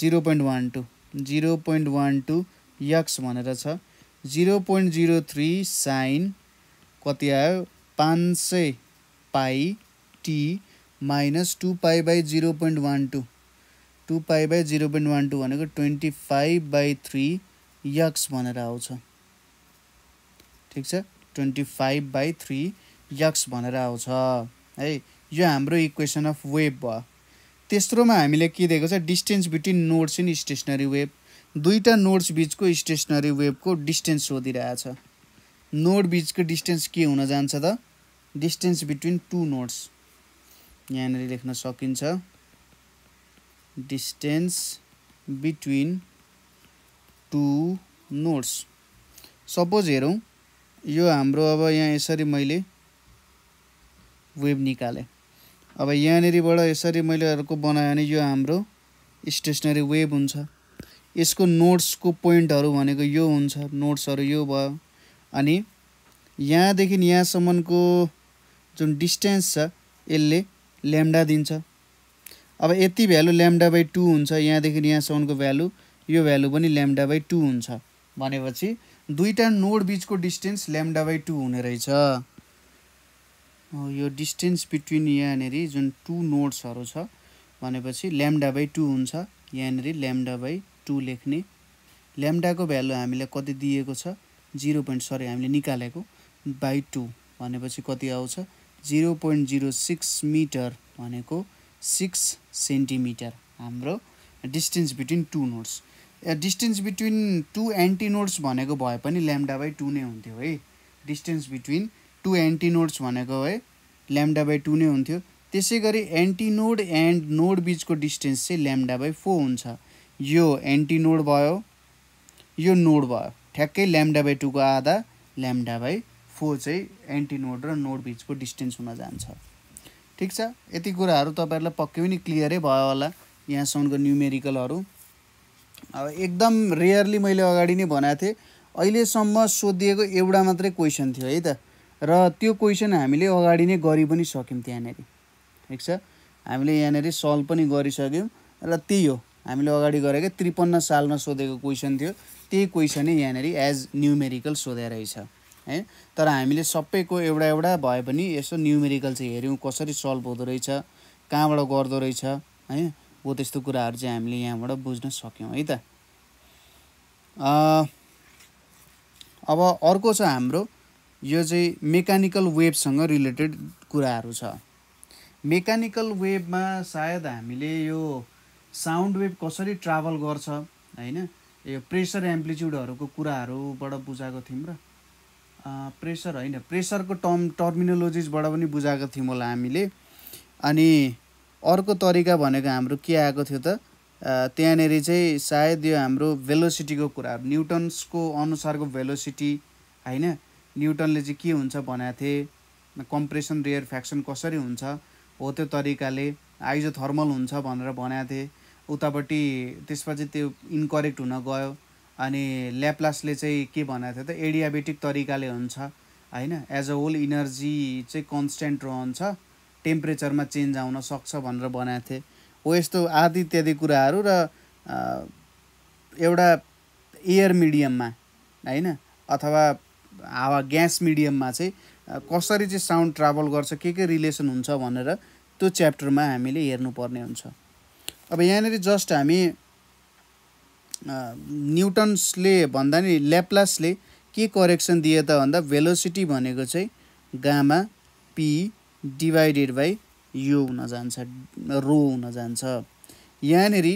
zero point one two zero point one two x भनेर छ zero point zero three sine कति आयो पाँच सय pi t minus two pi by zero point one two two pi by zero point one two भनेको twenty five by three x भनेर आउँछ ठिक छ twenty five by three x भनेर आउँछ है यो हाम्रो इक्वेसन अफ वेभ भयो तेस्रोमा हामीले के दिएको छ distance between nodes in stationary wave दुईवटा नोट्स बिचको स्टेसनरी वेभको डिस्टेन्स सोधिरहेछ नोड बिचको डिस्टेन्स के हुन जान्छ त डिस्टेन्स बिट्विन टु नोट्स यहाँनिर लेख्न सकिन्छ distance between two nodes suppose हेरौँ यो हाम्रो अब यहाँ यसरी मैले वेब निकालेँ अब यहाँनिरबाट यसरी मैले अर्को बनाएँ भने यो हाम्रो स्टेसनरी वेब हुन्छ यसको नोट्सको पोइन्टहरू भनेको यो हुन्छ नोट्सहरू यो भयो अनि यहाँदेखि यहाँसम्मको जुन डिस्टेन्स छ यसले ल्याम्डा दिन्छ अब यति भ्यालु ल्याम्डा बाई टू हुन्छ यहाँदेखि यहाँसम्मको भ्यालु यो भ्यालु पनि ल्याम्डा बाई टू हुन्छ भनेपछि दुईवटा नोड बिचको डिस्टेन्स ल्याम्डा बाई टू हुने रहेछ यो डिस्टेन्स बिट्विन यहाँनिर जुन टु नोट्सहरू छ भनेपछि ल्याम्डा बाई टू हुन्छ यहाँनिर ल्याम्डा बाई टू लेख्ने ल्याम्डाको भ्यालु हामीलाई कति दिएको छ जिरो पोइन्ट सरी हामीले निकालेको बाई टू भनेपछि कति आउँछ zero point zero six metre भनेको सिक्स सेन्टिमिटर हाम्रो distance between two nodes distance between two antinodes भनेको भए पनि ल्याम्डा बाई टू नै हुन्थ्यो है डिस्टेन्स बिट्विन टु एन्टिनोड्स भनेको है ल्याम्डा बाई टू नै हुन्थ्यो त्यसै गरी एन्टिनोड एन्ड नोड बिचको डिस्टेन्स चाहिँ ल्याम्डा बाई फोर हुन्छ यो एन्टिनोड भयो यो नोड भयो ठ्याक्कै ल्याम्डा बाई टूको आधा ल्याम्डा बाई फोर चाहिँ एन्टिनोड र नोड बिचको डिस्टेन्स हुन जान्छ ठिक छ यति कुराहरू तपाईँहरूलाई पक्कै पनि क्लियरै भयो होला यहाँसम्मको न्युमेरिकलहरू अब एकदम रेयरली मैले अगाडि नै भनेको थिएँ अहिलेसम्म सोधिएको एउटा मात्रै क्वेसन थियो है त र त्यो क्वेसन हामीले अगाडि नै गरि पनि सक्यौँ त्यहाँनिर ठिक छ हामीले यहाँनिर सल्भ पनि गरिसक्यौँ र त्यही हो हामीले अगाडि गरेको त्रिपन्न सालमा सोधेको क्वेसन थियो त्यही क्वेसनै नै यहाँनिर एज न्युमेरिकल सोधे रहेछ है तर हामीले सबैको एउटा एउटा भए पनि यसो न्युमेरिकल चाहिँ हेऱ्यौँ कसरी सल्भ हुँदो रहेछ कहाँबाट गर्दो रहेछ है हो त्यस्तो कुराहरू चाहिँ हामीले यहाँबाट बुझ्न सक्यौँ है त अब अर्को छ हाम्रो यो चाहिँ मेकानिकल वेभसँग रिलेटेड कुराहरू छ मेकानिकल वेभमा सायद हामीले यो साउन्ड वेभ कसरी ट्राभल गर्छ होइन यो प्रेसर एम्प्लिच्युडहरूको कुराहरूबाट बुझाएको थियौँ र प्रेसर होइन प्रेसरको टर्म टर्मिनोलोजिसबाट पनि बुझाएको थियौँ होला हामीले अनि अर्को तरिका भनेको हाम्रो के आएको थियो त त्यहाँनिर चाहिँ सायद यो हाम्रो भेलोसिटीको कुराहरू न्युटन्सको अनुसारको भेलोसिटी होइन न्युटनले चाहिँ के हुन्छ भनेको थिएँ कम्प्रेसन रियर फ्याक्सन कसरी हुन्छ हो त्यो तरिकाले आइजोथर्मल हुन्छ भनेर भनेको थिएँ उतापट्टि त्यसपछि त्यो इन्करेक्ट हुन गयो अनि ल्याप्लासले चाहिँ के भनेको थियो त एडियाबेटिक तरिकाले हुन्छ होइन एज अ होल इनर्जी चाहिँ कन्सटेन्ट रहन्छ टेम्परेचरमा चेन्ज आउन सक्छ भनेर बनाएको थिएँ हो यस्तो आदि इत्यादि कुराहरू र एउटा एयर मिडियममा होइन अथवा हावा ग्यास मिडियममा चाहिँ कसरी चाहिँ साउन्ड ट्राभल गर्छ के के रिलेसन हुन्छ भनेर त्यो च्याप्टरमा हामीले हेर्नुपर्ने हुन्छ अब यहाँनिर जस्ट हामी न्युटन्सले भन्दा नि ल्याप्लासले के करेक्सन दिए त भन्दा भेलोसिटी भनेको चाहिँ गामा पी डिभाइडेड बाई यो हुन जान्छ रो हुन जान्छ यहाँनिर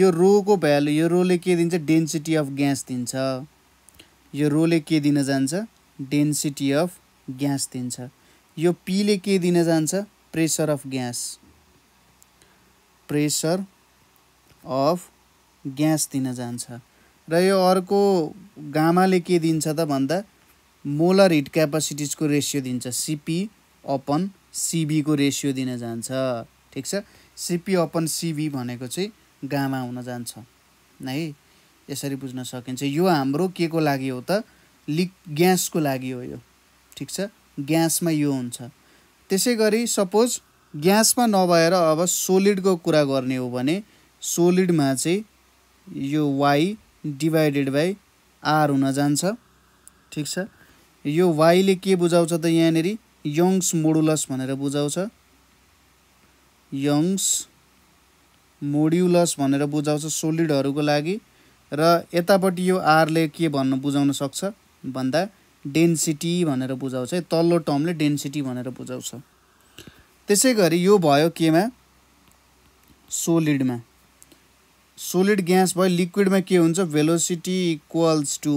यो रोको भ्यालु यो रोले के दिन्छ डेन्सिटी अफ ग्यास दिन्छ यो रोले के दिन जान्छ डेन्सिटी अफ ग्यास दिन्छ यो पीले के दिन जान्छ pressure of gas pressure of gas दिन जान्छ र यो अर्को गामाले के दिन्छ त भन्दा मोलर हिट क्यापासिटिजको रेसियो दिन्छ सिपी अपन सिबीको रेसियो दिन जान्छ ठिक छ सिपी अपन सिबी भनेको चाहिँ गामा हुन जान्छ है यसरी बुझ्न सकिन्छ यो हाम्रो के को लागि हो त लिक ग्यासको लागि हो यो ठिक छ ग्यासमा यो हुन्छ त्यसै गरी सपोज ग्यासमा नभएर अब सोलिडको कुरा गर्ने हो भने सोलिडमा चाहिँ यो वाइ डिभाइडेड बाई आर हुन जान्छ ठिक छ यो वाइले के बुझाउँछ त यहाँनिर यङ्स मोडुलस भनेर बुझाउँछ यङ्स मोड्युलस भनेर बुझाउँछ सोलिडहरूको लागि र यतापट्टि यो आरले के भन्नु बुझाउन सक्छ भन्दा डेन्सिटी भनेर बुझाउँछ है तल्लो टर्मले डेन्सिटी भनेर बुझाउँछ त्यसै गरी यो भयो केमा सोलिडमा सोलिड ग्यास भयो लिक्विडमा के हुन्छ velocity equals to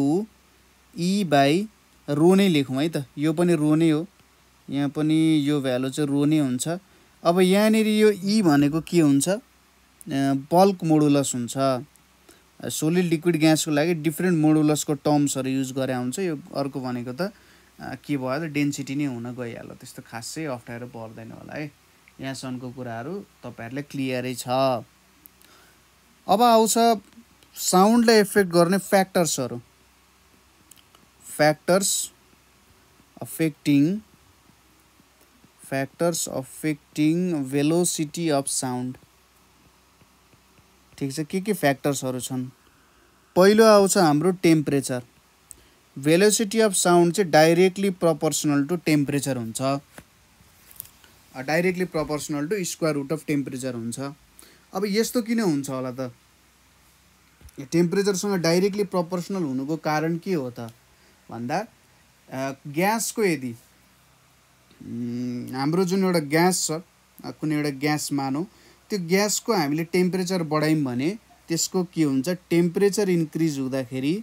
E by rho नै लेखौँ है त यो पनि रो नै हो यहाँ पनि यो भ्यालु चाहिँ रो नै हुन्छ अब यहाँनिर यो ई e भनेको के हुन्छ बल्क मोडुलस हुन्छ सोलिड लिक्विड ग्यासको लागि डिफ्रेन्ट मोडुलसको टर्म्सहरू युज गरे हुन्छ यो अर्को भनेको त के भयो त डेन्सिटी नै हुन गइहाल्यो त्यस्तो खासै अप्ठ्यारो पर्दैन होला है यहाँसम्मको कुराहरू तपाईँहरूले क्लियरै छ अब आउँछ साउन्डलाई इफेक्ट गर्ने फ्याक्टर्सहरू factors affecting factors affecting velocity of sound ठिक छ के के फ्याक्टर्सहरू छन् पहिलो आउँछ हाम्रो टेम्परेचर भेलोसिटी अफ साउन्ड चाहिँ डाइरेक्टली प्रपोर्सनल टु टेम्परेचर हुन्छ directly proportional to square root of temperature हुन्छ अब यस्तो किन हुन्छ होला त टेम्परेचरसँग डाइरेक्टली प्रपोर्सनल हुनुको कारण के हो त भन्दा ग्यासको यदि हाम्रो जुन एउटा ग्यास छ कुनै एउटा ग्यास मानौँ त्यो ग्यासको हामीले टेम्परेचर बढायौँ भने त्यसको के हुन्छ टेम्परेचर इन्क्रिज हुँदाखेरि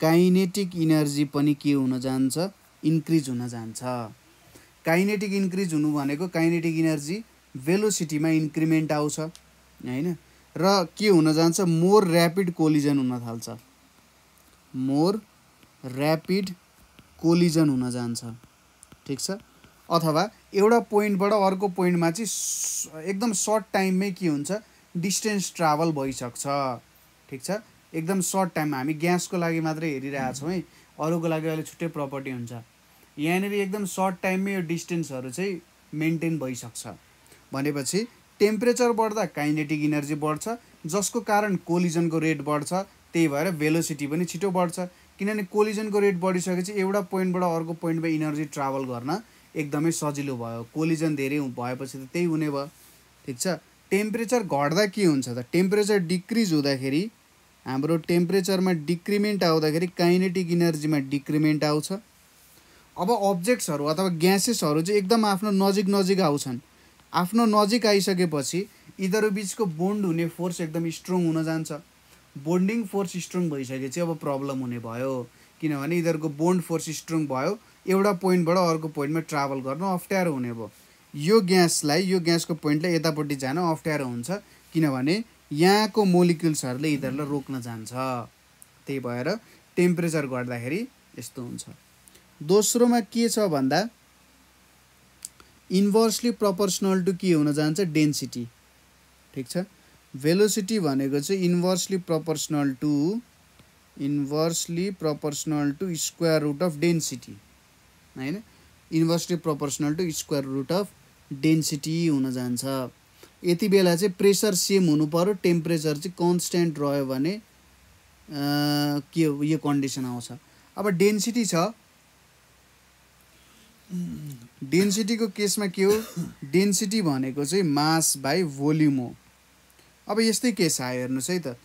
काइनेटिक इनर्जी पनि के हुन जान्छ इन्क्रिज हुन जान्छ काइनेटिक इन्क्रिज हुनु भनेको काइनेटिक इनर्जी भेलोसिटीमा इन्क्रिमेन्ट आउँछ होइन र के हुन जान्छ मोर ऱ्यापिड कोलिजन हुन थाल्छ मोर ऱ्यापिड कोलिजन हुन जान्छ ठिक छ अथवा एउटा पोइन्टबाट अर्को पोइन्टमा चाहिँ एकदम सर्ट टाइममै के हुन्छ डिस्टेन्स ट्राभल भइसक्छ ठिक छ एकदम सर्ट टाइममा हामी ग्यासको लागि मात्रै छौँ है अरूको लागि अहिले छुट्टै प्रपर्टी हुन्छ यहाँनिर एकदम सर्ट टाइममै यो डिस्टेन्सहरू चाहिँ मेन्टेन भइसक्छ भनेपछि टेम्परेचर बढ्दा काइनेटिक इनर्जी बढ्छ जसको कारण कोलिजनको रेट बढ्छ त्यही भएर भेलोसिटी पनि छिटो बढ्छ किनभने कोलिजनको रेट बढिसकेपछि एउटा पोइन्टबाट अर्को पोइन्टमा इनर्जी ट्राभल गर्न एकदमै सजिलो भयो कोलिजन धेरै भएपछि त त्यही हुने भयो ठिक छ टेम्परेचर घट्दा के हुन्छ त टेम्परेचर डिक्रिज हुँदाखेरि हाम्रो टेम्परेचरमा डिक्रिमेन्ट आउँदाखेरि काइनेटिक इनर्जीमा डिक्रिमेन्ट आउँछ अब अब्जेक्ट्सहरू अथवा ग्यासेसहरू चाहिँ एकदम आफ्नो नजिक नजिक आउँछन् आफ्नो नजिक आइसकेपछि यिनीहरू बिचको बोन्ड हुने फोर्स एकदम स्ट्रङ हुन जान्छ बोन्डिङ फोर्स स्ट्रङ भइसकेपछि अब प्रब्लम हुने भयो किनभने यिनीहरूको बोन्ड फोर्स स्ट्रङ भयो एउटा पोइन्टबाट अर्को पोइन्टमा ट्राभल गर्नु अप्ठ्यारो हुने भयो यो ग्यासलाई यो ग्यासको पोइन्टलाई यतापट्टि जान अप्ठ्यारो हुन्छ किनभने यहाँको मोलिकुल्सहरूले यिनीहरूलाई रोक्न जान्छ त्यही भएर टेम्परेचर घट्दाखेरि यस्तो हुन्छ दोस्रोमा के छ भन्दा इन्भर्सली प्रपोर्सनल टु के हुन जान्छ डेन्सिटी ठिक छ भेलोसिटी भनेको चाहिँ inversely proportional to inversely proportional to square root of density होइन inversely proportional to square root of density हुन जान्छ यति बेला चाहिँ प्रेसर सेम हुनु पऱ्यो टेम्परेचर चाहिँ कन्सटेन्ट रह्यो भने के यो कन्डिसन आउँछ अब डेन्सिटी छ डेन्सिटीको केसमा के हो डेन्सिटी भनेको चाहिँ मास बाई भोल्युम हो अब यस्तै केस आयो हेर्नुहोस् है त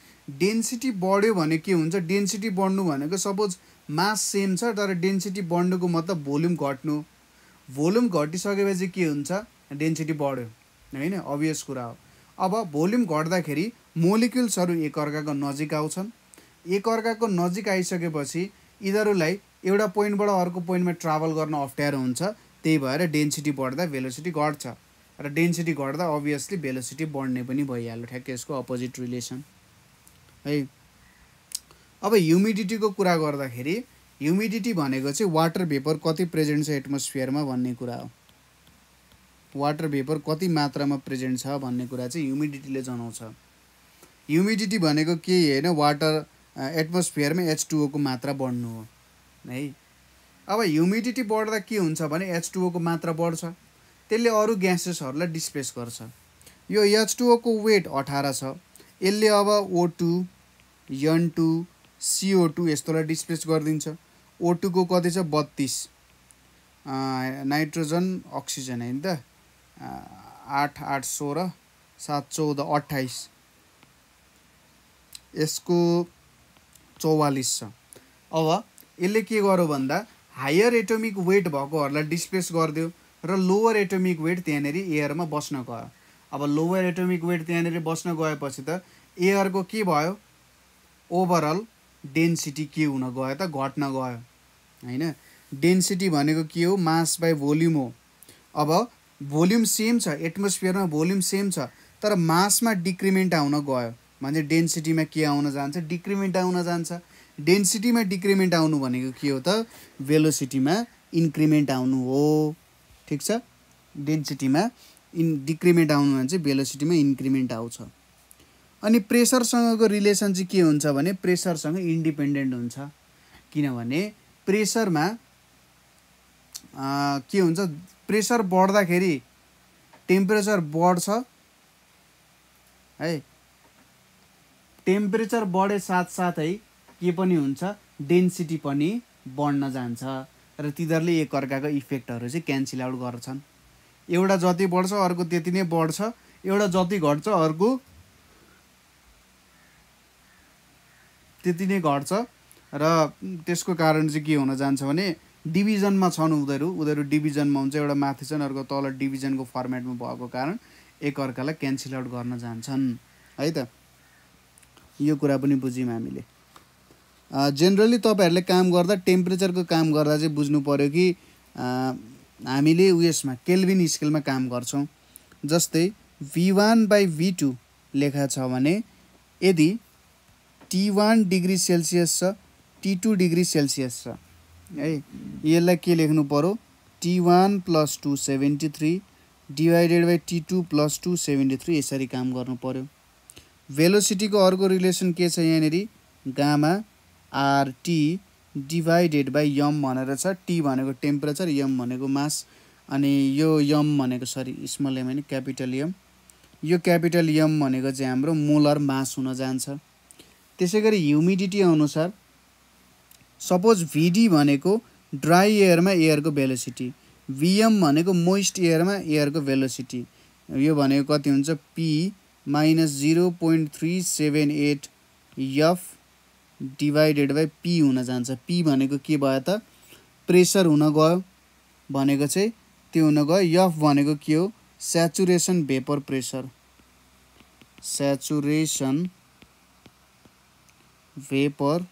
डेन्सिटी बढ्यो भने के हुन्छ डेन्सिटी बढ्नु भनेको सपोज मास सेम छ तर डेन्सिटी बढ्नुको मतलब भोल्युम घट्नु भोल्युम घटिसकेपछि के हुन्छ डेन्सिटी बढ्यो होइन अभियस कुरा हो अब भोल्युम घट्दाखेरि मोलिक्युल्सहरू एकअर्काको नजिक आउँछन् एकअर्काको नजिक आइसकेपछि यिनीहरूलाई एउटा पोइन्टबाट अर्को पोइन्टमा ट्राभल गर्न अप्ठ्यारो हुन्छ त्यही भएर डेन्सिटी बढ्दा भेलोसिटी घट्छ र डेन्सिटी घट्दा अभियसली भेलोसिटी बढ्ने पनि भइहाल्यो ठ्याक्कै यसको अपोजिट रिलेसन है अब ह्युमिडिटीको कुरा गर्दाखेरि ह्युमिडिटी भनेको चाहिँ वाटर भेपर कति प्रेजेन्ट छ एटमोस्फियरमा भन्ने कुरा हो वाटर भेपर कति मात्रामा प्रेजेन्ट छ भन्ने कुरा चाहिँ ह्युमिडिटीले जनाउँछ ह्युमिडिटी भनेको केही होइन वाटर एटमोस्फियरमा एच टुओको मात्रा बढ्नु हो है अब ह्युमिडिटी बढ्दा के हुन्छ भने एच टुओको मात्रा बढ्छ त्यसले अरू ग्यासेसहरूलाई डिस्प्लेस गर्छ यो एच टुओको वेट अठार छ यसले अब O two N two CO two यस्तोलाई डिस्प्लेस गरिदिन्छ ओ को कति छ बत्तिस नाइट्रोजन अक्सिजन होइन त आठ आठ सोह्र सात चौध अट्ठाइस यसको चौवालिस छ अब यसले के गर्यो भन्दा हायर एटोमिक वेट भएकोहरूलाई डिस्प्लेस गरिदियो र लोवर एटोमिक वेट त्यहाँनिर एयरमा बस्न गयो अब लोवर एटोमिक वेट त्यहाँनिर बस्न गएपछि त एयरको के भयो ओभरअल डेन्सिटी के हुन गयो त घट्न गयो होइन डेन्सिटी भनेको के हो मास बाई भोल्युम हो अब भोल्युम सेम छ एटमोस्फियरमा भोल्युम सेम छ तर मासमा डिक्रिमेन्ट आउन गयो भने डेन्सिटीमा के आउन जान्छ डिक्रिमेन्ट आउन जान्छ डेन्सिटीमा डिक्रिमेन्ट आउनु भनेको के हो त भेलोसिटीमा इन्क्रिमेन्ट आउनु हो ठिक छ डेन्सिटीमा इन डिक्रिमेन्ट आउनु भने चाहिँ भेलोसिटीमा इन्क्रिमेन्ट आउँछ अनि प्रेसरसँगको रिलेसन चाहिँ के हुन्छ भने प्रेसरसँग इन्डिपेन्डेन्ट हुन्छ किनभने प्रेसरमा के हुन्छ प्रेसर बढ्दाखेरि टेम्परेचर बढ्छ है टेम्परेचर बढे साथसाथै के पनि हुन्छ डेन्सिटी पनि बढ्न जान्छ र तिनीहरूले एकअर्काको इफेक्टहरू चाहिँ क्यान्सल आउट गर्छन् एउटा जति बढ्छ अर्को त्यति नै बढ्छ एउटा जति घट्छ अर्को त्यति नै घट्छ र त्यसको कारण चाहिँ के हुन जान्छ भने डिभिजनमा छन् उनीहरू उनीहरू डिभिजनमा हुन्छ एउटा माथि छन् अर्को तल डिभिजनको फर्मेटमा भएको कारण एकअर्कालाई क्यान्सल आउट गर्न जान्छन् है त यो कुरा पनि बुझ्यौँ हामीले जेनरली तपाईँहरूले काम गर्दा टेम्परेचरको काम गर्दा चाहिँ बुझ्नु पऱ्यो कि हामीले उयसमा केल्भिन स्केलमा काम गर्छौँ जस्तै V one by V two लेखा छ भने यदि टी वान डिग्री सेल्सियस छ टी टू डिग्री सेल्सियस छ है यसलाई के लेख्नु पऱ्यो T one plus two seventy three divided by T two plus two seventy three यसरी काम गर्नु पऱ्यो भेलोसिटीको अर्को रिलेसन के छ यहाँनिर गामा आरटी डिभाइडेड बाई यम भनेर छ टी भनेको टेम्परेचर यम भनेको मास अनि यो यम भनेको सरी स्मल यम होइन क्यापिटल यम यो क्यापिटल यम भनेको चाहिँ हाम्रो मोलर मास हुन जान्छ त्यसै गरी ह्युमिडिटी अनुसार सपोज भिडी भनेको ड्राई एयरमा एयरको भेलोसिटी भिएम भनेको मोइस्ट एयरमा एयरको भेलोसिटी यो भनेको कति हुन्छ P minus zero point three seven eight F divided by P हुन जान्छ पी भनेको के भयो त प्रेसर हुन गयो भनेको चाहिँ त्यो हुन गयो यफ भनेको के हो saturation vapour pressure saturation vapour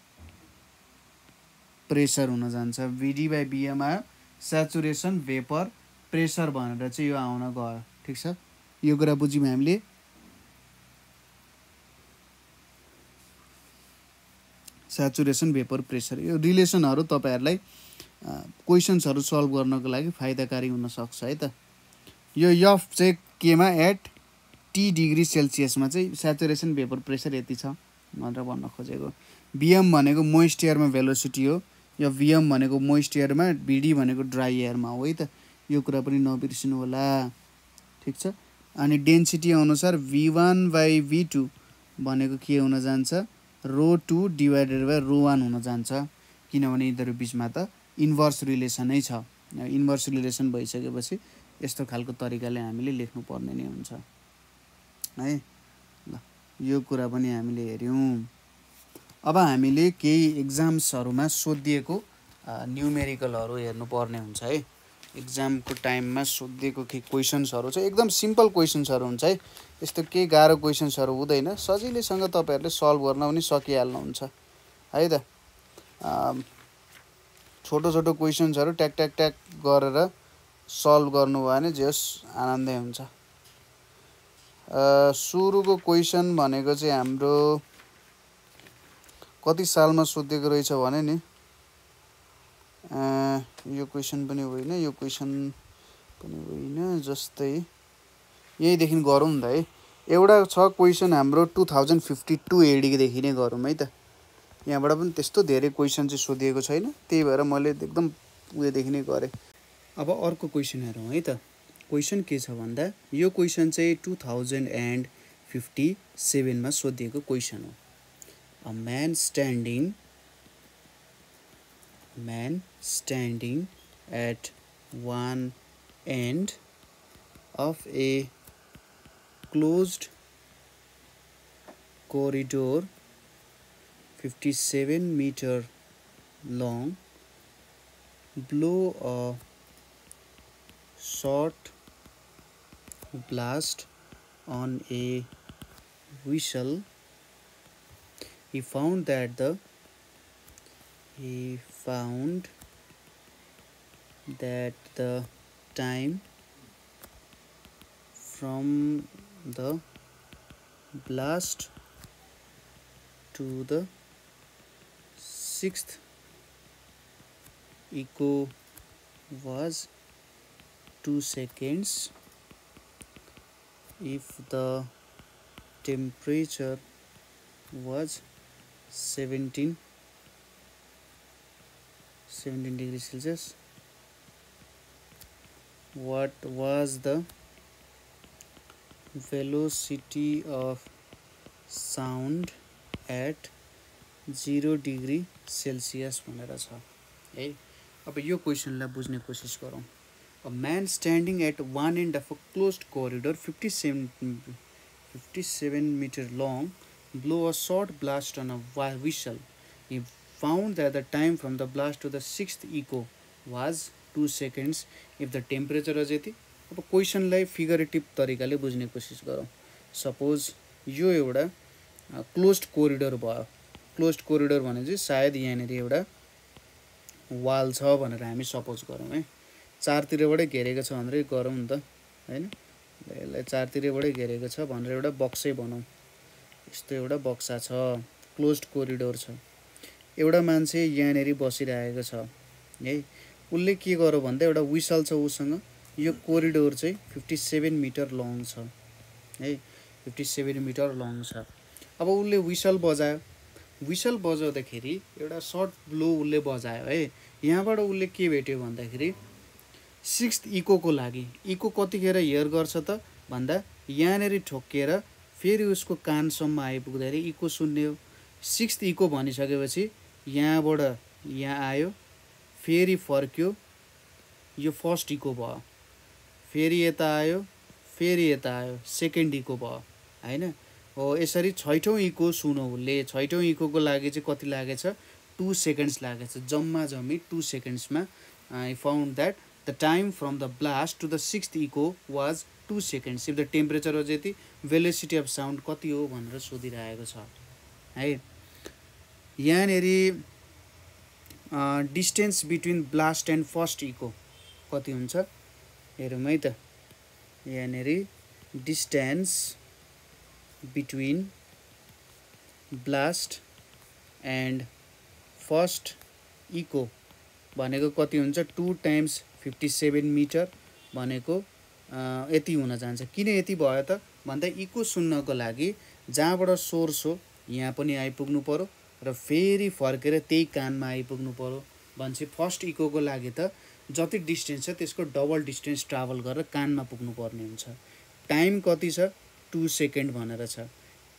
pressure हुन जान्छ भिडी बाई बिएमा सेचुरेसन भेपर प्रेसर भनेर चाहिँ यो आउन गयो ठिक छ यो कुरा बुझ्यौँ हामीले सेचुरेसन भेपर प्रेसर यो रिलेसनहरू तपाईँहरूलाई क्वेसन्सहरू सल्भ गर्नको लागि फाइदाकारी हुनसक्छ है त यो यफ चाहिँ केमा एट टी डिग्री सेल्सियसमा चाहिँ सेचुरेसन भेपर प्रेसर यति छ भनेर भन्न खोजेको भिएम भनेको मोइस्ट एयरमा भेलोसिटी हो या भिएम भनेको मोइस्ट एयरमा भिडी भनेको ड्राई एयरमा हो है त यो कुरा पनि नबिर्सिनु होला ठिक छ अनि डेन्सिटी अनुसार V one by V two भनेको के हुन जान्छ rho two divided by rho one हुन जान्छ किनभने यिनीहरू बिचमा त इन्भर्स रिलेसनै छ इन्भर्स रिलेसन भइसकेपछि यस्तो खालको तरिकाले हामीले लेख्नुपर्ने नै हुन्छ है यो कुरा पनि हामीले हेऱ्यौँ अब हामीले केही इक्जाम्सहरूमा सोधिएको न्युमेरिकलहरू हेर्नुपर्ने हुन्छ है इक्जामको टाइममा सोधिएको के क्वेसन्सहरू छ एकदम सिम्पल क्वेसन्सहरू हुन्छ है यस्तो केही गाह्रो क्वेसन्सहरू हुँदैन सजिलैसँग तपाईँहरूले सल्भ गर्न पनि सकिहाल्नुहुन्छ है त छोटो छोटो क्वेसन्सहरू ट्याक ट्याक ट्याक गरेर सल्भ गर्नुभयो भने जे होस् आनन्दै हुन्छ सुरुको क्वेसन भनेको चाहिँ हाम्रो कति सालमा सोधिएको रहेछ भने नि यो क्वेसन पनि होइन यो क्वेसन पनि होइन जस्तै यहीँदेखि गरौँ त है एउटा छ क्वेसन हाम्रो टु थाउजन्ड फिफ्टी टू एडीदेखि नै गरौँ है त यहाँबाट पनि त्यस्तो धेरै क्वेसन चाहिँ सोधिएको छैन त्यही भएर मैले एकदम उयोदेखि नै गरेँ अब अर्को क्वेसन हेरौँ है त कोईसन के छ यह कोईसन चाहे two thousand and fifty fifty में सोधे कोईसन हो a man standing man standing at one end of a closed corridor fifty seven metre long blow a short blast on a whistle he found that the he found that the time from the blast to the sixth echo was 2 seconds if the temperature was 17 17 degrees celsius what was the velocity of sound at 0 degree Celsius भनेर छ है अब यो क्वेसनलाई बुझ्ने कोसिस गरौँ A man standing at one end of a closed corridor 57, 57 meter long blow a short blast on a whistle. He found that the time from the blast to the sixth echo was two seconds if the temperature was यति अब क्वेसनलाई figurative तरिकाले बुझ्ने कोसिस गरौँ suppose यो एउटा closed corridor भयो closed corridor भने चाहिँ सायद यहाँनिर एउटा वाल छ भनेर हामी सपोज गरौँ है चारतिरबाटै घेरेको छ भनेर गरौँ नि त होइन यसलाई चारतिरबाटै घेरेको छ भनेर एउटा बक्सै बनाउँ यस्तो एउटा बक्सा छ क्लोज कोरिडोर छ एउटा मान्छे यहाँनिर बसिरहेको छ है उसले के गर भन्दा एउटा विसल छ उसँग यो कोरिडोर चाहिँ फिफ्टी सेभेन मिटर लङ छ है फिफ्टी सेभेन मिटर लङ छ अब उसले विसल बजायो विसल बजाउँदाखेरि एउटा सर्ट ब्लो उसले बजायो है यहाँबाट उसले के भेट्यो भन्दाखेरि सिक्स्थ इकोको लागि इको कतिखेर हेयर गर्छ त भन्दा यहाँनिर ठोक्किएर फेरि उसको कानसम्म आइपुग्दाखेरि इको सुन्ने हो सिक्स्थ इको भनिसकेपछि यहाँबाट यहाँ आयो फेरि फर्क्यो यो फर्स्ट इको भयो फेरि यता आयो फेरि यता आयो सेकेन्ड इको भयो होइन हो यसरी छैठौँ इको सुनौ उसले छैठौँ इकोको लागि चाहिँ कति लागेछ टु सेकेन्ड्स लागेछ जम्मा जम्मी टु सेकेन्ड्समा I found that the time from the blast to the sixth echo was two seconds if the temperature was यति भेलोसिटी अफ साउन्ड कति हो भनेर सोधिरहेको छ है यहाँनेरि distance between blast and first echo कति हुन्छ हेरौँ है त यहाँनेरि distance between blast and first echo भनेको कति हुन्छ two times fifty seven metre भनेको यति हुन जान्छ किन यति भयो त भन्दा इको सुन्नको लागि जहाँबाट सोर्स हो यहाँ पनि आइपुग्नु पऱ्यो र फेरि फर्केर त्यही कानमा आइपुग्नु पऱ्यो भनेपछि फर्स्ट इकोको लागि त जति डिस्टेन्स छ त्यसको डबल डिस्टेन्स ट्राभल गरेर कानमा पुग्नुपर्ने हुन्छ टाइम कति छ टु सेकेन्ड भनेर छ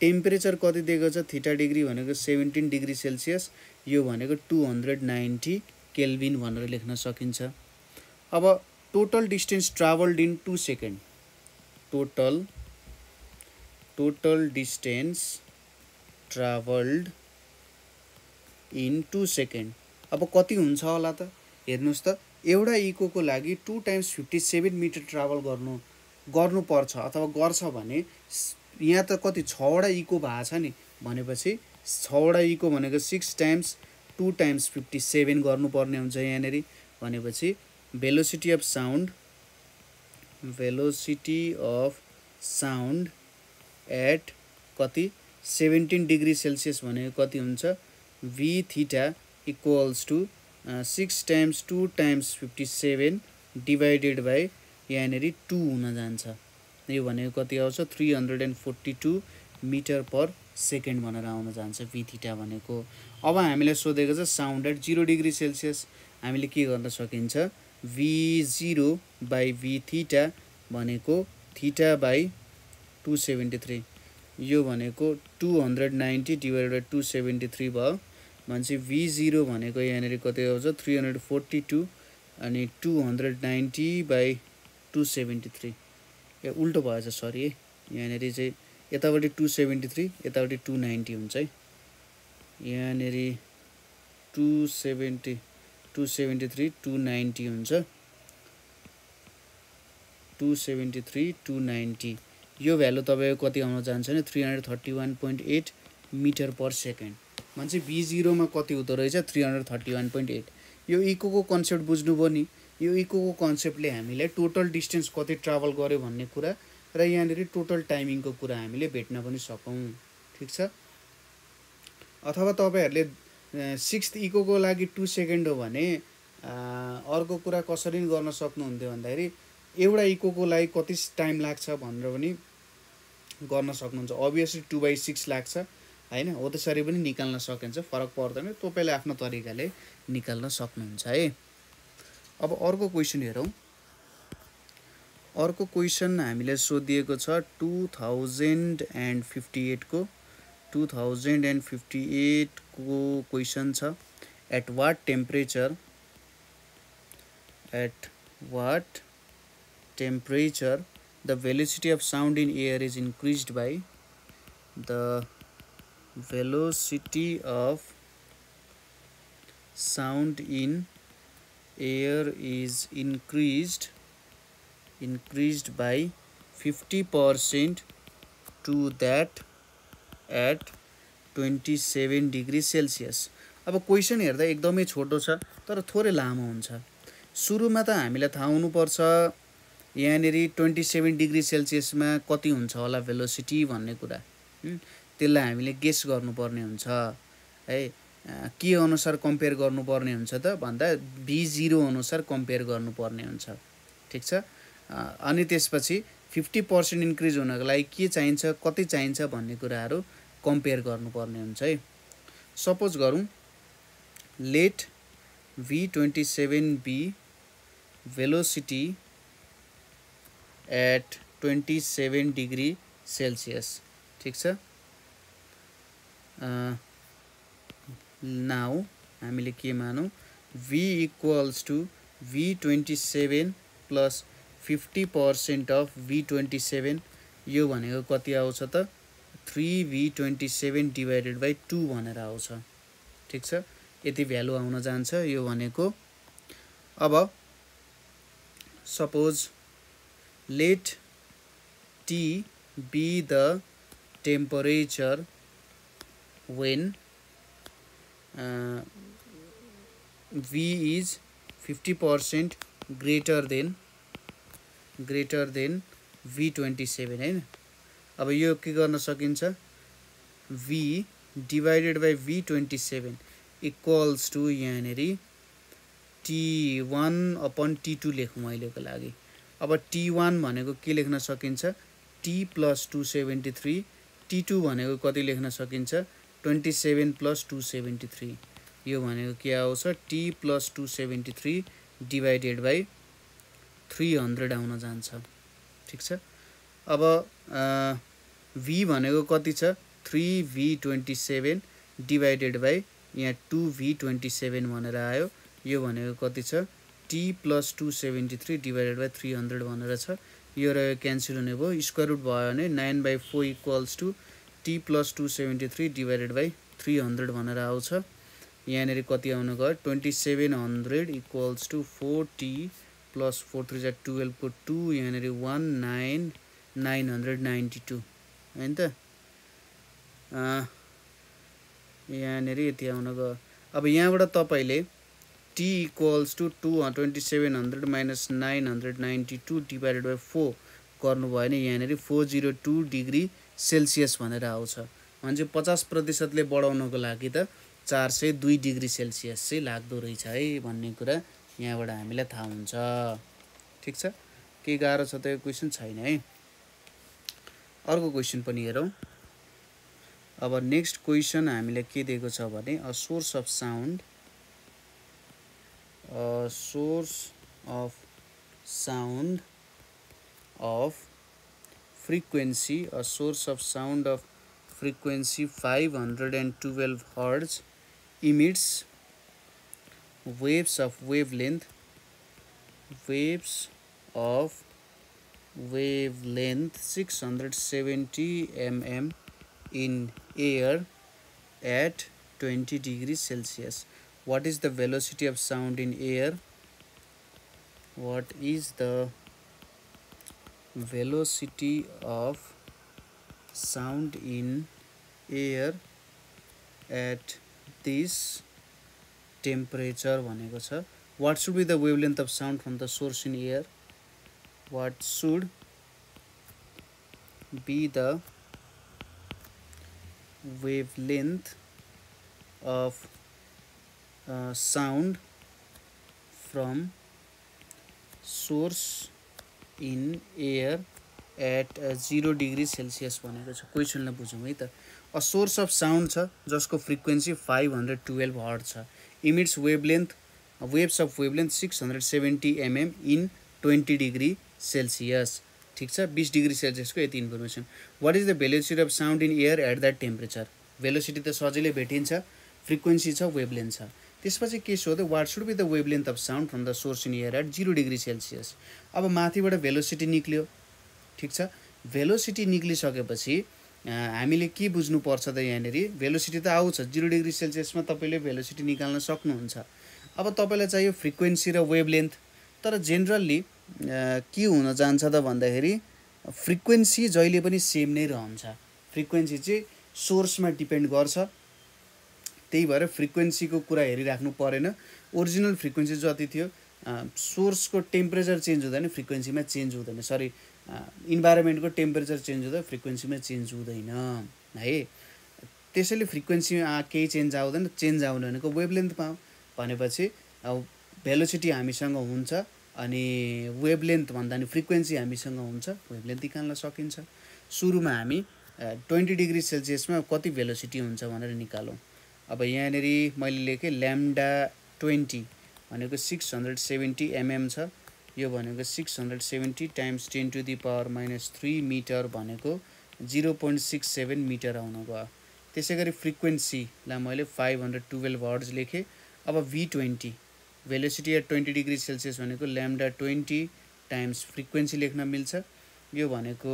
टेम्परेचर कति दिएको छ थिटा डिग्री भनेको सेभेन्टिन डिग्री सेल्सियस यो भनेको टु हन्ड्रेड नाइन्टी केल्भिन भनेर लेख्न सकिन्छ अब total distance travelled in two second total total distance travelled in two second अब कति हुन्छ होला त हेर्नुहोस् त एउटा इकोको लागि two times fifty seven metre travel गर्नु गर्नुपर्छ अथवा गर्छ भने यहाँ त कति छवटा इको भएको छ नि भनेपछि छवटा इको भनेको six times two times fifty seven गर्नुपर्ने हुन्छ यहाँनिर भनेपछि velocity of sound velocity of sound at कति सेभेन्टिन डिग्री सेल्सियस भनेको कति हुन्छ v theta equals to six times times times fifty seven divided by यहाँनिर 2 हुन जान्छ यो भनेको कति आउँछ three hundred and forty metre per second भनेर आउन जान्छ v थीटा भनेको अब हामीले सोधेको छ sound at zero degree Celsius हामीले के गर्न सकिन्छ V zero by V theta भनेको theta by two seventy three यो भनेको two hundred ninety divide by two seventy three भयो भनेपछि भी जिरो भनेको यहाँनिर कति आउँछ थ्री हन्ड्रेड फोर्टी टू अनि two hundred ninety by two seventy three ए उल्टो भएछ सरी है यहाँनिर चाहिँ यतापट्टि टु सेभेन्टी थ्री यतापट्टि टु नाइन्टी हुन्छ है यहाँनिर two seventy two seventy three two ninety हुन्छ two seventy three two ninety यो भ्यालु तपाईँको कति आउन जान्छ भने three hundred thirty one point eight metre per second मान्छे बी जिरोमा कति हुँदो रहेछ three hundred thirty one point eight यो इकोको कन्सेप्ट बुझ्नुभयो नि यो इकोको कन्सेप्टले हामीलाई टोटल डिस्टेन्स कति ट्राभल गर्यो भन्ने कुरा र यहाँनिर टोटल टाइमिङको कुरा हामीले भेट्न पनि सकौँ ठिक छ अथवा तपाईँहरूले सिक्स्थ इकोको लागि टु सेकेन्ड हो भने अर्को कुरा कसरी गर्न सक्नुहुन्थ्यो भन्दाखेरि एउटा इकोको लागि कति टाइम लाग्छ भनेर पनि गर्न सक्नुहुन्छ अभियसली टु बाई सिक्स लाग्छ होइन हो त्यसरी पनि निकाल्न सकिन्छ फरक पर्दैन तपाईँले आफ्नो तरिकाले निकाल्न सक्नुहुन्छ है अब अर्को क्वेसन हेरौँ अर्को क्वेसन हामीले सोधिएको छ टु थाउजन्ड एन्ड फिफ्टी एटको टु थाउजन्ड एन्ड फिफ्टी एटको क्वेसन छ at what temperature at what temperature the velocity of sound in air is increase by the velocity of sound in air is increased increased by 50 percent to that at twenty seven degree Celsius अब question हेर्दा एकदमै छोटो छ तर थोरै लामो हुन्छ सुरुमा त हामीलाई थाहा हुनुपर्छ यहाँनिर ट्वेन्टी सेभेन डिग्री सेल्सियसमा कति हुन्छ होला भेलोसिटी भन्ने कुरा त्यसलाई हामीले गेस गर्नुपर्ने हुन्छ है के अनुसार कम्पेयर गर्नुपर्ने हुन्छ त भन्दा भी जिरो अनुसार कम्पेयर गर्नुपर्ने हुन्छ ठिक छ अनि त्यसपछि फिफ्टी पर्सेन्ट इन्क्रिज हुनको लागि के चाहिन्छ कति चाहिन्छ भन्ने कुराहरू कम्पेयर गर्नुपर्ने हुन्छ है सपोज गरौँ let V twenty seven be velocity at twenty seven degree Celsius ठिक छ नाउ हामीले के मानौँ V equals to V twenty seven plus fifty percent of V twenty seven यो भनेको कति आउँछ त three V twenty seven divided by two भनेर आउँछ ठिक छ यति भ्यालु आउन जान्छ यो भनेको अब suppose let T be the temperature when V is fifty percent greater than greater than V twenty seven होइन अब यो के गर्न सकिन्छ V divided by V twenty seven equals to यहाँनिर T one upon T two लेखौँ अहिलेको लागि अब टी वान भनेको के लेख्न सकिन्छ T plus two seventy three T two भनेको कति लेख्न सकिन्छ twenty seven plus two seventy three यो भनेको के आउँछ T plus two seventy three divided by three hundred आउन जान्छ ठिक छ अब भी भनेको कति छ three V twenty seven divided by यहाँ टु भी ट्वेन्टी सेभेन भनेर आयो यो भनेको कति छ T plus two seventy three divided by three hundred भनेर छ यो रह्यो क्यान्सल हुने भयो स्क्वायर रुट भयो भने nine by four equals to T plus two seventy three divided by three hundred भनेर आउँछ यहाँनिर कति आउनु गयो twenty seven hundred equals to four T plus four three जा टुवेल्भको टू यहाँनिर one nine nine hundred ninety two होइन त यहाँनिर यति आउन गयो अब यहाँबाट तपाईँले T equals to to twenty seven hundred minus nine hundred ninety two divided by four गर्नुभयो भने यहाँनिर four zero two degree Celsius भनेर आउँछ भने चाहिँ पचास प्रतिशतले बढाउनको लागि त चार सय दुई डिग्री सेल्सियस चाहिँ लाग्दो रहेछ है भन्ने कुरा यहाँबाट हामीलाई थाहा हुन्छ ठिक छ केही गाह्रो छ त यो क्वेसन छैन है अर्को क्वेसन पनि हेरौँ अब नेक्स्ट क्वेसन हामीलाई के दिएको छ भने a source of sound source of sound of frequency a source of sound of frequency five hundred and twelve hertz emits waves of wavelength waves of wavelength 670 mm in air at 20 degrees celsius what is the velocity of sound in air what is the velocity of sound in air at this temperature भनेको छ what should be the wavelength of sound from the source in air what should be the wavelength of sound from source in air at zero degree Celsius भनेको छ क्वेसनलाई बुझौँ है त a source of sound छ जसको frequency five hundred twelve hertz छ emits wavelength uh, waves of wavelength 670 mm in 20 degree Celsius ठिक छ बिस डिग्री सेल्सियसको यति information what is the velocity of sound in air at that temperature velocity त सजिलै भेटिन्छ फ्रिक्वेन्सी छ वेभलेन्थ छ त्यसपछि के सोध्यो what should be the wavelength of sound from the source in air at zero degree Celsius अब माथिबाट भेलोसिटी निक्ल्यो ठिक छ भेलोसिटी निक्लिसकेपछि हामीले के बुझ्नुपर्छ त यहाँनिर भेलोसिटी त आउँछ जिरो डिग्री सेल्सियसमा तपाईँले भेलोसिटी निकाल्न सक्नुहुन्छ अब तपाईँलाई चाहियो फ्रिक्वेन्सी र वेभ लेन्थ तर जेनरल्ली के हुन जान्छ त भन्दाखेरि फ्रिक्वेन्सी जहिले पनि सेम नै रहन्छ फ्रिक्वेन्सी चाहिँ सोर्समा डिपेन्ड गर्छ त्यही भएर फ्रिक्वेन्सीको कुरा हेरिराख्नु परेन ओरिजिनल फ्रिक्वेन्सी जति थियो सोर्सको टेम्परेचर चेन्ज हुँदैन फ्रिक्वेन्सीमा चेन्ज हुँदैन सरी इन्भाइरोमेन्टको टेम्परेचर चेन्ज हुँदा फ्रिक्वेन्सीमा चेन्ज हुँदैन है त्यसैले फ्रिक्वेन्सीमा केही चेन्ज आउँदैन चेन्ज आउने भनेको वेभ लेन्थमा भनेपछि अब भेलोसिटी हामीसँग हुन्छ अनि वेभ लेन्थ भन्दा पनि फ्रिक्वेन्सी हामीसँग हुन्छ वेभ लेन्थ निकाल्न सकिन्छ सुरुमा हामी ट्वेन्टी डिग्री सेल्सियसमा कति भेलोसिटी हुन्छ भनेर निकालौँ अब यहाँनिर मैले लेखेँ ल्याम्डा ट्वेन्टी भनेको सिक्स हन्ड्रेड सेभेन्टी एमएम छ यो भनेको six hundred seventy times ten to the power minus three metre भनेको zero point six seven metre आउनु गयो त्यसै गरी फ्रिक्वेन्सीलाई मैले फाइभ हन्ड्रेड टुवेल्भ हर्ज लेखेँ अब भी twenty velocity at twenty degree Celsius भनेको ल्याम्डा ट्वेन्टी टाइम्स फ्रिक्वेन्सी लेख्न मिल्छ यो भनेको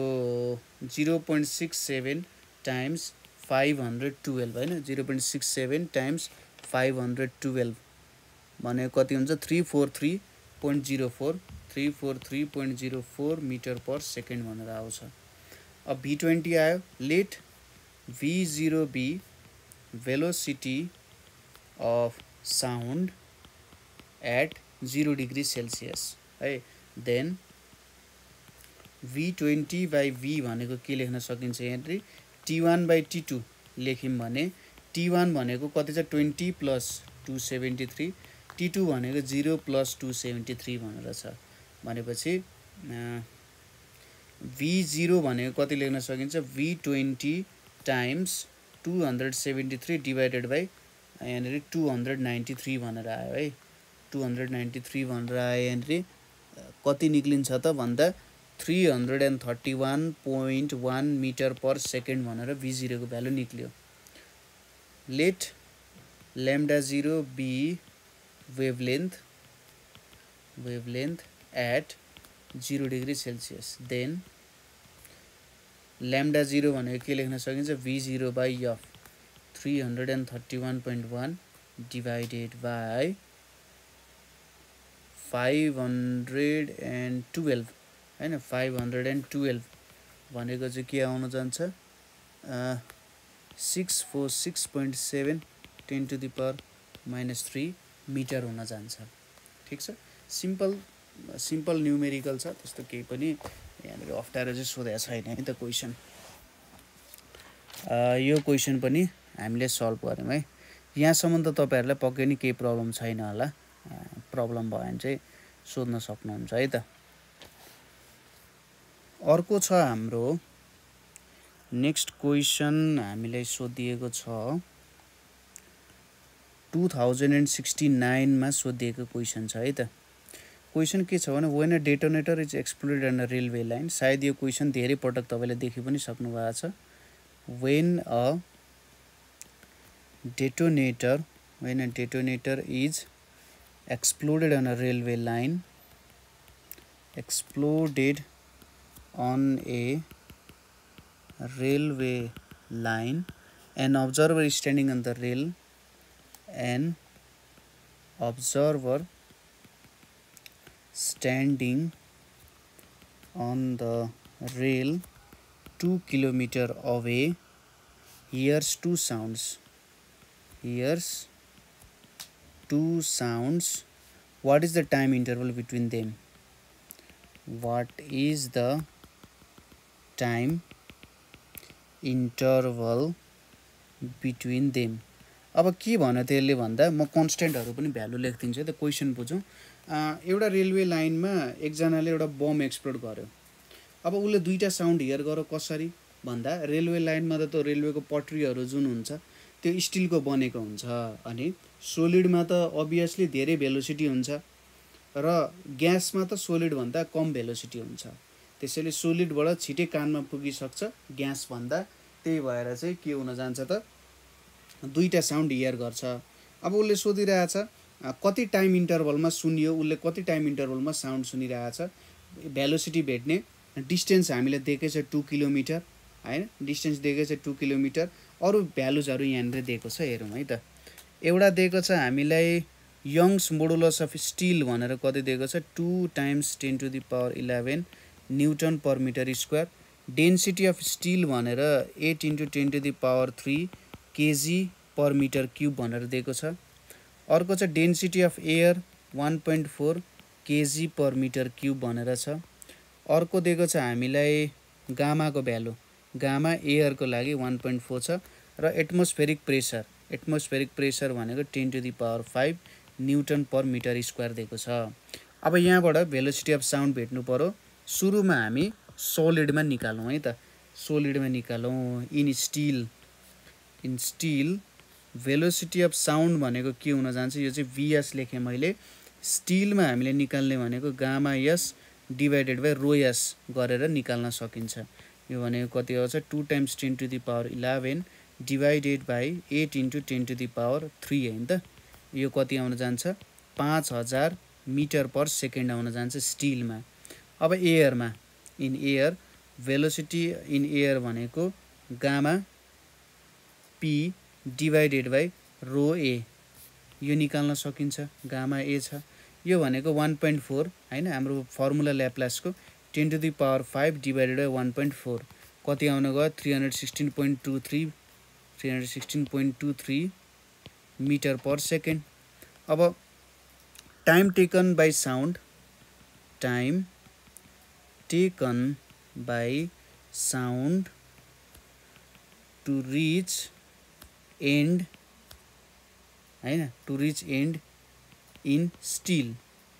zero point six seven times five hundred twelve होइन zero point six seven times five hundred twelve भनेको कति हुन्छ three four three point zero four three four three point zero four metre per second भनेर आउँछ अब भी twenty आयो let V zero be velocity of sound at zero degree Celsius है then V twenty by V भनेको के लेख्न सकिन्छ यहाँनिर T one by T two लेख्यौँ भने टी वान भनेको कति छ twenty plus two seventy three T two भनेको zero plus two seventy three भनेर छ भनेपछि भी जिरो भनेको कति लेख्न सकिन्छ V twenty times two hundred seventy three divided by यहाँनिर टु हन्ड्रेड नाइन्टी थ्री भनेर आयो है टु हन्ड्रेड नाइन्टी थ्री भनेर आयो यहाँनिर कति निक्लिन्छ त भन्दा three hundred and thirty one point one metre per second भनेर भी जिरोको भ्यालु निक्ल्यो let lambda zero be wavelength wavelength at 0 degree celsius then lambda 0 भनेको के लेख्न सकिन्छ V 0 by 331.1 three hundred and thirty one one divided by five hundred and twelve होइन five hundred and twelve भनेको चाहिँ के आउन जान्छ six four six point seven ten to the minus three metre हुन जान्छ ठिक छ सिम्पल सिम्पल न्युमेरिकल छ त्यस्तो केही पनि यहाँनिर अप्ठ्यारो चाहिँ सोधेको छैन है त क्वेसन यो क्वेसन पनि हामीले सल्भ गऱ्यौँ है यहाँसम्म त तपाईँहरूलाई पक्कै नै केही प्रब्लम छैन होला प्रब्लम भयो भने चाहिँ सोध्न सक्नुहुन्छ है त अर्को छ हाम्रो नेक्स्ट क्वेसन हामीलाई सोधिएको छ टु थाउजन्ड एन्ड सिक्सटी नाइनमा सोधिएको क्वेसन छ है त क्वेसन के छ भने when a detonator is exploded on a railway line सायद यो क्वेसन धेरै पटक तपाईँले देखि पनि सक्नुभएको छ when a detonator when a detonator is exploded on a railway line exploded on a railway line an observer standing on the rail an observer standing on the rail 2 kilometer away hears two sounds hears two sounds what is the time interval between them what is the time interval between them अब के भन्यो त्यसले भन्दा म कन्सटेन्टहरू पनि value लेखिदिन्छु त question बुझौँ एउटा railway लाइनमा एकजनाले एउटा बम एक्सप्लोड गर्यो अब उसले दुईवटा साउन्ड हियर गर कसरी भन्दा रेलवे लाइनमा त त्यो रेलवेको पट्रीहरू जुन हुन्छ त्यो स्टिलको बनेको हुन्छ अनि सोलिडमा त अभियसली धेरै भेलोसिटी हुन्छ र ग्यासमा त सोलिडभन्दा कम भेलोसिटी हुन्छ त्यसैले सोलिडबाट छिटै कानमा पुगिसक्छ ग्यासभन्दा त्यही भएर चाहिँ के हुन जान्छ त दुईवटा साउन्ड हियर गर्छ अब उसले सोधिरहेछ कति टाइम इन्टरभलमा सुनियो उसले कति टाइम इन्टरभलमा साउन्ड सुनिरहेछ भेलोसिटी भेट्ने डिस्टेन्स हामीले दिएकै छ टु किलोमिटर होइन डिस्टेन्स दिएकै छ टु किलोमिटर अरू भ्यालुजहरू यहाँनिर दिएको छ हेरौँ है त एउटा दिएको छ हामीलाई यङ्स मोडुलस अफ स्टिल भनेर कति दिएको छ two times ten to the power eleven newton per metre square density of steel भनेर eight into ten to the power three KG per metre cube भनेर दिएको छ अर्को चाहिँ density of air one point four KG per metre cube भनेर छ अर्को दिएको छ हामीलाई गामाको भ्यालु गामा एयरको लागि वान पोइन्ट फोर छ र एटमोस्फेरिक प्रेसर एटमोस्फेरिक प्रेसर भनेको ten to the power five newton per metre square दिएको छ अब यहाँबाट भेलोसिटी अफ साउन्ड भेट्नु पऱ्यो सुरुमा हामी सोलिडमा निकालौँ है त सोलिडमा निकालौँ in steel in steel velocity of sound भनेको के हुन जान्छ यो चाहिँ भिएस लेखेँ मैले स्टिलमा हामीले निकाल्ने भनेको gamma S divided by rho S गरेर निकाल्न सकिन्छ यो भनेको कति आउँछ two times ten to the power eleven divided by eight into ten to the power three होइन त यो कति आउन जान्छ पाँच हजार मिटर पर सेकेन्ड आउन जान्छ स्टिलमा अब एयरमा in air velocity in air भनेको gamma P divided by rho A यो निकाल्न सकिन्छ गामा ए छ यो भनेको वान पोइन्ट फोर होइन हाम्रो फर्मुला ल्याप्लासको ten to the power five divided by one point four कति आउन गयो three hundred sixteen point two three three hundred sixteen point two three metre per second अब time taken by sound time taken by sound to reach end होइन to reach end in steel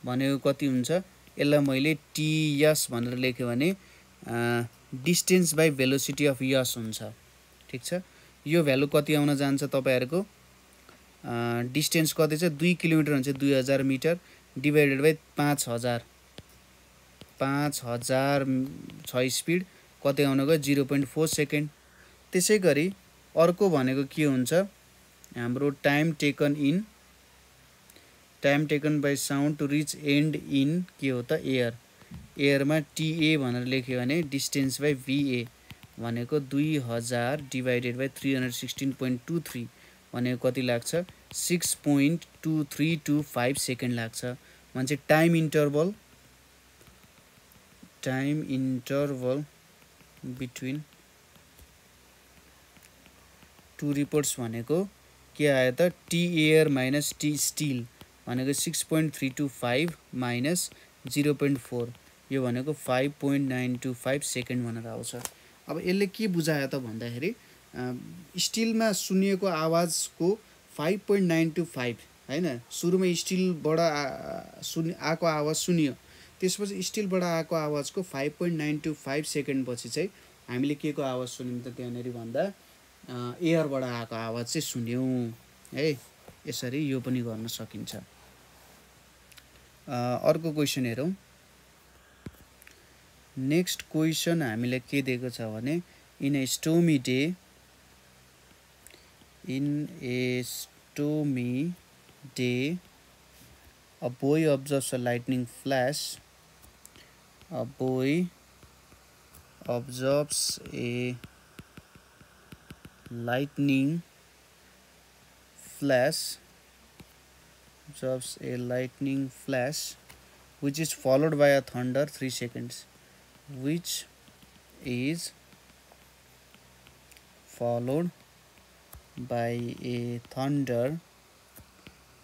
भनेको कति हुन्छ यसलाई मैले T S भनेर लेखेँ भने distance by velocity of S हुन्छ ठिक छ यो भ्यालु कति आउन जान्छ तपाईँहरूको डिस्टेन्स कति छ दुई किलोमिटर हुन्छ दुई हजार मिटर डिभाइडेड बाई पाँच हजार पाँच हजार छ स्पिड कति आउन गयो जिरो पोइन्ट फोर सेकेन्ड त्यसै गरी अर्को भनेको के हुन्छ हाम्रो time taken in time taken by sound to reach end in के हो त एयर एयरमा टिए भनेर लेख्यो भने डिस्टेन्स बाई भिए भनेको दुई हजार divided by three hundred sixteen point two three भनेको कति लाग्छ six point two two two five सेकेन्ड लाग्छ मान्छे time interval time interval between two reports भनेको के आयो त T air minus T steel भनेको six point three two five minus zero point four यो भनेको five point nine two five second भनेर आउँछ अब यसले के बुझायो त भन्दाखेरि स्टिलमा सुनिएको आवाजको five point nine two five होइन सुरुमा स्टिलबाट सुन आएको आवाज सुनियो त्यसपछि स्टिलबाट आएको आवाजको five point nine two five सेकेन्डपछि चाहिँ हामीले के को आवाज सुन्यौँ त त्यहाँनिर भन्दा एयरबाट आएको आवाज चाहिँ सुन्यौँ है यसरी यो पनि गर्न सकिन्छ अर्को क्वेसन हेरौँ नेक्स्ट क्वेसन हामीलाई के दिएको छ भने in a stormy day in a stormy day a boy observes a lightning flash a boy observes ए lightning flash observes a lightning flash which is followed by a thunder 3 seconds which is followed by a thunder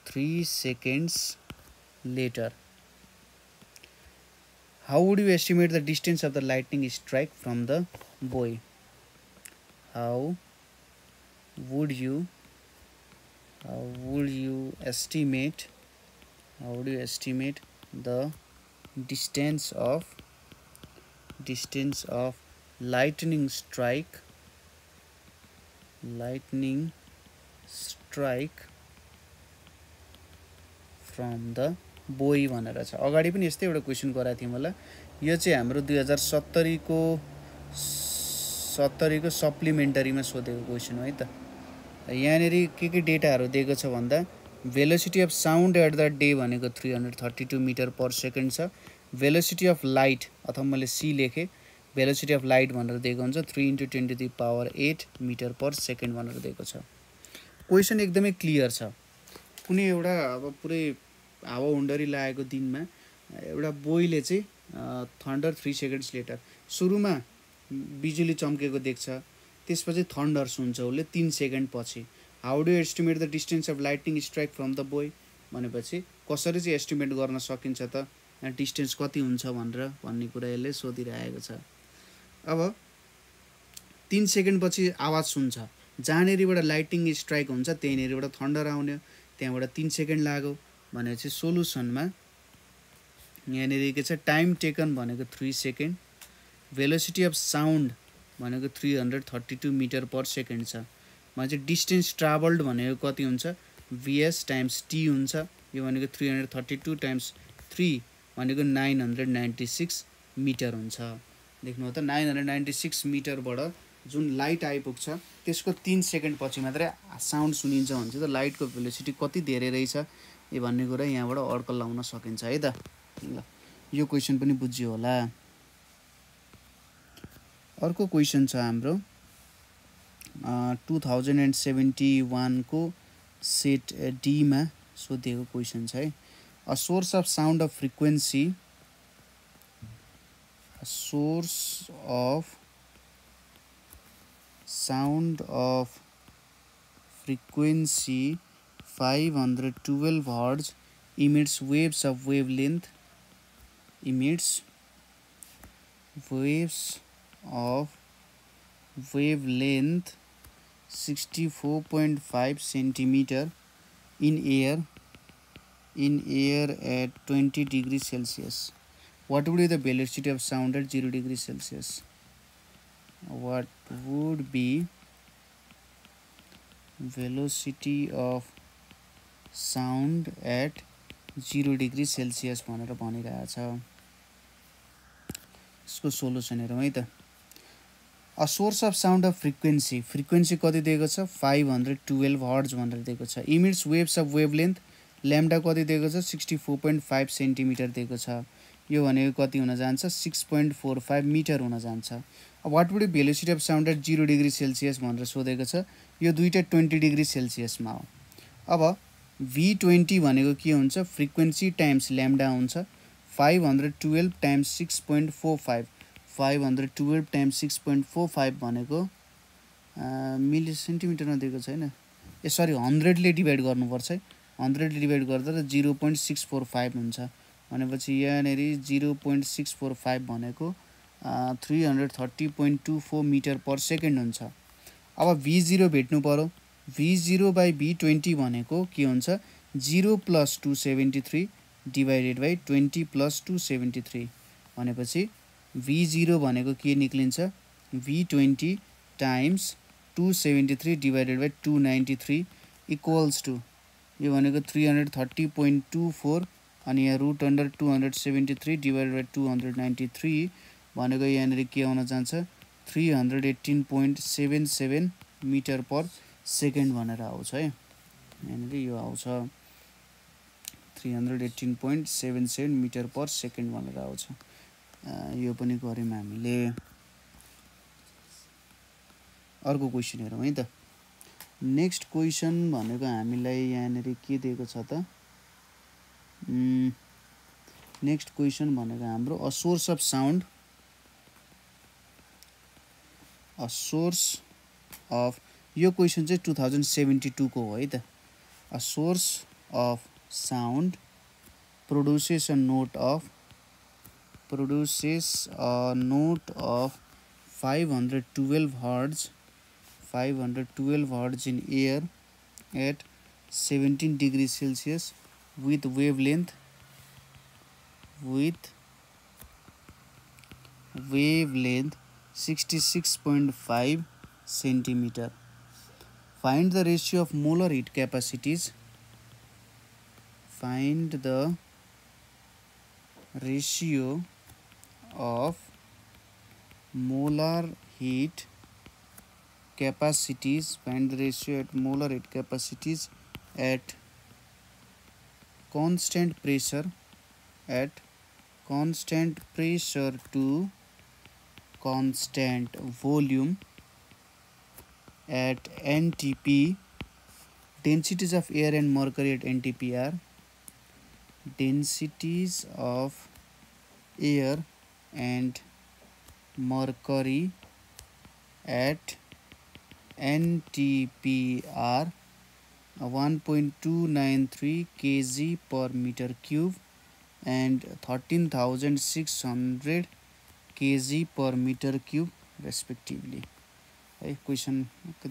3 seconds later how would you estimate the distance of the lightning strike from the buoy how would you uh, would you estimate how would you estimate the distance of distance of lightning strike lightning strike from the boy भनेर छ अगाडि पनि यस्तै एउटा question गराएको थियौँ होला यो चाहिँ हाम्रो दुई हजार सत्तरीको सत्तरीको सप्लिमेन्टरीमा सोधेको क्वेसन हो है त यहाँनिर के के डेटाहरू दिएको छ भन्दा velocity of sound at the day भनेको three hundred thirty two metre per second छ भेलोसिटी अफ लाइट अथवा मैले सी लेखेँ भेलोसिटी अफ लाइट भनेर दिएको हुन्छ three into twenty three power eight metre per second भनेर दिएको छ क्वेसन एकदमै क्लियर छ कुनै एउटा अब पुरै हावा हुन्डरी लागेको दिनमा एउटा बोइले चाहिँ थन्डर थ्री सेकेन्ड्स लेटर सुरुमा बिजुली चम्केको देख्छ त्यसपछि थन्डर सुन्छ उसले तिन सेकेन्ड पछि how do estimate the distance of lighting strike from the boy भनेपछि कसरी चाहिँ एस्टिमेट गर्न सकिन्छ त डिस्टेन्स कति हुन्छ भनेर भन्ने कुरा यसले सोधिरहेको छ अब तिन सेकेन्डपछि आवाज सुन्छ जहाँनिरबाट लाइटिङ स्ट्राइक हुन्छ त्यहीँनिरबाट थन्डर आउने त्यहाँबाट तिन सेकेन्ड लाग्यो भनेपछि सोलुसनमा यहाँनिर के छ टाइम टेकन भनेको three second velocity of sound भनेको three hundred thirty two metre per second छ भने चाहिँ डिस्टेन्स ट्राभल्ड भनेको कति हुन्छ भिएस टाइम्स टी हुन्छ यो भनेको three hundred thirty two times three भनेको nine hundred ninety six metre हुन्छ देख्नु हो त नाइन हन्ड्रेड नाइन्टी सिक्स मिटरबाट जुन लाइट आइपुग्छ त्यसको तिन सेकेन्ड पछि मात्रै साउन्ड सुनिन्छ भने चाहिँ त लाइटको भेलोसिटी कति धेरै रहेछ यो भन्ने कुरा यहाँबाट अड्कल लाउन सकिन्छ है त ल यो क्वेसन पनि बुझ्यो होला अर्को क्वेसन छ हाम्रो टु थाउजन्ड एन्ड सेभेन्टी वानको सेट डीमा सोधिएको क्वेसन छ है a source of sound of frequency source of sound of frequency five hundred twelve hertz emits waves of wavelength emits waves of wavelength 64.5 centimeter in air in air at 20 degree celsius what would be the velocity of sound at 0 degree celsius what would be velocity of sound at 0 degree celsius भनेर भनिरहेछ यसको solution हेरौँ है त a source of sound of frequency frequency कति दिएको छ five hundred twelve hertz भनेर दिएको छ emits waves of wavelength lambda कति दिएको छ sixty four point five centimetre दिएको छ यो भनेको कति हुन जान्छ six point four five metre हुन जान्छ what would velocity of sound at zero degree Celsius भनेर सोधेको छ यो दुइटा ट्वेन्टी डिग्री सेल्सियसमा हो अब भी ट्वेन्टी भनेको के हुन्छ फ्रिक्वेन्सी टाइम्स ल्याम्डा हुन्छ five hundred twelve times six point four five five hundred twelve times six point four five भनेको मिलि सेन्टिमिटरमा दिएको छैन ए सरी हन्ड्रेडले डिभाइड गर्नुपर्छ है हन्ड्रेडले डिभाइड गर्दा त zero point six four five हुन्छ भनेपछि यहाँनिर zero point six four five भनेको three hundred thirty point two four metre per second हुन्छ अब भी जिरो भेट्नु पऱ्यो V zero by V twenty भनेको के हुन्छ zero plus two seventy three divided by twenty plus two seventy three भनेपछि V zero भनेको के निक्लिन्छ V twenty times two seventy three divided by two ninety three equals to यो भनेको three hundred thirty point two four अनि यहाँ root under two hundred seventy three divided by two hundred ninety three भनेको यहाँनिर के आउन जान्छ three hundred eighteen point seven seven metre per second भनेर आउँछ है यहाँनिर यो आउँछ three hundred eighteen point seven seven metre per second भनेर आउँछ यो पनि गऱ्यौँ हामीले अर्को क्वेसन हेरौँ है त नेक्स्ट क्वेसन भनेको हामीलाई यहाँनिर के दिएको छ त नेक्स्ट क्वेसन भनेको हाम्रो a source of sound a source of यो क्वेसन चाहिँ टु थाउजन्ड सेभेन्टी टूको हो है त a source of sound produces a note of produces a note of 512 hertz 512 hertz in air at 17 degrees celsius with wavelength with wavelength 66.5 centimeter find the ratio of molar heat capacities find the ratio of molar heat capacities find the ratio at molar heat capacities at constant pressure at constant pressure to constant volume at NTP densities of air and mercury at NTP are densities of air and mercury at NTPR 1.293 kg per meter cube and 13,600 kg per meter cube respectively. है question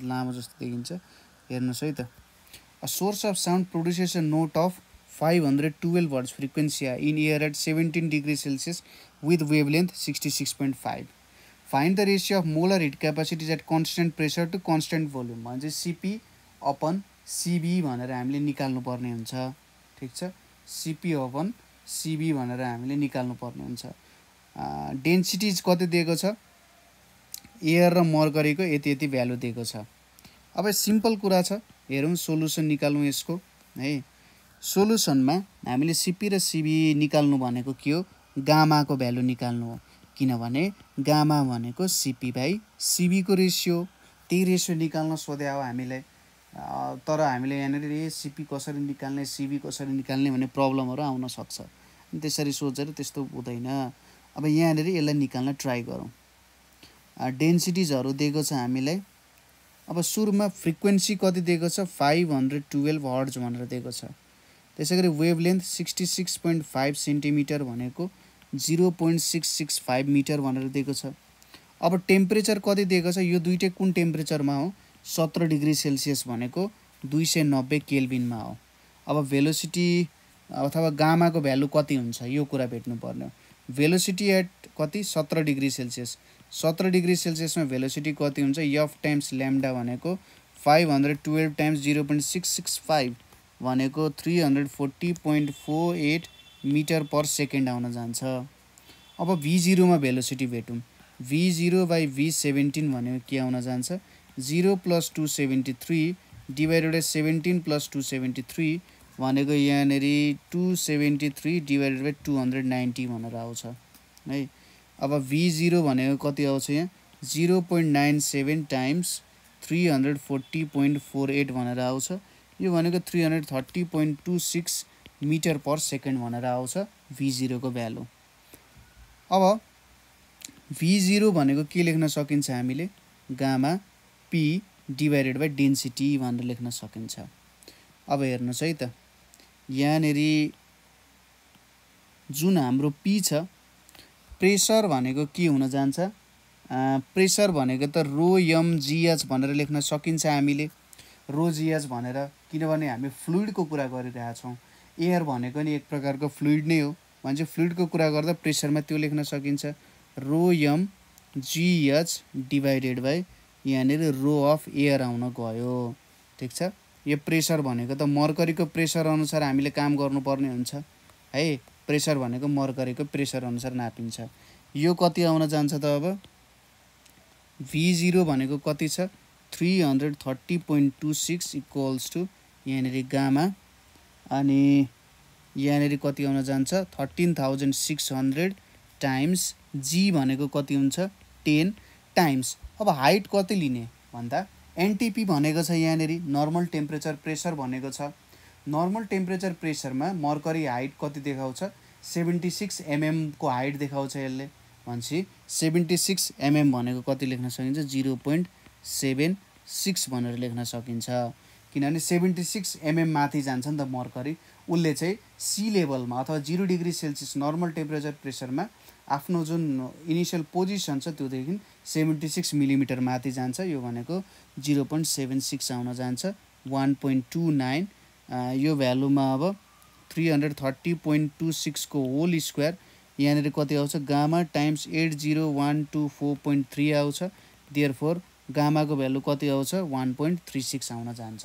लामो जस्तो देखिन्छ हेर्नुहोस् है त a source of sound produces a note of five hundred twelve hertz frequency are in air at seventeen degree Celsius with wavelength sixty six point five find the ratio of molar heat capacities at constant pressure to constant volume भन्छ C P upon C V भनेर हामीले निकाल्नुपर्ने हुन्छ ठिक छ CP upon C V भनेर हामीले निकाल्नुपर्ने हुन्छ डेन्सिटिज कति दिएको छ एयर र मर्करीको यति यति भ्यालु दिएको छ अब सिम्पल कुरा छ हेरौँ सोल्युसन निकालौँ यसको है सोलुसनमा हामीले सिपी र सिबी निकाल्नु भनेको के हो गामाको भ्यालु निकाल्नु हो किनभने गामा भनेको सिपी बाई सिबीको रेसियो त्यही रेसियो निकाल्न सोधे हो हामीलाई तर हामीले यहाँनिर सिपी कसरी निकाल्ने सिबी कसरी निकाल्ने भन्ने प्रब्लमहरू आउन सक्छ त्यसरी सोचेर त्यस्तो हुँदैन अब यहाँनिर यसलाई निकाल्न ट्राई गरौँ डेन्सिटिजहरू दिएको छ हामीलाई अब सुरुमा फ्रिक्वेन्सी कति दिएको छ फाइभ हन्ड्रेड टुवेल्भ हर्ज भनेर दिएको छ त्यसै गरी wavelength sixty six point five centimetre भनेको zero point six six five metre भनेर दिएको छ अब टेम्परेचर कति दिएको छ यो दुइटै कुन टेम्परेचरमा हो सत्र डिग्री सेल्सियस भनेको दुई सय नब्बे केल्बिनमा हो अब भेलोसिटी अथवा गामाको भ्यालु कति हुन्छ यो कुरा भेट्नुपर्ने हो भेलोसिटी एट कति सत्र डिग्री सेल्सियस सत्र डिग्री सेल्सियसमा भेलोसिटी कति हुन्छ यफ टाइम्स ल्याम्डा भनेको five hundred twelve times zero point six six five भनेको three hundred forty point four eight metre per second आउन जान्छ अब भी जिरोमा भेलोसिटी भेटौँ v zero by v seventeen भनेको के आउन जान्छ zero plus two seventy three divided by seventeen plus two seventy three भनेको यहाँनिर two seventy three divided by two hundred ninety भनेर आउँछ है अब भी जिरो भनेको कति आउँछ यहाँ zero point nine seven times three hundred forty point four eight भनेर आउँछ यो भनेको three hundred thirty point two six metre per second भनेर आउँछ भी जिरोको भ्यालु अब भी जिरो भनेको के लेख्न सकिन्छ हामीले gamma P divided by density भनेर लेख्न सकिन्छ अब हेर्नुहोस् है त यहाँनिर जुन हाम्रो पी छ प्रेसर भनेको के हुन जान्छ प्रेसर भनेको त रो यम जिएच भनेर लेख्न सकिन्छ हामीले रोजियज भनेर किनभने हामी फ्लुइडको कुरा गरिरहेछौँ एयर भनेको नि एक प्रकारको फ्लुइड नै हो भने चाहिँ फ्लुइडको कुरा गर्दा प्रेसरमा त्यो लेख्न सकिन्छ रोयम जिएच डिभाइडेड बाई यहाँनिर रो अफ एयर आउन गयो ठिक छ यो प्रेसर भनेको त मर्करीको प्रेसर अनुसार हामीले काम गर्नुपर्ने हुन्छ है प्रेसर भनेको मर्करीको प्रेसर अनुसार नापिन्छ यो कति आउन जान्छ त अब भी जिरो भनेको कति छ three hundred thirty point two six equals to यहाँनिर गामा अनि यहाँनिर कति आउन जान्छ thirteen thousand six hundred times g भनेको कति हुन्छ टेन टाइम्स अब हाइट कति लिने भन्दा एनटिपी भनेको छ यहाँनिर नर्मल टेम्परेचर प्रेसर भनेको छ नर्मल टेम्परेचर प्रेसरमा मर्करी हाइट कति देखाउँछ सेभेन्टी सिक्स एमएमको हाइट देखाउँछ यसले भनेपछि सेभेन्टी सिक्स एमएम भनेको कति लेख्न सकिन्छ जिरो पोइन्ट सेभेन सिक्स भनेर लेख्न सकिन्छ किनभने सेभेन्टी सिक्स एमएम माथि जान्छ नि त मर्करी उसले चाहिँ सी लेभलमा अथवा zero degree celsius normal temperature प्रेसरमा आफ्नो जुन इनिसियल पोजिसन छ त्योदेखि सेभेन्टी सिक्स मिलिमिटर माथि जान्छ यो भनेको जिरो पोइन्ट सेभेन सिक्स आउन जान्छ वान पोइन्ट टू नाइन यो भ्यालुमा अब three hundred thirty point two सिक्सको होल स्क्वायर यहाँनिर कति आउँछ gamma times eight zero one two four point three आउँछ दियर फोर गामाको भ्यालु कति आउँछ वान पोइन्ट थ्री सिक्स आउन जान्छ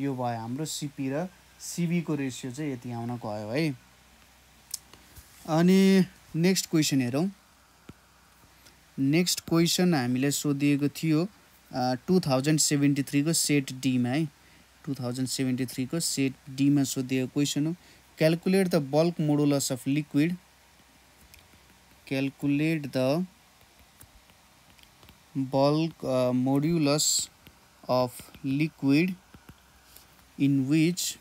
यो भयो हाम्रो सिपी र सिबीको रेसियो चाहिँ यति आउन गयो है अनि नेक्स्ट क्वेसन हेरौँ नेक्स्ट क्वेसन हामीले सोधिएको थियो टु थाउजन्ड सेभेन्टी थ्रीको सेट डीमा है टु थाउजन्ड सेभेन्टी थ्रीको सेट डीमा सोधिएको क्वेसन हो calculate the bulk modulus of liquid calculate the bulk uh, modulus of liquid in which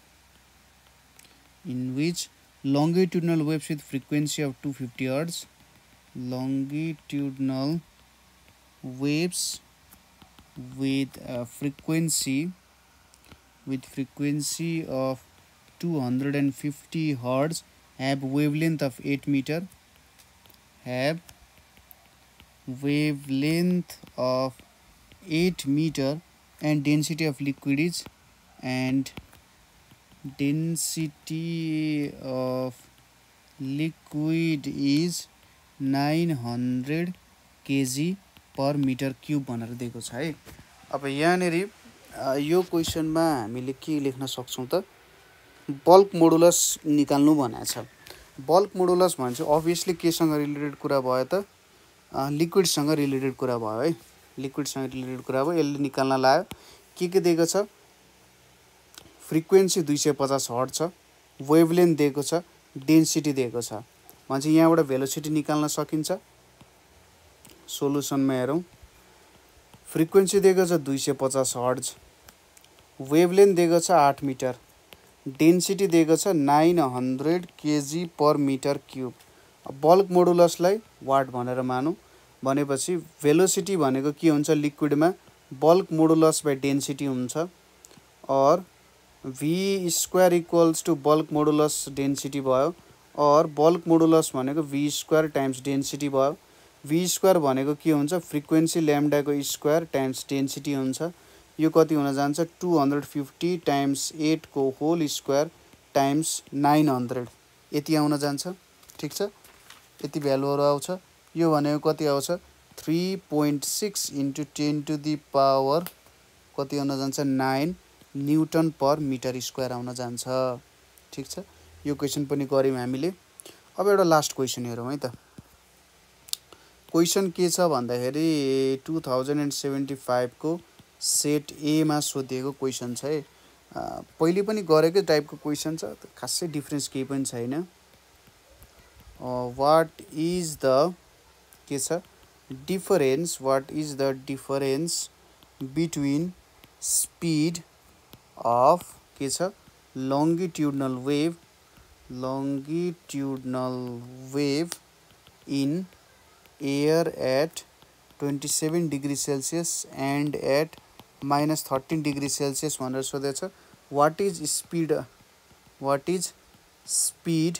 in which longitudinal waves with frequency of 250 hertz longitudinal waves with a uh, frequency with frequency of 250 hertz have wavelength of 8 meter have wavelength of 8 meter and density of liquid is and density of liquid is 900 KG per metre cube भनेर दिएको छ है अब यहाँनिर यो क्वेसनमा हामीले के लेख्न सक्छौँ त बल्क मोडुलस निकाल्नु भनेको छ बल्क मोडुलस भने चाहिँ अभियसली केसँग रिलेटेड कुरा भयो त लिक्विडसँग रिलेटेड कुरा भयो है लिक्विडसँग रिलेटेड कुरा भयो यसले निकाल्न लायो के के दिएको छ फ्रिक्वेन्सी दुई सय पचास हट छ वेभलेन्थ दिएको छ डेन्सिटी दिएको छ भने चाहिँ यहाँबाट भेलोसिटी निकाल्न सकिन्छ सोलुसनमा हेरौँ फ्रिक्वेन्सी दिएको छ दुई सय पचास वेभ वेभलेन्थ दिएको छ आठ मिटर डेन्सिटी दिएको छ nine hundred KG per metre cube bulk मोडुलसलाई वाट भनेर मानौँ भनेपछि भेलोसिटी भनेको के हुन्छ लिक्विडमा बल्क मोडुलस बाई डेन्सिटी हुन्छ or v square equals to bulk modulus density भयो अर बल्क मोडुलस भनेको भी स्क्वायर टाइम्स डेन्सिटी भयो भी स्क्वायर भनेको के हुन्छ फ्रिक्वेन्सी ल्याम्डाको स्क्वायर टाइम्स डेन्सिटी हुन्छ यो कति हुन जान्छ टु हन्ड्रेड फिफ्टी टाइम्स एटको whole square times nine hundred यति आउन जान्छ ठिक छ यति भ्यालुहरू आउँछ यो भनेको कति आउँछ three point six into ten to the power कति आउन जान्छ nine newton per metre square आउन जान्छ ठिक छ यो क्वेसन पनि गऱ्यौँ हामीले अब एउटा लास्ट क्वेसन हेरौँ है त क्वेसन के छ भन्दाखेरि टु थाउजन्ड एन्ड सेभेन्टी फाइभको सेट एमा सोधिएको क्वेसन छ है पहिले पनि गरेकै टाइपको क्वेसन छ खासै डिफ्रेन्स केही पनि छैन uh, what is the okay, difference what is the difference between speed of okay, longitudinal wave longitudinal wave in air at 27 degree celsius and at minus 13 degree celsius one सोधेछ what is what is speed what is speed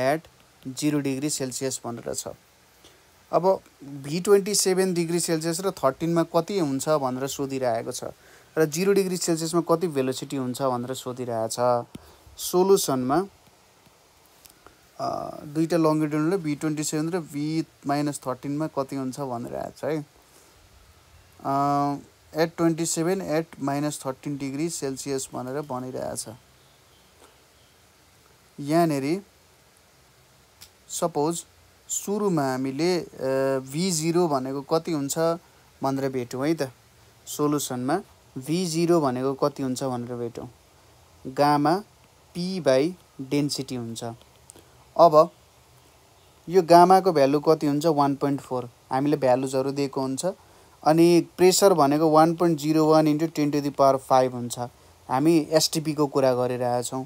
at zero degree Celsius भनेर छ अब भी twenty seven degree celsius र थर्टिनमा कति हुन्छ भनेर सोधिरहेको छ र जिरो डिग्री सेल्सियसमा कति भेलोसिटी हुन्छ भनेर सोधिरहेछ सोलुसनमा दुईवटा लङ्गिट्युड भी ट्वेन्टी सेभेन र भी माइनस थर्टिनमा कति हुन्छ भनेर छ है at twenty seven at minus thirteen degree Celsius भनेर भनिरहेछ यहाँनेरि सपोज सुरुमा हामीले भी जिरो भनेको कति हुन्छ भनेर भेटौँ है त सोलुसनमा भी जिरो भनेको कति हुन्छ भनेर भेटौँ गामा पी बाई डेन्सिटी हुन्छ अब यो गामाको भ्यालु कति हुन्छ वान पोइन्ट फोर हामीले भ्यालुजहरू दिएको हुन्छ अनि प्रेसर भनेको one point zero one into ten to the power five हुन्छ हामी एसटिपीको कुरा गरिरहेछौँ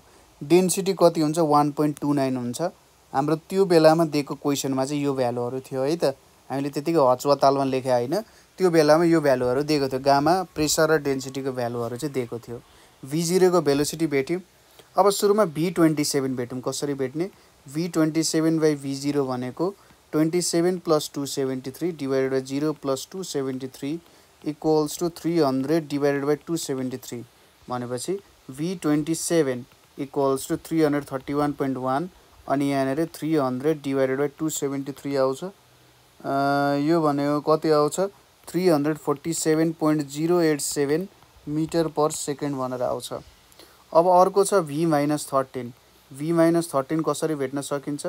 डेन्सिटी कति हुन्छ वान पोइन्ट टू नाइन हुन्छ हाम्रो त्यो बेलामा दिएको क्वेसनमा चाहिँ यो भ्यालुहरू थियो है त हामीले त्यतिकै हचुवा तालमा लेखेँ होइन त्यो बेलामा यो भ्यालुहरू दिएको थियो गामा प्रेसर र डेन्सिटीको भ्यालुहरू चाहिँ दिएको थियो भी जिरोको भेलोसिटी भेट्यौँ अब सुरुमा भी ट्वेन्टी सेभेन भेट्यौँ कसरी भेट्ने v twenty seven by v zero भनेको twenty seven plus two seventy three divided by zero plus two seventy three equals to three hundred divided by two seventy three भनेपछि v twenty seven equals to three hundred thirty one point one अनि यहाँनिर three hundred divided by two seventy three आउँछ यो भनेको कति आउँछ three hundred forty seven point zero eight seven metre per second भनेर आउँछ अब अर्को छ v minus thirteen v minus thirteen कसरी भेट्न सकिन्छ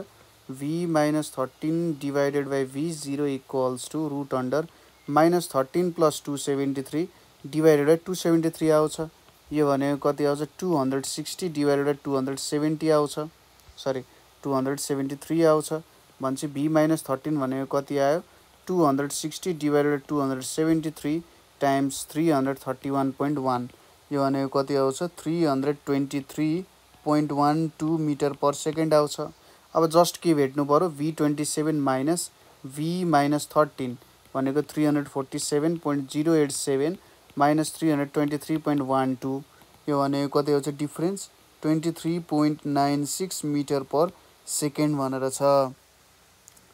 v minus thirteen divided by v zero equals to root under minus thirteen plus two seventy three divided by two seventy three आउँछ यो भनेको कति आउँछ two hundred sixty divided by two hundred seventy आउँछ sorry two hundred seventy three आउँछ भनेपछि v minus thirteen भनेको कति आयो two hundred sixty divided two hundred seventy three times three hundred thirty one point one यो भनेको कति आउँछ three hundred twenty three point one two metre per second आउँछ अब जस्ट के भेट्नु पऱ्यो v twenty seven minus v minus thirteen भनेको three hundred forty seven point zero eight seven minus three hundred twenty three point one two यो भनेको कति आउँछ difference twenty three point nine six metre per second भनेर छ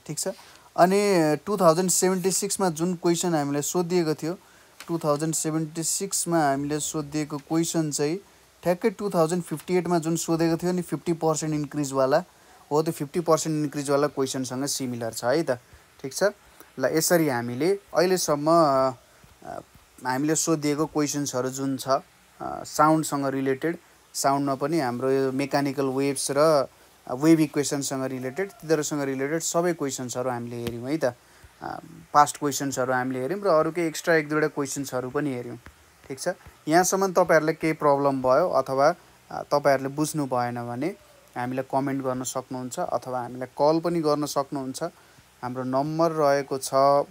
ठिक छ अनि टु थाउजन्ड सेभेन्टी सिक्समा जुन क्वेसन हामीले सोधिएको थियो टु थाउजन्ड सेभेन्टी सिक्समा हामीले सोधिएको क्वेसन चाहिँ ठ्याक्कै टु थाउजन्ड फिफ्टी एटमा जुन सोधेको थियो नि फिफ्टी पर्सेन्ट इन्क्रिजवाला हो त्यो फिफ्टी पर्सेन्ट इन्क्रिजवाला क्वेसनसँग सिमिलर छ है त ठिक छ ल यसरी हामीले अहिलेसम्म हामीले सोधिएको क्वेसन्सहरू जुन छ साउन्डसँग रिलेटेड साउन्डमा पनि हाम्रो यो मेकानिकल वेभ्स र वेभ इक्वेसनसँग रिलेटेड तिनीहरूसँग रिलेटेड सबै क्वेसन्सहरू हामीले हेऱ्यौँ है त पास्ट क्वेसन्सहरू हामीले हेऱ्यौँ र अरू केही एक्स्ट्रा एक दुईवटा क्वेसन्सहरू पनि हेऱ्यौँ ठिक छ यहाँसम्म तपाईँहरूलाई केही प्रब्लम भयो अथवा तपाईँहरूले बुझ्नु भएन भने हामीलाई कमेन्ट गर्न सक्नुहुन्छ अथवा हामीलाई कल पनि गर्न सक्नुहुन्छ हाम्रो नम्बर रहेको छ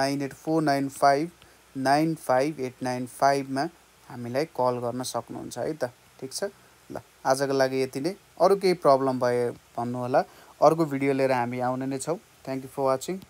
nine eight four nine five nine five eight nine फाइभमा हामीलाई कल गर्न सक्नुहुन्छ है त ठिक छ ल आजको लागि यति नै अरू केही प्रब्लम भन्नु भन्नुहोला अर्को भिडियो लिएर हामी आउने नै छौँ थ्याङ्क यू फर वाचिङ